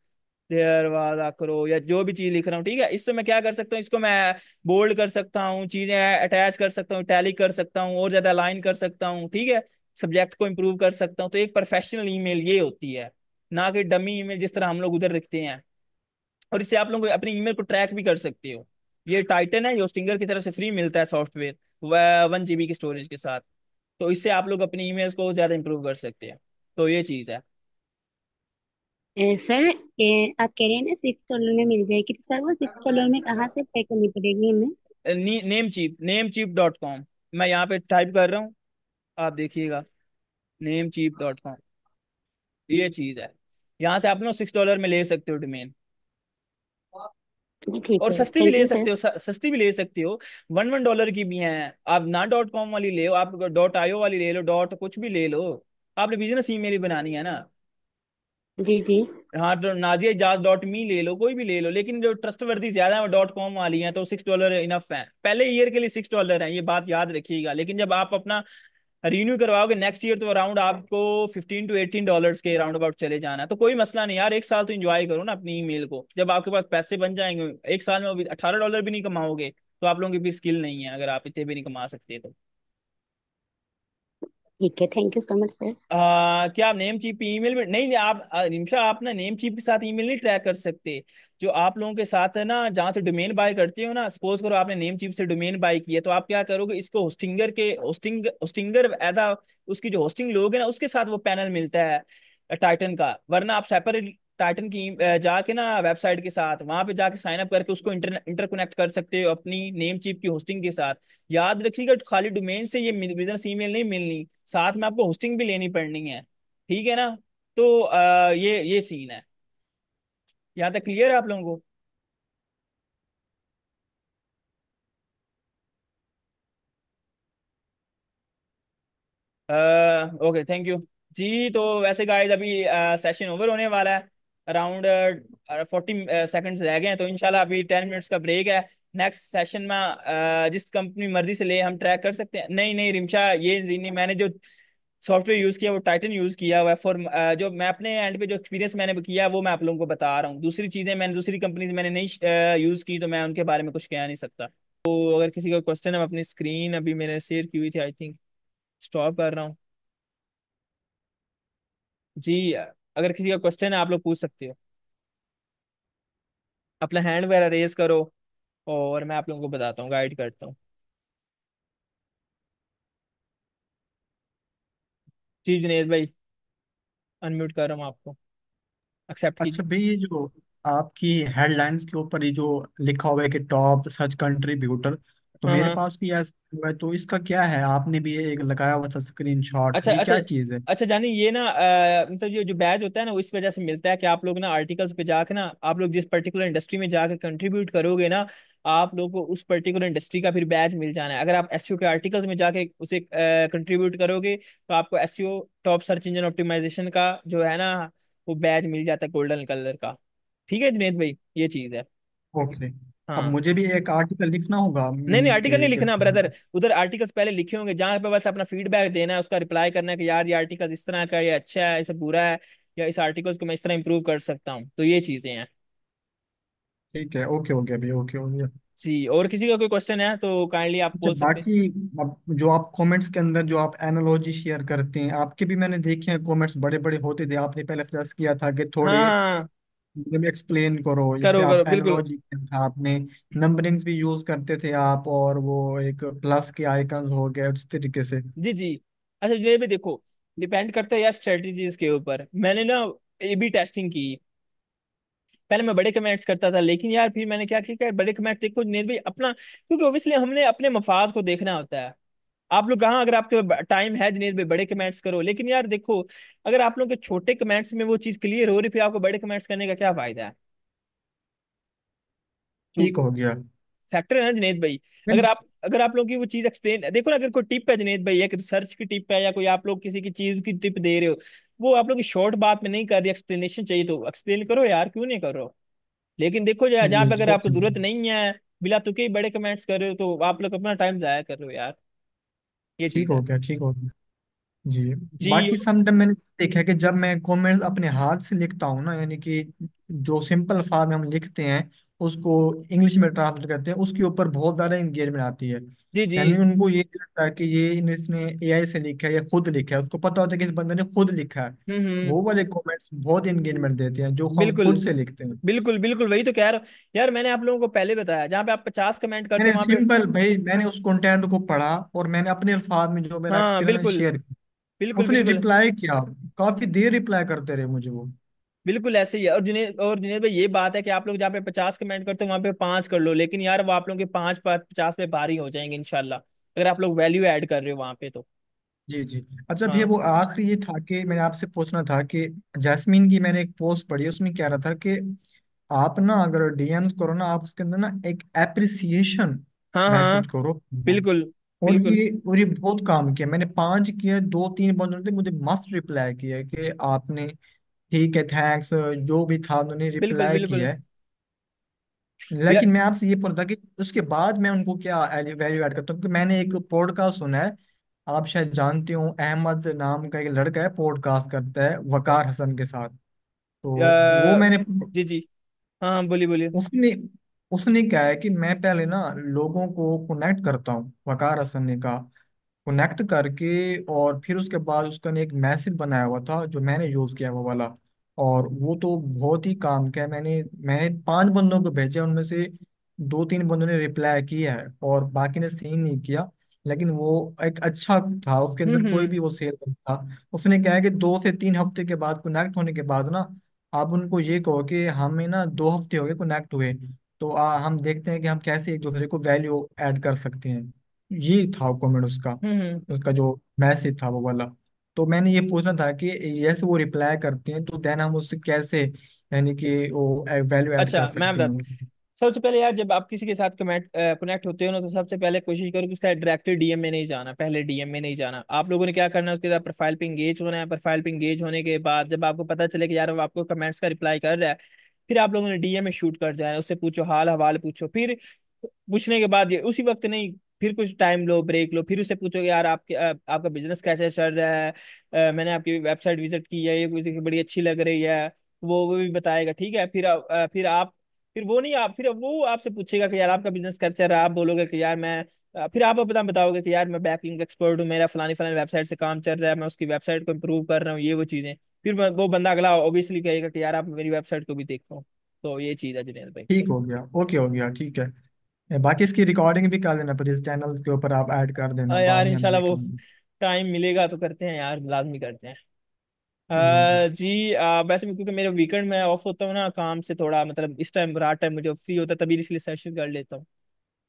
देर वाज आकरो या जो भी चीज लिख रहा हूँ ठीक है इससे मैं क्या कर सकता हूँ इसको मैं बोल्ड कर सकता हूँ चीजें अटैच कर सकता हूँ टैली कर सकता हूँ और ज्यादा अलाइन कर सकता हूँ ठीक है सब्जेक्ट को इम्प्रूव कर सकता हूँ तो एक प्रोफेशनल ईमेल ये होती है ना कि डमी ईमेल जिस तरह हम लोग उधर लिखते हैं और इससे आप लोग अपनी ईमेल को ट्रैक भी कर सकते हो ये टाइटन है जो सिंगर की तरफ से फ्री मिलता है सॉफ्टवेयर वन जी की स्टोरेज के साथ तो इससे आप लोग अपनी ईमेल्स को ज़्यादा इंप्रूव कर सकते हैं तो ये चीज़ है सर आप कह रहे हैं ना सिक्स डॉलर में मिल जाएगी सर तो वो सिक्स डॉलर में कहाँ से पे करनी पड़ेगी हमें Namecheap Namecheap dot com मैं यहाँ पे टाइप कर रहा हूँ आप देखिएगा नेम चीप डॉट कॉम ये चीज़ है यहाँ से आप लोग सिक्स डॉलर में ले सकते हो डोमेन और सस्ती भी ले सकते हो सस्ती भी ले सकते हो वन वन डॉलर की भी है आप ना डॉट कॉम वाली ले लो आप डॉट आईओ वाली ले लो डॉट कुछ भी ले लो आपने बिजनेस ईमेल ही बनानी है ना जी जी हाँ तो नाजिया जाज डॉट मी ले लो कोई भी ले लो लेकिन जो ट्रस्ट वर्दी ज्यादा है वो डॉट कॉम वाली है तो सिक्स डॉलर इनफ है पहले ईयर के लिए सिक्स डॉलर है ये बात याद रखिएगा लेकिन जब आप अपना रिन्यू करवाओगे नेक्स्ट ईयर तो अराउंड आपको फिफ्टीन टू एटीन डॉलर्स के अराउंड अबाउट चले जाना तो कोई मसला नहीं यार एक साल तो इन्जॉय करो ना अपनी ईमेल को जब आपके पास पैसे बन जाएंगे एक साल में अठारह डॉलर भी नहीं कमाओगे तो आप लोगों की भी स्किल नहीं है अगर आप इतने भी नहीं कमा सकते तो ठीक है thank you so much sir क्या आप नेम ई ईमेल में नहीं आप निमशा आप ना नेम चीप के साथ ईमेल नहीं ट्रैक कर सकते जो आप लोगों के साथ है ना जहाँ से डोमेन बाय करते हो ना सपोज करो आपने नेम चीप से डोमेन बाय किया तो आप क्या करोगे इसको होस्टिंगर के होस्टिंग होस्टिंगर एदा उसकी जो होस्टिंग लोग है ना उसके साथ वो पैनल मिलता है टाइटन का वरना आप सेपरेट टाइटन की जाके ना वेबसाइट के साथ वहां पे जाके साइन अप करके उसको इंटर इंटरकनेक्ट कर सकते हो अपनी नेम चिप की होस्टिंग के साथ याद रखिएगा खाली डोमेन से ये बिजनेस ईमेल नहीं मिलनी साथ में आपको होस्टिंग भी लेनी पड़नी है ठीक है ना तो आ, ये ये सीन है यहाँ तक क्लियर है आप लोगों को ओके थैंक यू जी तो वैसे गाइज अभी सेशन ओवर होने वाला है अराउंड फोर्टी सेकेंड्स रह गए हैं तो इनशाला अभी टेन मिनट्स का ब्रेक है नेक्स्ट सेशन में uh, जिस कंपनी मर्जी से ले हम ट्रैक कर सकते हैं नहीं नहीं रिमशा ये नहीं मैंने जो सॉफ्टवेयर यूज़ किया वो टाइटन यूज़ किया हुआ है फॉर uh, जो मैं अपने एंड पे जो एक्सपीरियंस मैंने किया वो मैं आप लोगों को बता रहा हूँ दूसरी चीज़ें मैंने दूसरी कंपनीज मैंने नहीं यूज़ uh, की तो मैं उनके बारे में कुछ कह नहीं सकता तो अगर किसी का क्वेश्चन है अपनी स्क्रीन अभी मैंने शेयर की हुई थी आई थिंक स्टॉप कर रहा हूँ जी अगर किसी का क्वेश्चन है आप लोग पूछ सकते हो अपना हैंड वगैरह रेज करो और मैं आप लोगों को बताता हूँ गाइड करता हूँ जी जुनेद भाई अनम्यूट कर रहा हूँ आपको एक्सेप्ट अच्छा भाई ये जो आपकी हेडलाइंस के ऊपर ये जो लिखा हुआ है कि टॉप सच कंट्रीब्यूटर तो मेरे हाँ पास भी ऐसा है तो इसका क्या है आपने भी एक लगाया हुआ था स्क्रीनशॉट अच्छा ये अच्छा क्या चीज़ है अच्छा जानी ये ना मतलब तो जो जो बैज होता है ना इस वजह से मिलता है कि आप लोग ना आर्टिकल्स पे जाके ना आप लोग जिस पर्टिकुलर इंडस्ट्री में जाके कंट्रीब्यूट करोगे ना आप लोग को उस पर्टिकुलर इंडस्ट्री का फिर बैज मिल जाना है अगर आप एस e के आर्टिकल्स में जाके उसे कंट्रीब्यूट करोगे तो आपको as top search engine optimization का जो है ना वो बैज मिल जाता है गोल्डन कलर का ठीक है जुनेद भाई ये चीज़ है ओके okay. अब हाँ मुझे भी एक आर्टिकल लिखना होगा नहीं नहीं आर्टिकल नहीं लिखना ब्रदर उधर आर्टिकल्स पहले लिखे होंगे जहाँ पे बस अपना फीडबैक देना है उसका रिप्लाई करना है कि यार ये आर्टिकल इस तरह का ये अच्छा है इसे बुरा है या इस आर्टिकल्स को मैं इस तरह इम्प्रूव कर सकता हूँ तो ये चीजें हैं ठीक है ओके ओके अभी ओके हो गया जी और किसी का कोई क्वेश्चन है तो काइंडली आप अच्छा बोल सकते हैं बाकी अब जो आप कमेंट्स के अंदर जो आप एनालॉजी शेयर करते हैं आपके भी मैंने देखे हैं कमेंट्स बड़े बड़े होते थे आपने पहले सजेस्ट किया था कि थोड़े हाँ मतलब एक्सप्लेन करो जैसे करो करो आप बिल्कुल एनालॉजी था आपने नंबरिंग्स भी यूज करते थे आप और वो एक प्लस के आइकन हो गए उस तरीके से जी जी अच्छा ये भी देखो डिपेंड करता है यार स्ट्रेटजीज के ऊपर मैंने ना ए बी टेस्टिंग की पहले मैं बड़े कमेंट्स करता था लेकिन यार फिर मैंने क्या किया बड़े कमेंट देखो नेर भाई अपना क्योंकि ऑब्वियसली हमने अपने मफाज को देखना होता है आप लोग कहा अगर आपके टाइम है जिनेश भाई बड़े कमेंट्स करो लेकिन यार देखो अगर आप लोग के छोटे कमेंट्स में वो चीज क्लियर हो रही फिर आपको बड़े कमेंट्स करने का क्या फायदा है ठीक हो गया फैक्टर है ना जिनेद भाई अगर आप अगर आप लोग की वो चीज एक्सप्लेन देखो ना अगर कोई टिप है जिनेद भाई एक रिसर्च की टिप है या कोई आप लोग किसी की चीज की टिप दे रहे हो वो आप लोग शॉर्ट बात में नहीं कर रही एक्सप्लेनेशन चाहिए तो एक्सप्लेन करो यार क्यों नहीं करो लेकिन देखो जहाँ पे अगर आपको जरूरत नहीं है बिला तुके बड़े कमेंट्स कर रहे हो तो आप लोग अपना टाइम जाया कर रहे हो यार ये ठीक चीज हो है गया ठीक हो गया जी जी बाकी समटाइम मैंने देखा है कि जब मैं कमेंट्स अपने हाथ से लिखता हूँ ना यानी कि जो सिंपल अल्फाज हम लिखते हैं उसको इंग्लिश में ट्रांसलेट करते हैं उसके ऊपर बहुत ज्यादा इंगेजमेंट आती है जी जी यानी उनको ये लगता है कि ये इन- इसने एआई से लिखा है या खुद लिखा है उसको पता होता है कि इस बंदे ने खुद लिखा है हम्म हम्म वो वाले कमेंट्स बहुत इंगेजमेंट देते हैं जो हम बिल्कुल खुद से लिखते हैं बिल्कुल बिल्कुल वही तो कह रहा हूँ यार मैंने आप लोगों को पहले बताया जहाँ पे आप पचास कमेंट करते हैं वहां पे सिंपल भाई मैंने उस कंटेंट को पढ़ा और मैंने अपने अल्फाज में जो मेरा हाँ एक्सपीरियंस बिल्कुल शेयर किया बिल्कुल फिर बिल्कुल रिप्लाई किया काफी देर रिप्लाई करते रहे मुझे वो बिल्कुल ऐसे ही है और जुनेद और जुनेद भाई ये बात है कि आप लोग जहाँ पे पचास कमेंट करते हो वहाँ पे पांच कर लो लेकिन यार वो आप लोगों के पांच पचास पे भारी हो जाएंगे इनशाला अगर आप लोग वैल्यू ऐड कर रहे हो वहाँ पे तो जी जी अच्छा भैया हाँ। वो आखिरी ये था कि मैंने आपसे पूछना था कि जैस्मिन की मैंने एक पोस्ट पढ़ी उसमें कह रहा था कि आप ना अगर डीएम करो ना आप उसके अंदर ना एक एप्रिसिएशन हाँ हाँ मैसेज हाँ। करो बिल्कुल और बिल्कुल ये और ये बहुत काम किया मैंने पांच किया दो तीन बंदों ने मुझे मस्त रिप्लाई किया कि आपने ठीक है थैंक्स जो भी था उन्होंने बिल्कुल रिप्लाई बिल्कुल किया है लेकिन मैं आपसे ये पूछ रहा था कि उसके बाद मैं उनको क्या वैल्यू ऐड करता हूँ क्योंकि मैंने एक पॉडकास्ट सुना है आप शायद जानते हो अहमद नाम का एक लड़का है पॉडकास्ट करता है वकार हसन के साथ तो वो मैंने जी जी हाँ, हाँ बोलिए बोलिए उसने उसने क्या है कि मैं पहले ना लोगों को कनेक्ट करता हूँ वकार हसन ने कहा कनेक्ट करके और फिर उसके बाद उसका ने एक मैसेज बनाया हुआ था जो मैंने यूज किया वो वाला और वो तो बहुत ही काम किया मैंने मैंने पांच बंदों को भेजा उनमें से दो तीन बंदों ने रिप्लाई किया है और बाकी ने सीन नहीं किया लेकिन वो एक अच्छा था उसके हम्म, अंदर कोई हम्म। भी वो सेल था उसने कहा कि दो से तीन हफ्ते के बाद कनेक्ट होने के बाद ना आप उनको ये कहो कि हमें ना दो हफ्ते हो गए कनेक्ट हुए तो आ, हम देखते हैं कि हम कैसे एक दूसरे को वैल्यू ऐड कर सकते हैं ये था कमेंट उसका हम्म, हम्म उसका जो मैसेज था वो वाला तो मैंने ये पूछना था कि यस वो रिप्लाई करते हैं तो देन हम उससे कैसे यानी कि वो वैल्यू अच्छा, ऐड कर अच्छा मैं सकते बताता हैं सबसे पहले यार जब आप किसी के साथ कमेंट कनेक्ट होते हो ना तो सबसे पहले कोशिश करो कि उसका डायरेक्टली डीएम में नहीं जाना पहले डीएम में नहीं जाना आप लोगों ने क्या करना है उसके साथ प्रोफाइल पे इंगेज होना है प्रोफाइल पे इंगेज होने के बाद जब आपको पता चले कि यार वो आपको कमेंट्स का रिप्लाई कर रहा है फिर आप लोगों ने डीएम में शूट कर जाना उससे पूछो हाल हवाल पूछो फिर पूछने के बाद ये उसी वक्त नहीं फिर कुछ टाइम लो ब्रेक लो फिर उससे पूछो यार आपके आपका बिजनेस कैसे चल रहा है मैंने आपकी वेबसाइट विजिट की है ये बड़ी अच्छी लग रही है वो वो भी बताएगा ठीक है फिर आ, फिर आप फिर वो नहीं आप फिर वो आपसे पूछेगा कि यार आपका बिजनेस कैसे चल रहा है आप बोलोगे कि यार मैं फिर आप अपना बताओगे कि यार मैं बैकलिंग एक्सपर्ट हूँ मेरा फलानी फलानी वेबसाइट से काम चल रहा है मैं उसकी वेबसाइट को इम्प्रूव कर रहा हूँ ये वो चीज़ें फिर वो बंदा अगला ऑब्वियसली कहेगा कि यार आप मेरी वेबसाइट को भी देखो तो ये चीज़ है जिनेल भाई ठीक हो गया ओके हो गया ठीक है बाकी इसकी रिकॉर्डिंग भी कर देना पर इस चैनल के ऊपर आप ऐड कर देना हाँ यार में हम इंशाल्लाह वो देखेंगे टाइम मिलेगा तो करते हैं यार लाजमी करते हैं हम्म। जी जी अ, वैसे क्योंकि मेरे वीकेंड में ऑफ होता हूँ ना काम से थोड़ा मतलब इस टाइम रात टाइम मुझे फ्री होता है तभी इसलिए सेशन कर लेता हूँ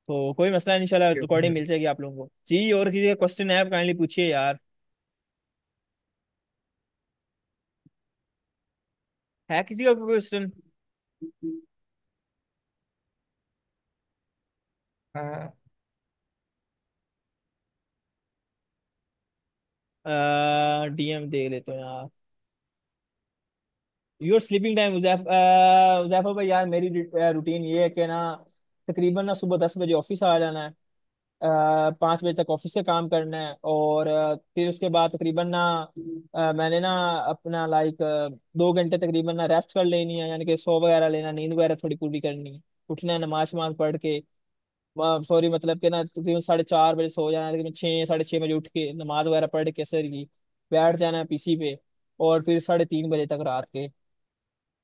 तो कोई मसला नहीं इंशाल्लाह रिकॉर्डिंग मिल जाएगी आप लोगों को जी और किसी का क्वेश्चन है आप काइंडली पूछिए यार है किसी का क्वेश्चन डीएम हाँ। देख लेते हो यार योर स्लीपिंग टाइम मुजैफर भाई यार मेरी रूटीन ये है कि ना तकरीबन ना सुबह दस बजे ऑफिस आ जाना है पाँच बजे तक ऑफिस से काम करना है और अ, फिर उसके बाद तकरीबन ना अ, मैंने ना अपना लाइक दो घंटे तकरीबन ना रेस्ट कर लेनी है यानी कि सो वगैरह लेना नींद वगैरह थोड़ी पूरी करनी है उठना है नमाज वमाज पढ़ के सॉरी मतलब कि ना तकरीबन साढ़े चार बजे सो जाना तकरीबन छः साढ़े छः बजे उठ के नमाज वगैरह पढ़ के सर की बैठ जाना पीसी पे और फिर साढ़े तीन बजे तक रात के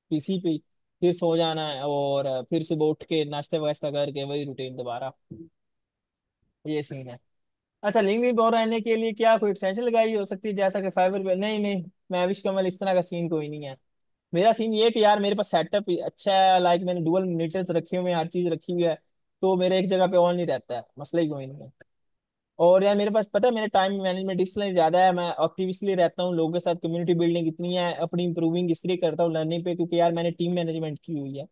पीसी पे फिर सो जाना है और फिर सुबह उठ के नाश्ते वाश्ता करके वही रूटीन दोबारा ये सीन है अच्छा भी बोर रहने के लिए क्या कोई एक्सटेंशन लगाई हो सकती है जैसा कि फाइबर पे नहीं नहीं मैं विश कमल इस तरह का सीन कोई नहीं है मेरा सीन ये कि यार मेरे पास सेटअप अच्छा है लाइक मैंने डुअल मीटर्स रखे हुए हैं हर चीज़ रखी हुई है तो मेरा एक जगह पे ऑन नहीं रहता है मसला ही कोई नहीं है और यार मेरे पास पता है मेरे टाइम मैनेजमेंट इसलिए ज्यादा है मैं एक्टिव इसलिए रहता हूँ लोगों के साथ कम्युनिटी बिल्डिंग इतनी है अपनी इंप्रूविंग इसलिए करता हूँ लर्निंग पे क्योंकि यार मैंने टीम मैनेजमेंट की हुई है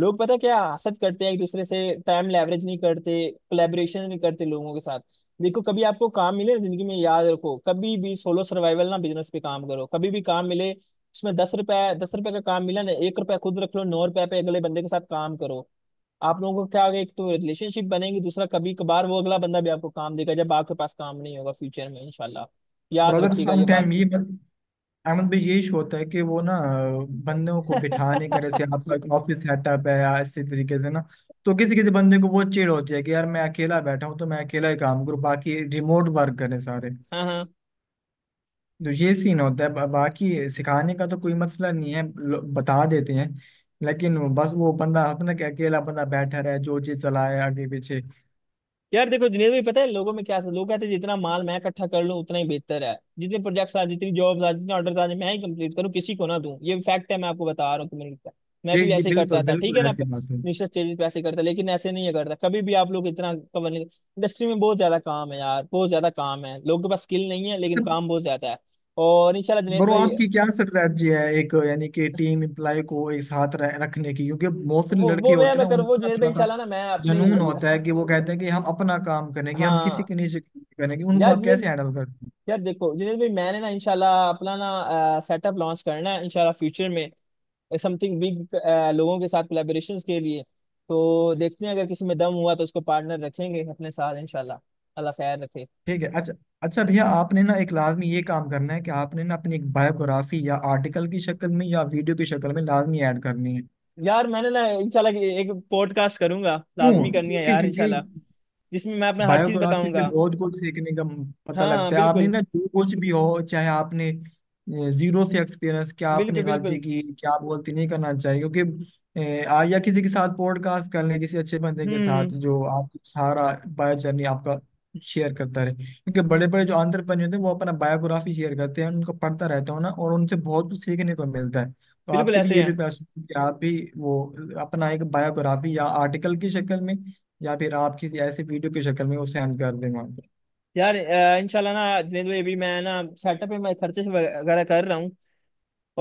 लोग पता क्या हसद करते हैं एक दूसरे से टाइम लेवरेज नहीं करते कोलेबोरेशन नहीं करते लोगों के साथ देखो कभी आपको काम मिले ना जिंदगी में याद रखो कभी भी सोलो सर्वाइवल ना बिजनेस पे काम करो कभी भी काम मिले उसमें दस रुपए दस रुपए का काम मिला ना एक रुपया खुद रख लो नौ रुपए पे अगले बंदे के साथ काम करो आप लोगों को क्या होगा एक तो रिलेशनशिप बनेगी दूसरा कभी कभार वो अगला बंदा भी आपको काम देगा जब आपके पास काम नहीं होगा फ्यूचर में इंशाल्लाह याद ब्रदर रखिएगा ये बात समटाइम ये अहमद भाई यही होता है कि वो ना बंदों को बिठाने का जैसे आपका एक ऑफिस सेटअप है या इसी तरीके से ना तो किसी किसी बंदे को वो चिढ़ होती है कि यार मैं अकेला बैठा हूँ तो मैं अकेला ही काम करूँ बाकी रिमोट वर्क करें सारे हाँ हाँ तो ये सीन होता है बाकी सिखाने का तो कोई मसला नहीं है बता देते हैं लेकिन बस वो बंदा होता ना कि अकेला बंदा बैठा रहे जो चीज चलाए आगे पीछे यार देखो दुनिया में पता है लोगों में क्या लोग कहते हैं जितना माल मैं इकट्ठा कर लूं उतना ही बेहतर है जितने प्रोजेक्ट्स आज जितनी जॉब्स आज जितने ऑर्डर्स आज मैं ही कंप्लीट करूं किसी को ना दूं ये फैक्ट है मैं आपको बता रहा हूं कि मैं जी भी जी ऐसे करता बिल्कुल था ठीक है बिल्कुल ना ऐसी बात है निश्चित स्टेजेस पे ऐसे करता लेकिन ऐसे नहीं करता कभी भी आप लोग इतना कवर नहीं इंडस्ट्री में बहुत ज्यादा काम है यार बहुत ज्यादा काम है लोगों के पास स्किल नहीं है लेकिन काम बहुत ज्यादा है और इंशाल्लाह दिनेश और भाई आपकी क्या स्ट्रेटजी है एक यानी कि टीम एम्प्लॉय को एक साथ रखने की क्योंकि मोस्टली सारे वो लड़के वो मैं होते हैं मैं कर वो उनका दिनेश थोड़ा इंशाल्लाह ना मैं अपनी जुनून होता है कि वो कहते हैं कि हम अपना काम करेंगे हम हाँ। किसी हाँ के नीचे करेंगे उनको यार आप दिनेश कैसे हैंडल करते हैं यार देखो दिनेश भाई मैंने ना इंशाल्लाह अपना ना सेटअप लॉन्च करना है इंशाल्लाह फ्यूचर में समथिंग बिग लोगों के साथ कोलेबोरेशन के लिए तो देखते हैं अगर किसी में दम हुआ तो उसको पार्टनर रखेंगे अपने साथ इंशाल्लाह अल्लाह खैर रखे ठीक है अच्छा अच्छा भैया आपने ना एक लाजमी ये काम करना है कि आपने ना अपनी एक बायोग्राफी या आर्टिकल की शक्ल में या वीडियो की शक्ल में लाजमी ऐड करनी है यार मैंने ना इंशाल्लाह एक पॉडकास्ट करूंगा लाजमी करनी है यार इंशाल्लाह जिसमें मैं अपना हर चीज बायोग्राफी से बताऊंगा बहुत कुछ सीखने का पता हाँ लगता है आपने बिल्कुल ना जो कुछ भी हो चाहे आपने जीरो से एक्सपीरियंस क्या आपने बिल्कुल गलती बिल्कुल की क्या आप गलती नहीं करना चाहिए क्योंकि आ, या किसी के साथ पॉडकास्ट कर लें किसी अच्छे बंदे के हम्म, हम्म। साथ जो आप सारा बायो जर्नी आपका शेयर करता रहे क्योंकि बड़े बड़े जो आंध्रपनी होते हैं वो अपना बायोग्राफी शेयर करते हैं उनको पढ़ता रहता हूँ ना और उनसे बहुत कुछ सीखने को मिलता है तो बिल्कुल आपसे भी ऐसे हैं रिक्वेस्ट कि आप भी वो अपना एक बायोग्राफी या आर्टिकल की शक्ल में या फिर आप किसी ऐसे वीडियो की शक्ल में वो सेंड कर दें वहाँ पे यार इंशाल्लाह ना जिनेंद्र भाई अभी मैं ना सेटअप में मैं खर्चे वगैरह कर रहा हूँ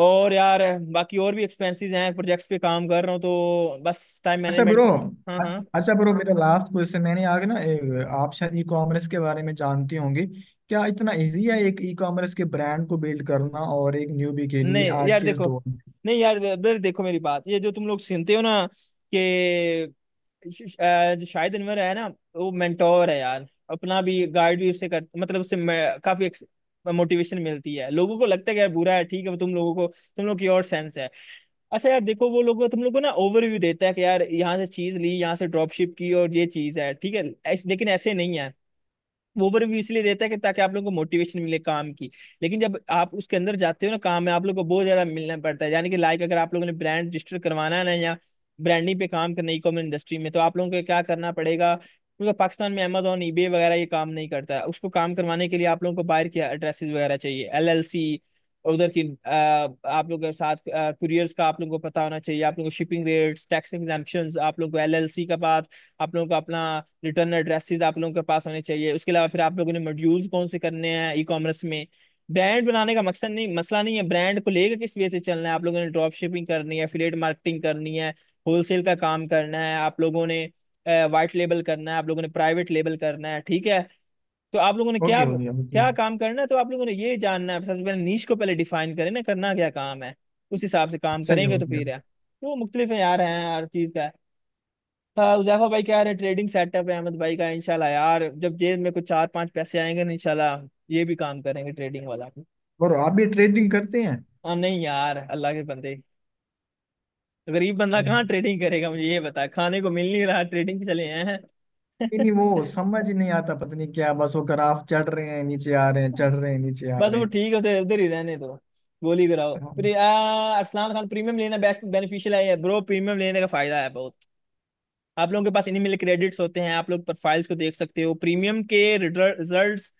और यार बाकी और भी एक्सपेंसेस हैं प्रोजेक्ट्स पे काम कर रहा हूँ तो बस टाइम अच्छा मैनेजमेंट ब्रो हाँ हाँ अच्छा ब्रो मेरा लास्ट क्वेश्चन मैंने आगे ना ए, आप शायद ई कॉमर्स के बारे में जानती होंगी क्या इतना इजी है एक ई कॉमर्स के ब्रांड को बिल्ड करना और एक न्यूबी के लिए नहीं आज यार के इस देखो दौर में नहीं यार ब्रदर देखो मेरी बात ये जो तुम लोग सुनते हो ना कि श- आ, जो शाहिद अनवर है ना वो मेंटोर है यार अपना भी गाइड भी उससे कर मतलब उससे मैं- काफी मोटिवेशन मिलती है लोगों को लगता है बुरा है ठीक है तुम लोगों को तुम लोग की और सेंस है अच्छा यार देखो वो लोग तुम लोग को ना ओवरव्यू देता है कि यार यहाँ से चीज ली यहाँ से ड्रॉपशिप की और ये चीज है ठीक है लेकिन ऐसे नहीं है ओवरव्यू इसलिए देता है कि ताकि आप लोगों को मोटिवेशन मिले काम की लेकिन जब आप उसके अंदर जाते हो ना काम में आप लोग को बहुत ज्यादा मिलना पड़ता है यानी कि लाइक अगर आप लोगों ने ब्रांड रजिस्टर करवाना है ना या ब्रांडिंग पे काम करना ई कॉमर्स इंडस्ट्री में तो आप लोगों को क्या करना पड़ेगा क्योंकि पाकिस्तान में अमेजोन ई वगैरह ये काम नहीं करता है उसको काम करवाने के लिए आप लोगों को बाहर के एड्रेसेस वगैरह चाहिए एलएलसी उधर की आप लोगों के साथ कुरियर्स का आप लोगों को पता होना चाहिए आप लोगों को शिपिंग रेट्स टैक्स एग्जाम्पन आप लोगों को एलएलसी का पास आप लोगों को अपना रिटर्न एड्रेसेस आप लोगों के पास होने चाहिए उसके अलावा फिर आप लोगों ने मॉड्यूल्स कौन से करने हैं ई कॉमर्स में ब्रांड बनाने का मकसद नहीं मसला नहीं है ब्रांड को लेकर किस वे से चलना है आप लोगों ने ड्रॉप शिपिंग करनी है फ्लेट मार्केटिंग करनी है होलसेल का काम करना है आप लोगों ने वाइट लेबल करना है आप लोगों ने प्राइवेट लेबल करना है ठीक है तो आप लोगों ने okay, क्या okay, okay. क्या काम करना है तो आप लोगों ने ये जानना है सबसे पहले नीच को पहले डिफाइन करें ना करना क्या काम है उस हिसाब से काम करेंगे तो फिर है तो मुख्तलिफ है यार हैं हर चीज का हाँ, उजैफा भाई कह रहे हैं ट्रेडिंग सेटअप है अहमद भाई का इनशाला यार जब जेब में कुछ चार पांच पैसे आएंगे ना इनशाला ये भी काम करेंगे ट्रेडिंग वाला और आप भी ट्रेडिंग करते हैं आ, हाँ, नहीं यार अल्लाह के बंदे गरीब बंदा हम्म। कहाँ ट्रेडिंग करेगा मुझे ये बता खाने को मिल नहीं रहा ट्रेडिंग चले हैं नहीं वो समझ नहीं आता पता नहीं क्या बस वो ग्राफ चढ़ रहे हैं नीचे आ रहे हैं चढ़ रहे हैं नीचे आ बस रहे वो हैं ठीक है उधर ही रहने दो गोली कराओ हाँ। असलान खान प्रीमियम लेना बेस्ट बेनिफिशियल है ब्रो प्रीमियम लेने का फायदा है बहुत आप लोगों के पास इन्हीं मिले क्रेडिट्स होते हैं आप लोग प्रोफाइल्स को देख सकते हो प्रीमियम के रिजल्ट्स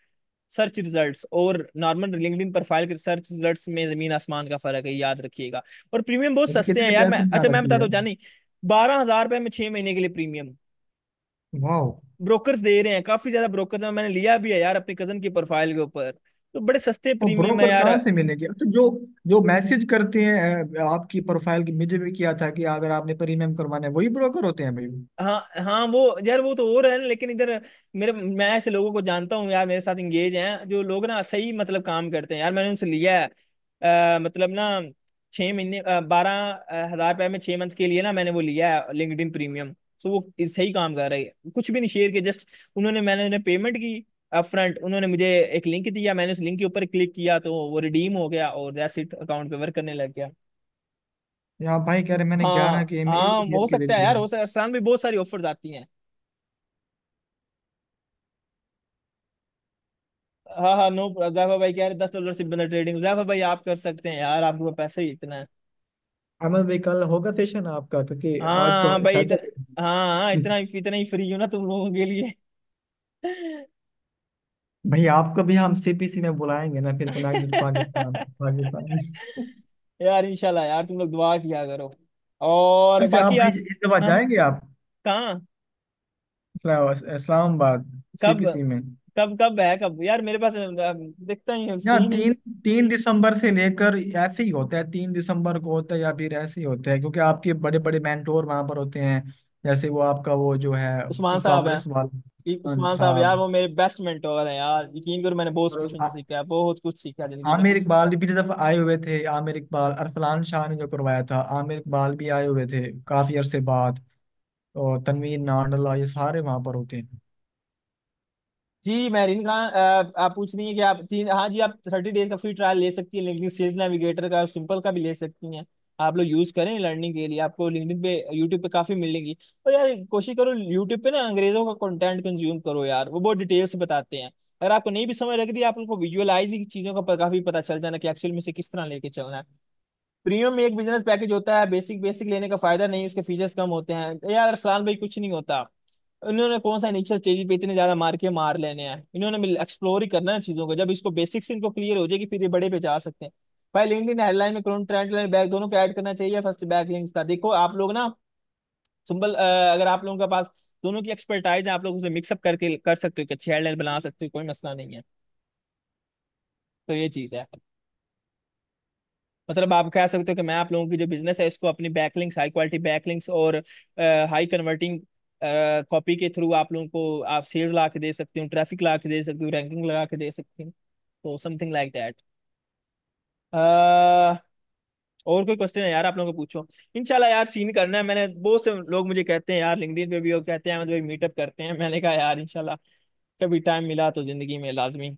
सर्च रिजल्ट्स और नॉर्मल लिंक्डइन प्रोफाइल के सर्च रिजल्ट्स में जमीन आसमान का फर्क है याद रखिएगा और प्रीमियम बहुत सस्ते हैं यार मैं अच्छा मैं बता दो तो जानी बारह हजार रुपए में छह महीने के लिए प्रीमियम ब्रोकर्स दे रहे हैं काफी ज्यादा ब्रोकर्स मैंने लिया भी है यार अपने कजन की प्रोफाइल के ऊपर तो बड़े सस्ते प्रीमियम तो है यार से मैंने किया तो जो जो मैसेज करते हैं आपकी प्रोफाइल की मुझे भी किया था कि अगर आपने प्रीमियम करवाना है वही ब्रोकर होते हैं भाई हाँ हाँ वो यार वो तो और है लेकिन इधर मेरे मैं ऐसे लोगों को जानता हूँ यार मेरे साथ इंगेज हैं जो लोग ना सही मतलब काम करते हैं यार मैंने उनसे लिया है आ, मतलब ना छः महीने बारह हजार रुपये में छः मंथ के लिए ना मैंने वो लिया है लिंकड प्रीमियम सो वो सही काम कर रहे हैं कुछ भी नहीं शेयर के जस्ट उन्होंने मैंने उन्हें पेमेंट की अपफ्रंट उन्होंने मुझे एक लिंक दिया मैंने उस लिंक के ऊपर क्लिक किया तो वो रिडीम हो गया और दैट्स इट अकाउंट पे वर्क करने लग गया यार भाई कह रहे मैंने हाँ ना कि ईमेल हाँ हो सकता है यार हो सकता है अस्सान भी बहुत सारी ऑफर्स आती हैं हाँ हाँ नो जाफा भाई कह रहे दस डॉलर से बंदा ट्रेडिंग जाफा भाई आप कर सकते हैं यार आपके पास पैसा ही इतना है अमन भाई कल होगा सेशन आपका क्योंकि आज तो हाँ भाई इतना हाँ, हाँ इतना इतना ही फ्री हो ना तुम लोगों के लिए भाई आपको भी हम सीपीसी में बुलाएंगे ना फिर कलाकृति तो पाकिस्तान पाकिस्तान यार इंशाल्लाह यार तुम लोग दुआ किया करो और अच्छा आप बाकी यार इस दफा हाँ जाएंगे आप कहाँ इस्लामा- इस्लामाबाद कब सीपीसी में कब कब है कब यार मेरे पास अ, दिखता ही है यहाँ सीन ही तीन तीन दिसंबर से लेकर ऐसे ही होता है तीन दिसंबर को होता है या फिर ऐसे ही होता है क्योंकि आपके बड़े बड़े मेंटोर वहां पर होते हैं जैसे वो आपका वो जो है उस्मान साहब हैं उस्मान हाँ साहब यार वो मेरे बेस्ट मेंटोर हैं यार यकीन करो मैंने बहुत कुछ उनसे हाँ। सीखा है बहुत कुछ सीखा है जिंदगी में आमिर इकबाल भी पिछली दफा आए हुए थे आमिर इकबाल अरसलान शाह ने जो करवाया था आमिर इकबाल भी आए हुए थे काफी अरसे बाद और तनवीर नांडला ये सारे वहां पर होते हैं जी महरीन खान आप पूछ रही है कि आप तीन हाँ जी आप थर्टी डेज का फ्री ट्रायल ले सकती हैं लिंक्डइन सेल्स नेविगेटर का सिंपल का भी ले सकती हैं आप लोग यूज करें लर्निंग के लिए आपको लिंक्डइन पे यूट्यूब पे काफी मिलेंगी और यार कोशिश करो यूट्यूब पे ना अंग्रेजों का कंटेंट कंज्यूम करो यार वो बहुत डिटेल से बताते हैं अगर आपको नहीं भी समझ लगती है आप लोग को विजुअलाइजिंग चीजों का काफी पता चल जाना कि एक्चुअल में से किस तरह लेके चलना है प्रीमियम में एक बिजनेस पैकेज होता है बेसिक बेसिक लेने का फायदा नहीं उसके फीचर्स कम होते हैं यार साल भाई कुछ नहीं होता इन्होंने कौन सा इनिशियल स्टेज पे इतने ज्यादा मार के मार लेने हैं इन्होंने एक्सप्लोर ही करना है चीजों को जब इसको बेसिक इनको क्लियर हो जाएगी फिर ये बड़े पे जा सकते हैं भाई लिंक्डइन हेडलाइन में क्रोन ट्रेंड लाइन बैक दोनों को ऐड करना चाहिए फर्स्ट बैक लिंक्स का देखो आप लोग ना सिंपल अगर आप लोगों के पास दोनों की एक्सपर्टाइज है आप लोग उसे मिक्सअप करके कर सकते हो अच्छी हेडलाइन बना सकते हो कोई मसला नहीं है तो ये चीज़ है मतलब आप कह सकते हो कि मैं आप लोगों की जो बिजनेस है इसको अपनी बैकलिंग्स हाई क्वालिटी बैकलिंग्स और हाई कन्वर्टिंग कॉपी के थ्रू आप लोगों को आप सेल्स ला के दे सकती हूँ ट्रैफिक ला के दे सकती हूँ रैंकिंग लगा के दे सकती हूँ तो समथिंग लाइक दैट आ, और कोई क्वेश्चन है यार आप लोगों को पूछो इनशाला यार सीन करना है मैंने बहुत से लोग मुझे कहते हैं यार लिंकडिन पे भी वो कहते हैं मतलब मीटअप करते हैं मैंने कहा यार इनशाला कभी टाइम मिला तो जिंदगी में लाजमी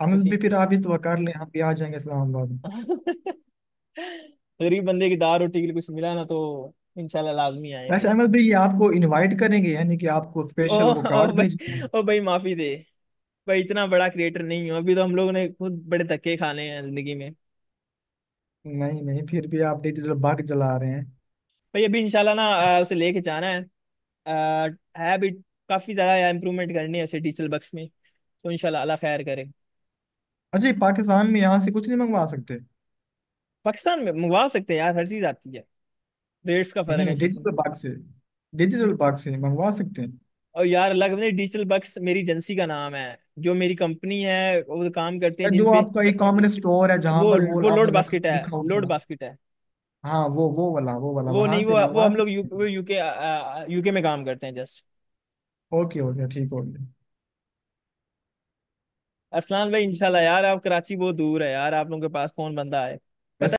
हम भी फिर आप ही तो कर लें हम भी आ जाएंगे इस्लामाबाद गरीब बंदे की दाल रोटी के लिए कुछ मिला ना तो इनशाला लाजमी आएंगे वैसे अहमद भाई ये आपको इनवाइट करेंगे यानी कि आपको स्पेशल ओ, वो ओ, कार्ड भाई, भेजेंगे ओ भाई माफी दे भाई इतना बड़ा क्रिएटर नहीं हूँ अभी तो हम लोगों ने खुद बड़े धक्के खाने हैं जिंदगी में नहीं नहीं फिर भी आप डिजिटल बाग जला रहे हैं भाई अभी इंशाल्लाह ना उसे लेके जाना है आ, है भी काफी ज्यादा यार इम्प्रूवमेंट करनी है उसे डिजिटल बक्स में तो इंशाल्लाह अल्लाह खैर करे अच्छा ये पाकिस्तान में यहाँ से कुछ नहीं मंगवा सकते पाकिस्तान में मंगवा सकते हैं यार हर चीज आती है रेट्स का फर्क है डिजिटल बाग से डिजिटल बाग से मंगवा सकते हैं और यार अलग का डिजिटल बक्स मेरी एजेंसी का नाम है जो मेरी कंपनी है वो काम करते हैं जो जिनपे आपका एक कॉमन स्टोर है जहां वो पर वो वो लोड आपने बास्केट है लिखा होगा लोड बास्केट है हाँ वो वो वाला वो वाला वो वहां नहीं पे वो वो हम लोग यू, वो यूके यूके में काम करते हैं जस्ट ओके हो गया ठीक हो गया असलान भाई इंशाल्लाह यार आप कराची बहुत दूर है यार आप लोगों के पास कौन बंदा आए